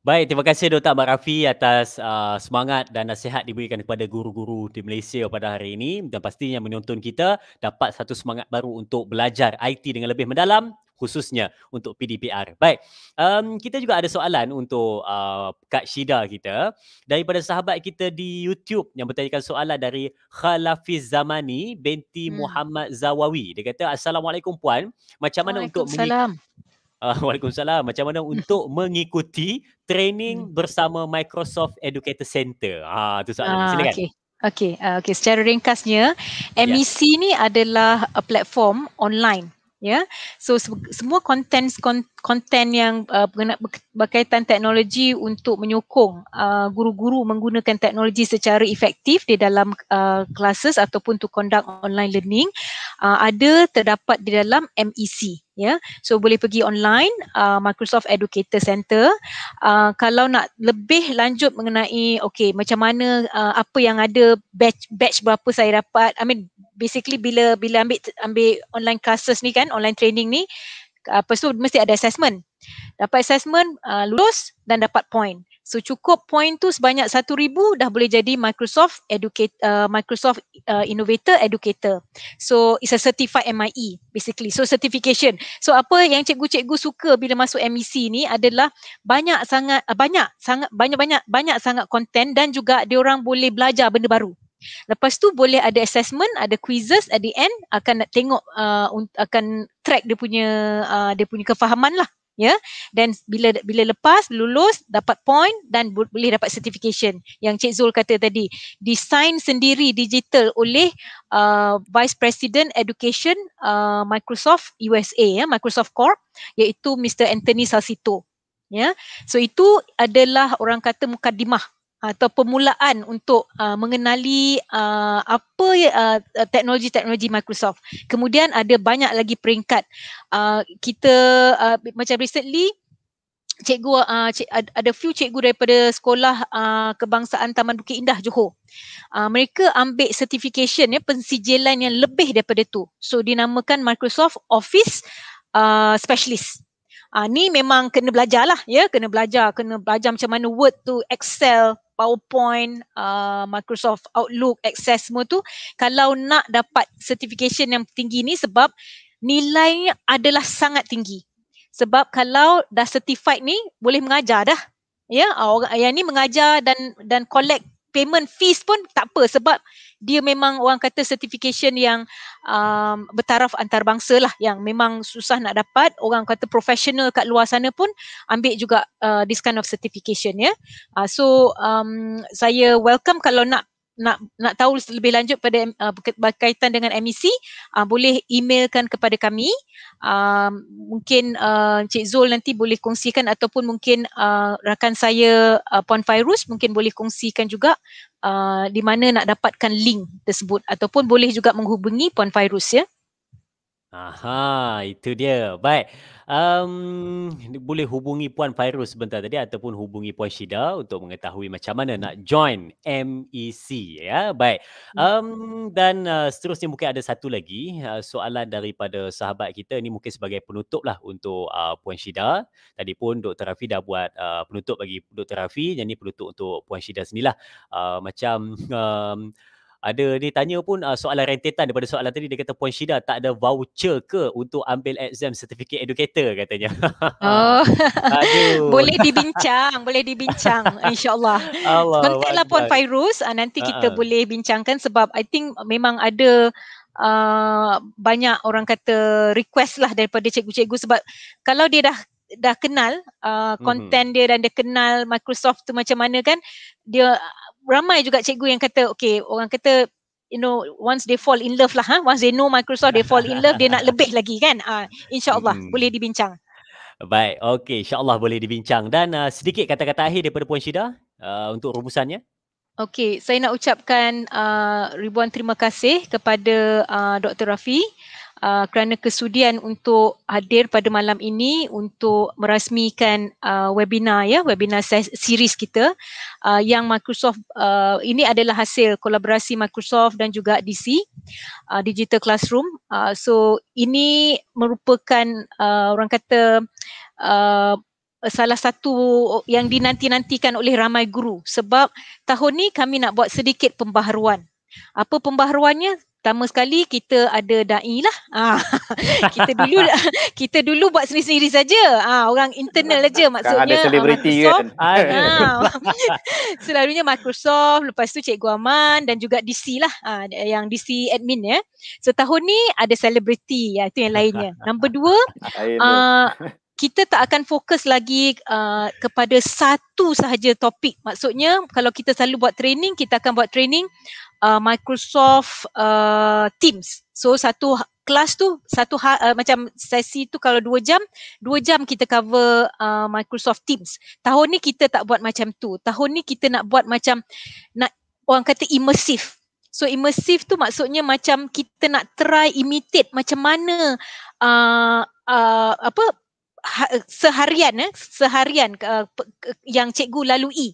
Baik, terima kasih Dr. Ahmad Rafi atas uh, semangat dan nasihat diberikan kepada guru-guru di Malaysia pada hari ini dan pastinya menonton kita dapat satu semangat baru untuk belajar IT dengan lebih mendalam khususnya untuk PDPR. Baik, um, kita juga ada soalan untuk uh, Kak Shida kita daripada sahabat kita di YouTube yang bertanyakan soalan dari Khalafiz Zamani binti hmm. Muhammad Zawawi. Dia kata, Assalamualaikum Puan, macam mana untuk... Assalamualaikum. Uh, ah, Waalaikumsalam. Macam mana untuk mengikuti training hmm. bersama Microsoft Educator Center? Ha, uh, tu soalan. Uh, Okay. Okay, uh, okay. Secara ringkasnya, ya. MEC yeah. ni adalah a platform online ya yeah? so se- semua konten-konten yang uh, berkaitan teknologi untuk menyokong uh, guru-guru menggunakan teknologi secara efektif di dalam uh, classes ataupun to conduct online learning uh, ada terdapat di dalam MEC ya yeah. so boleh pergi online uh, Microsoft Educator Center uh, kalau nak lebih lanjut mengenai okay, macam mana uh, apa yang ada batch batch berapa saya dapat i mean basically bila bila ambil ambil online classes ni kan online training ni Ah, lepas tu mesti ada assessment. Dapat assessment, uh, lulus dan dapat point. So cukup point tu sebanyak satu ribu dah boleh jadi Microsoft educate uh, Microsoft uh, innovator educator. So it's a certified MIE basically. So certification. So apa yang cikgu-cikgu suka bila masuk MEC ni adalah banyak sangat uh, banyak sangat banyak-banyak banyak sangat content dan juga diorang boleh belajar benda baru. Lepas tu boleh ada assessment, ada quizzes at the end akan nak tengok uh, akan track dia punya uh, dia punya kefahaman lah ya dan bila bila lepas lulus dapat point dan boleh dapat certification yang Cik Zul kata tadi design sendiri digital oleh uh, Vice President Education uh, Microsoft USA ya Microsoft Corp iaitu Mr Anthony Salcito ya so itu adalah orang kata mukadimah atau permulaan untuk uh, mengenali uh, apa ya, uh, uh, teknologi-teknologi Microsoft. Kemudian ada banyak lagi peringkat. Uh, kita uh, macam recently cikgu uh, cik, ada few cikgu daripada sekolah uh, kebangsaan Taman Bukit Indah Johor. Uh, mereka ambil certification ya pensijilan yang lebih daripada tu. So dinamakan Microsoft Office uh, specialist uh, ni memang kena belajar lah ya kena belajar kena belajar macam mana word tu excel PowerPoint, uh, Microsoft Outlook, Access semua tu kalau nak dapat sertifikasi yang tinggi ni sebab nilainya adalah sangat tinggi. Sebab kalau dah certified ni boleh mengajar dah. Ya, yeah, orang yang ni mengajar dan dan collect payment fees pun tak apa sebab dia memang orang kata certification yang um, bertaraf antarabangsa lah yang memang susah nak dapat. Orang kata profesional kat luar sana pun ambil juga uh, this kind of certification ya. Yeah. Uh, so um, saya welcome kalau nak nak nak tahu lebih lanjut pada uh, berkaitan dengan emisi uh, boleh emailkan kepada kami uh, mungkin uh, Cik Zul nanti boleh kongsikan ataupun mungkin uh, rakan saya uh, Puan Virus mungkin boleh kongsikan juga uh, di mana nak dapatkan link tersebut ataupun boleh juga menghubungi Puan Virus ya Aha, itu dia. Baik. Um, boleh hubungi Puan Fairuz sebentar tadi ataupun hubungi Puan Shida untuk mengetahui macam mana nak join MEC. Ya, baik. Um, dan uh, seterusnya mungkin ada satu lagi uh, soalan daripada sahabat kita. Ini mungkin sebagai penutup lah untuk uh, Puan Shida Tadi pun Dr. Rafi dah buat uh, penutup bagi Dr. Rafi. Jadi penutup untuk Puan Syida sendirilah. Uh, macam... Um, ada ni tanya pun uh, soalan rentetan daripada soalan tadi dia kata Puan Syida tak ada voucher ke untuk ambil exam certificate educator katanya. Oh. boleh dibincang, boleh dibincang insyaAllah. Allah. Kontaklah Puan Fairuz uh, nanti kita uh-huh. boleh bincangkan sebab I think memang ada Uh, banyak orang kata request lah daripada cikgu-cikgu sebab kalau dia dah dah kenal uh, mm-hmm. dia dan dia kenal Microsoft tu macam mana kan dia ramai juga cikgu yang kata okay orang kata you know once they fall in love lah huh? Ha? once they know Microsoft they fall in love dia nak lebih lagi kan uh, insyaAllah hmm. boleh dibincang baik okay insyaAllah boleh dibincang dan uh, sedikit kata-kata akhir daripada Puan Syida uh, untuk rumusannya Okay, saya nak ucapkan uh, ribuan terima kasih kepada uh, Dr. Rafi Uh, kerana kesudian untuk hadir pada malam ini untuk merasmikan uh, webinar ya webinar series kita uh, yang Microsoft uh, ini adalah hasil kolaborasi Microsoft dan juga DC uh, Digital Classroom. Uh, so ini merupakan uh, orang kata uh, salah satu yang dinanti-nantikan oleh ramai guru sebab tahun ni kami nak buat sedikit pembaharuan. Apa pembaharuannya? pertama sekali kita ada dai lah. Ah, kita dulu lah, kita dulu buat sendiri-sendiri saja. Ah, orang internal saja kan maksudnya. Ada selebriti kan. Ah, selalunya Microsoft, lepas tu Cikgu Aman dan juga DC lah. Ah, yang DC admin ya. So tahun ni ada selebriti ya itu yang lainnya. Nombor dua, ah, kita tak akan fokus lagi uh, kepada satu sahaja topik. Maksudnya kalau kita selalu buat training, kita akan buat training uh, Microsoft uh, Teams. So satu ha- kelas tu satu ha- uh, macam sesi tu kalau dua jam, dua jam kita cover uh, Microsoft Teams. Tahun ni kita tak buat macam tu. Tahun ni kita nak buat macam nak orang kata immersive. So immersive tu maksudnya macam kita nak try imitate macam mana uh, uh, apa ha, seharian eh seharian uh, yang cikgu lalui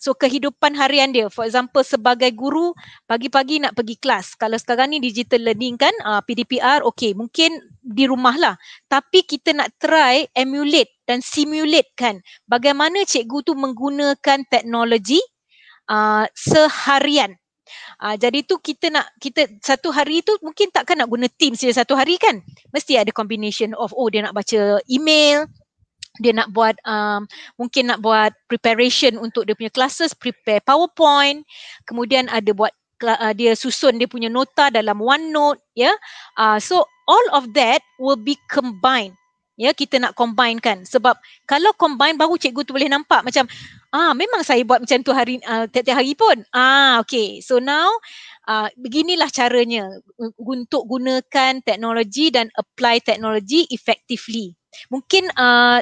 So kehidupan harian dia For example sebagai guru Pagi-pagi nak pergi kelas Kalau sekarang ni digital learning kan uh, ah, PDPR okay mungkin di rumah lah Tapi kita nak try emulate dan simulate kan Bagaimana cikgu tu menggunakan teknologi uh, Seharian Uh, jadi tu kita nak kita satu hari tu mungkin takkan nak guna Teams dia satu hari kan mesti ada combination of oh dia nak baca email dia nak buat um, mungkin nak buat preparation untuk dia punya classes prepare powerpoint kemudian ada buat uh, dia susun dia punya nota dalam OneNote ya yeah? uh, so all of that will be combined ya yeah? kita nak combine kan sebab kalau combine baru cikgu tu boleh nampak macam ah memang saya buat macam tu hari uh, tiap-tiap hari pun ah okay so now Uh, beginilah caranya untuk gunakan teknologi dan apply teknologi effectively. Mungkin uh,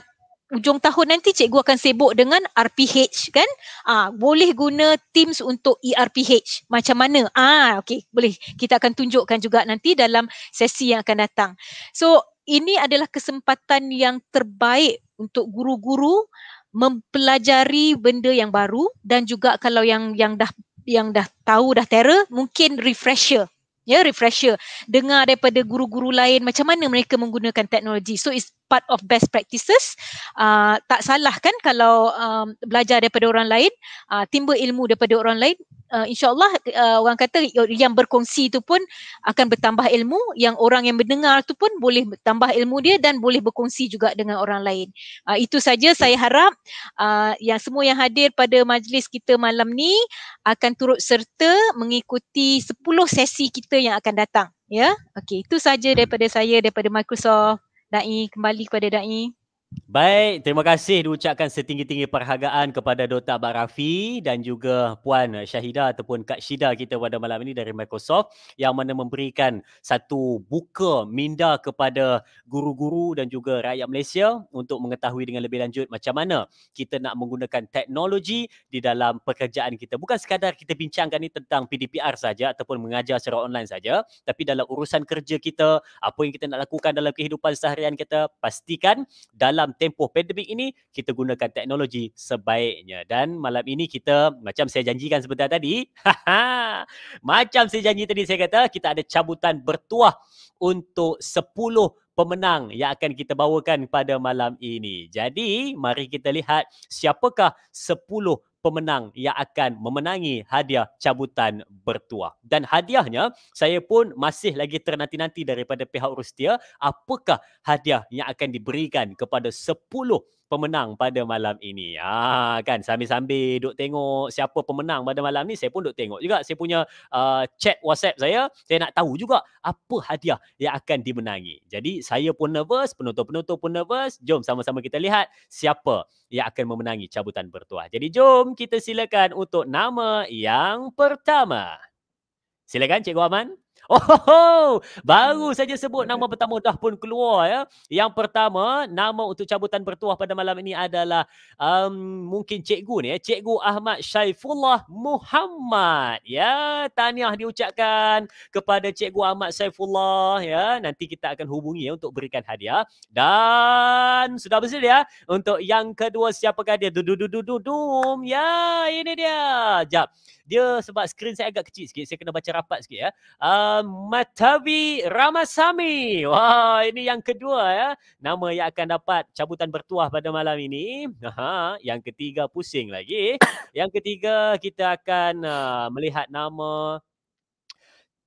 ujung tahun nanti cikgu akan sibuk dengan RPH kan ah boleh guna Teams untuk ERPH macam mana ah okay boleh kita akan tunjukkan juga nanti dalam sesi yang akan datang so ini adalah kesempatan yang terbaik untuk guru-guru mempelajari benda yang baru dan juga kalau yang yang dah yang dah tahu dah terer mungkin refresher ya refresher dengar daripada guru-guru lain macam mana mereka menggunakan teknologi so it's part of best practices. Uh, tak salah kan kalau um, belajar daripada orang lain, uh, timba ilmu daripada orang lain. Uh, InsyaAllah uh, orang kata yang berkongsi itu pun akan bertambah ilmu. Yang orang yang mendengar tu pun boleh bertambah ilmu dia dan boleh berkongsi juga dengan orang lain. Uh, itu saja saya harap uh, yang semua yang hadir pada majlis kita malam ni akan turut serta mengikuti 10 sesi kita yang akan datang. Ya, yeah? okay, itu saja daripada saya daripada Microsoft da'i, kembali kepada da'i Baik, terima kasih diucapkan setinggi-tinggi perhargaan kepada Dr. Abang Rafi dan juga Puan Syahida ataupun Kak Syida kita pada malam ini dari Microsoft yang mana memberikan satu buka minda kepada guru-guru dan juga rakyat Malaysia untuk mengetahui dengan lebih lanjut macam mana kita nak menggunakan teknologi di dalam pekerjaan kita. Bukan sekadar kita bincangkan ini tentang PDPR saja ataupun mengajar secara online saja, tapi dalam urusan kerja kita, apa yang kita nak lakukan dalam kehidupan seharian kita, pastikan dalam dalam tempoh pandemik ini kita gunakan teknologi sebaiknya dan malam ini kita macam saya janjikan sebentar tadi macam saya janji tadi saya kata kita ada cabutan bertuah untuk 10 pemenang yang akan kita bawakan pada malam ini. Jadi, mari kita lihat siapakah pemenang yang akan memenangi hadiah cabutan bertuah. Dan hadiahnya, saya pun masih lagi ternanti-nanti daripada pihak Rustia, apakah hadiah yang akan diberikan kepada 10 pemenang pada malam ini. Ah kan sambil-sambil duk tengok siapa pemenang pada malam ni saya pun duk tengok juga saya punya uh, chat WhatsApp saya saya nak tahu juga apa hadiah yang akan dimenangi. Jadi saya pun nervous, penonton-penonton pun nervous. Jom sama-sama kita lihat siapa yang akan memenangi cabutan bertuah. Jadi jom kita silakan untuk nama yang pertama. Silakan Cikgu Aman. Oh, oh, oh, baru saja sebut nama pertama dah pun keluar ya. Yang pertama, nama untuk cabutan bertuah pada malam ini adalah um, mungkin cikgu ni ya. Cikgu Ahmad Saifullah Muhammad. Ya, tahniah diucapkan kepada Cikgu Ahmad Saifullah ya. Nanti kita akan hubungi ya untuk berikan hadiah. Dan sudah bersedia ya untuk yang kedua siapakah dia? Du du du du du. Ya, ini dia. Jap. Dia sebab skrin saya agak kecil sikit. Saya kena baca rapat sikit ya. Uh, Matabi Ramasami. Wah, ini yang kedua ya. Nama yang akan dapat cabutan bertuah pada malam ini. Aha, yang ketiga pusing lagi. Yang ketiga kita akan uh, melihat nama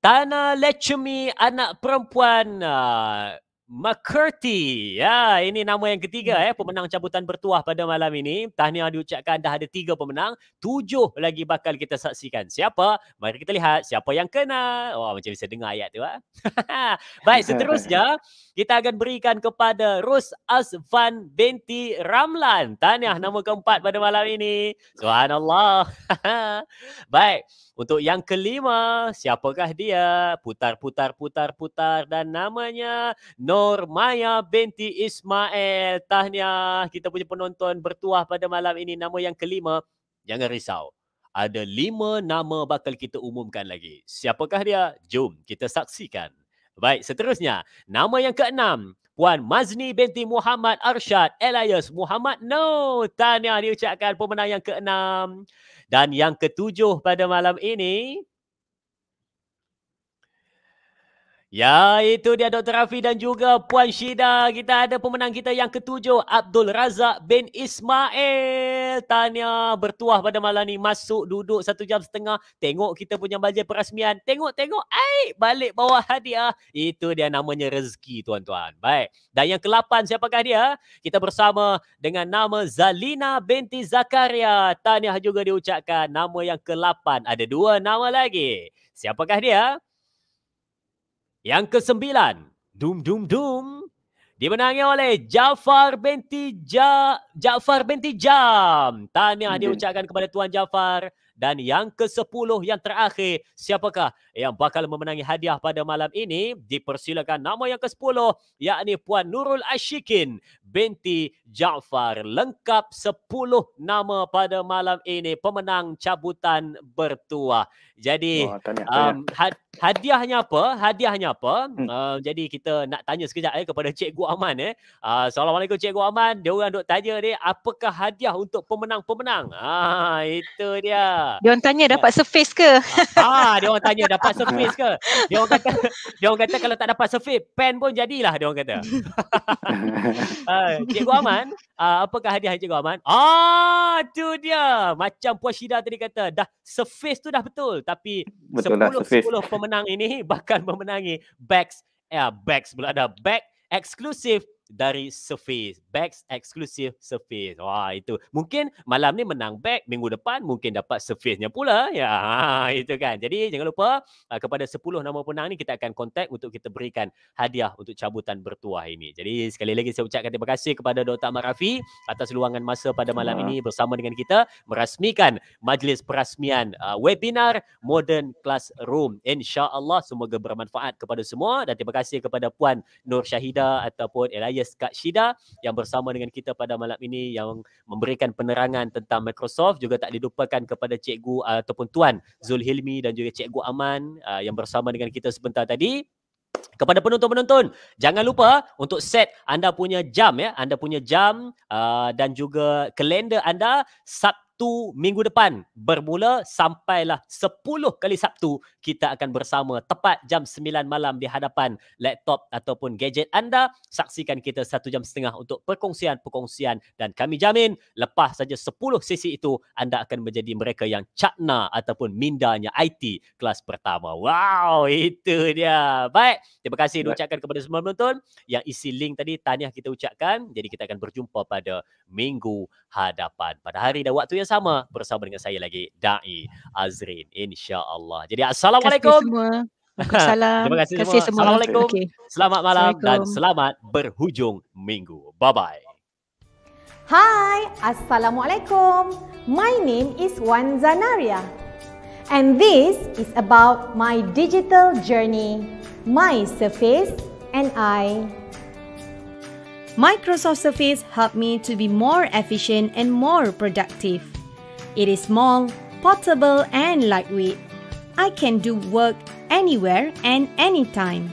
Tana Lechemi anak perempuan uh, McCurty, Ya, ini nama yang ketiga hmm. eh pemenang cabutan bertuah pada malam ini. Tahniah diucapkan dah ada tiga pemenang. Tujuh lagi bakal kita saksikan. Siapa? Mari kita lihat siapa yang kena. Wah, oh, macam bisa dengar ayat tu ah. Baik, seterusnya kita akan berikan kepada Rus Azvan binti Ramlan. Tahniah hmm. nama keempat pada malam ini. Subhanallah. Baik, untuk yang kelima, siapakah dia? Putar-putar-putar-putar dan namanya No Nur Maya binti Ismail. Tahniah kita punya penonton bertuah pada malam ini. Nama yang kelima, jangan risau. Ada lima nama bakal kita umumkan lagi. Siapakah dia? Jom kita saksikan. Baik, seterusnya. Nama yang keenam, Puan Mazni binti Muhammad Arshad Elias Muhammad No. Tahniah diucapkan pemenang yang keenam. Dan yang ketujuh pada malam ini, Ya, itu dia Dr. Rafi dan juga Puan Shida. Kita ada pemenang kita yang ketujuh, Abdul Razak bin Ismail. Tanya bertuah pada malam ni. Masuk, duduk satu jam setengah. Tengok kita punya bajet perasmian. Tengok, tengok. Aik, balik bawah hadiah. Itu dia namanya rezeki, tuan-tuan. Baik. Dan yang kelapan, siapakah dia? Kita bersama dengan nama Zalina binti Zakaria. Tanya juga diucapkan nama yang kelapan. Ada dua nama lagi. Siapakah dia? Yang kesembilan, doom doom doom, Dimenangi oleh Jafar binti ja Jafar binti Jam. Tahniah dia kepada Tuan Jafar. Dan yang ke sepuluh yang terakhir, siapakah yang bakal memenangi hadiah pada malam ini? Dipersilakan nama yang ke sepuluh yakni Puan Nurul Ashikin binti Jaafar. Lengkap sepuluh nama pada malam ini, pemenang cabutan bertuah. Jadi, oh, Um, had- hadiahnya apa? Hadiahnya apa? Hmm. Uh, jadi, kita nak tanya sekejap eh, kepada Cikgu Aman. Eh. Uh, Assalamualaikum Cikgu Aman. Dia orang duk tanya ni, apakah hadiah untuk pemenang-pemenang? Ah, itu dia. Dia orang tanya ya. dapat surface ke? Ah, ah, dia orang tanya dapat surface ke? Dia orang kata dia orang kata kalau tak dapat surface, pen pun jadilah dia orang kata. Ah, uh, Cikgu Aman, uh, apakah hadiah Cikgu Aman? Ah, tu dia. Macam Puan Syida tadi kata, dah surface tu dah betul, tapi betul 10 lah, 10 pemenang ini bakal memenangi bags eh bags pula ada bag eksklusif dari Surface. Bags eksklusif Surface. Wah, itu. Mungkin malam ni menang bag, minggu depan mungkin dapat Surface-nya pula. Ya, itu kan. Jadi jangan lupa ah, kepada 10 nama penang ni kita akan kontak untuk kita berikan hadiah untuk cabutan bertuah ini. Jadi sekali lagi saya ucapkan terima kasih kepada Dr. Ahmad Rafi atas luangan masa pada malam ini ya. bersama dengan kita merasmikan majlis perasmian ah, webinar Modern Classroom. InsyaAllah semoga bermanfaat kepada semua dan terima kasih kepada Puan Nur Syahida ataupun Elias alias Kak Shida yang bersama dengan kita pada malam ini yang memberikan penerangan tentang Microsoft juga tak dilupakan kepada cikgu uh, ataupun tuan Zulhilmi dan juga cikgu Aman uh, yang bersama dengan kita sebentar tadi kepada penonton-penonton jangan lupa untuk set anda punya jam ya anda punya jam uh, dan juga kalender anda sub Sabtu minggu depan bermula sampailah 10 kali Sabtu kita akan bersama tepat jam 9 malam di hadapan laptop ataupun gadget anda saksikan kita satu jam setengah untuk perkongsian-perkongsian dan kami jamin lepas saja 10 sesi itu anda akan menjadi mereka yang cakna ataupun mindanya IT kelas pertama. Wow, itu dia. Baik, terima kasih diucapkan kepada semua penonton yang isi link tadi tahniah kita ucapkan. Jadi kita akan berjumpa pada minggu hadapan pada hari dan waktu yang bersama bersama dengan saya lagi dai Azrin Insya Allah jadi assalamualaikum semua Salam. Terima kasih, kasih semua. semua. Assalamualaikum. Okay. Selamat malam dan selamat berhujung minggu. Bye bye. Hi, Assalamualaikum. My name is Wan Zanaria. And this is about my digital journey, my Surface and I. Microsoft Surface helped me to be more efficient and more productive. It is small, portable, and lightweight. I can do work anywhere and anytime.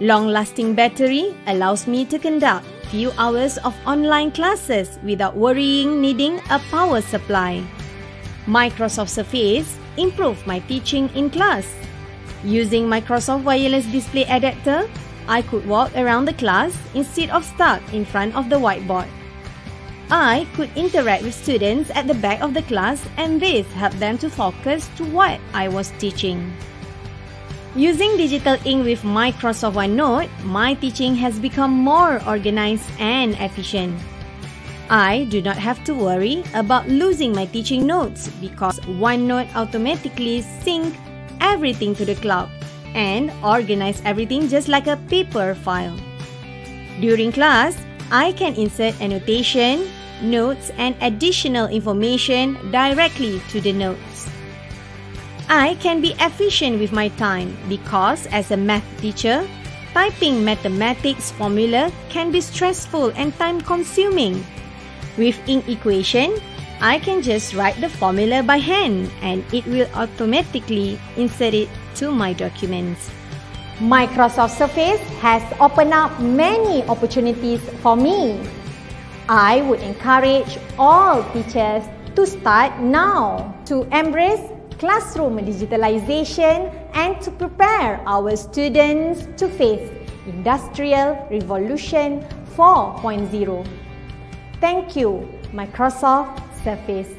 Long lasting battery allows me to conduct few hours of online classes without worrying needing a power supply. Microsoft Surface improved my teaching in class. Using Microsoft Wireless Display Adapter, I could walk around the class instead of stuck in front of the whiteboard. I could interact with students at the back of the class and this helped them to focus to what I was teaching. Using digital ink with Microsoft OneNote, my teaching has become more organized and efficient. I do not have to worry about losing my teaching notes because OneNote automatically syncs everything to the cloud and organize everything just like a paper file. During class, I can insert annotation, notes, and additional information directly to the notes. I can be efficient with my time because, as a math teacher, typing mathematics formula can be stressful and time consuming. With ink equation, I can just write the formula by hand and it will automatically insert it to my documents. Microsoft Surface has opened up many opportunities for me. I would encourage all teachers to start now to embrace classroom digitalization and to prepare our students to face industrial revolution 4.0 thank you microsoft surface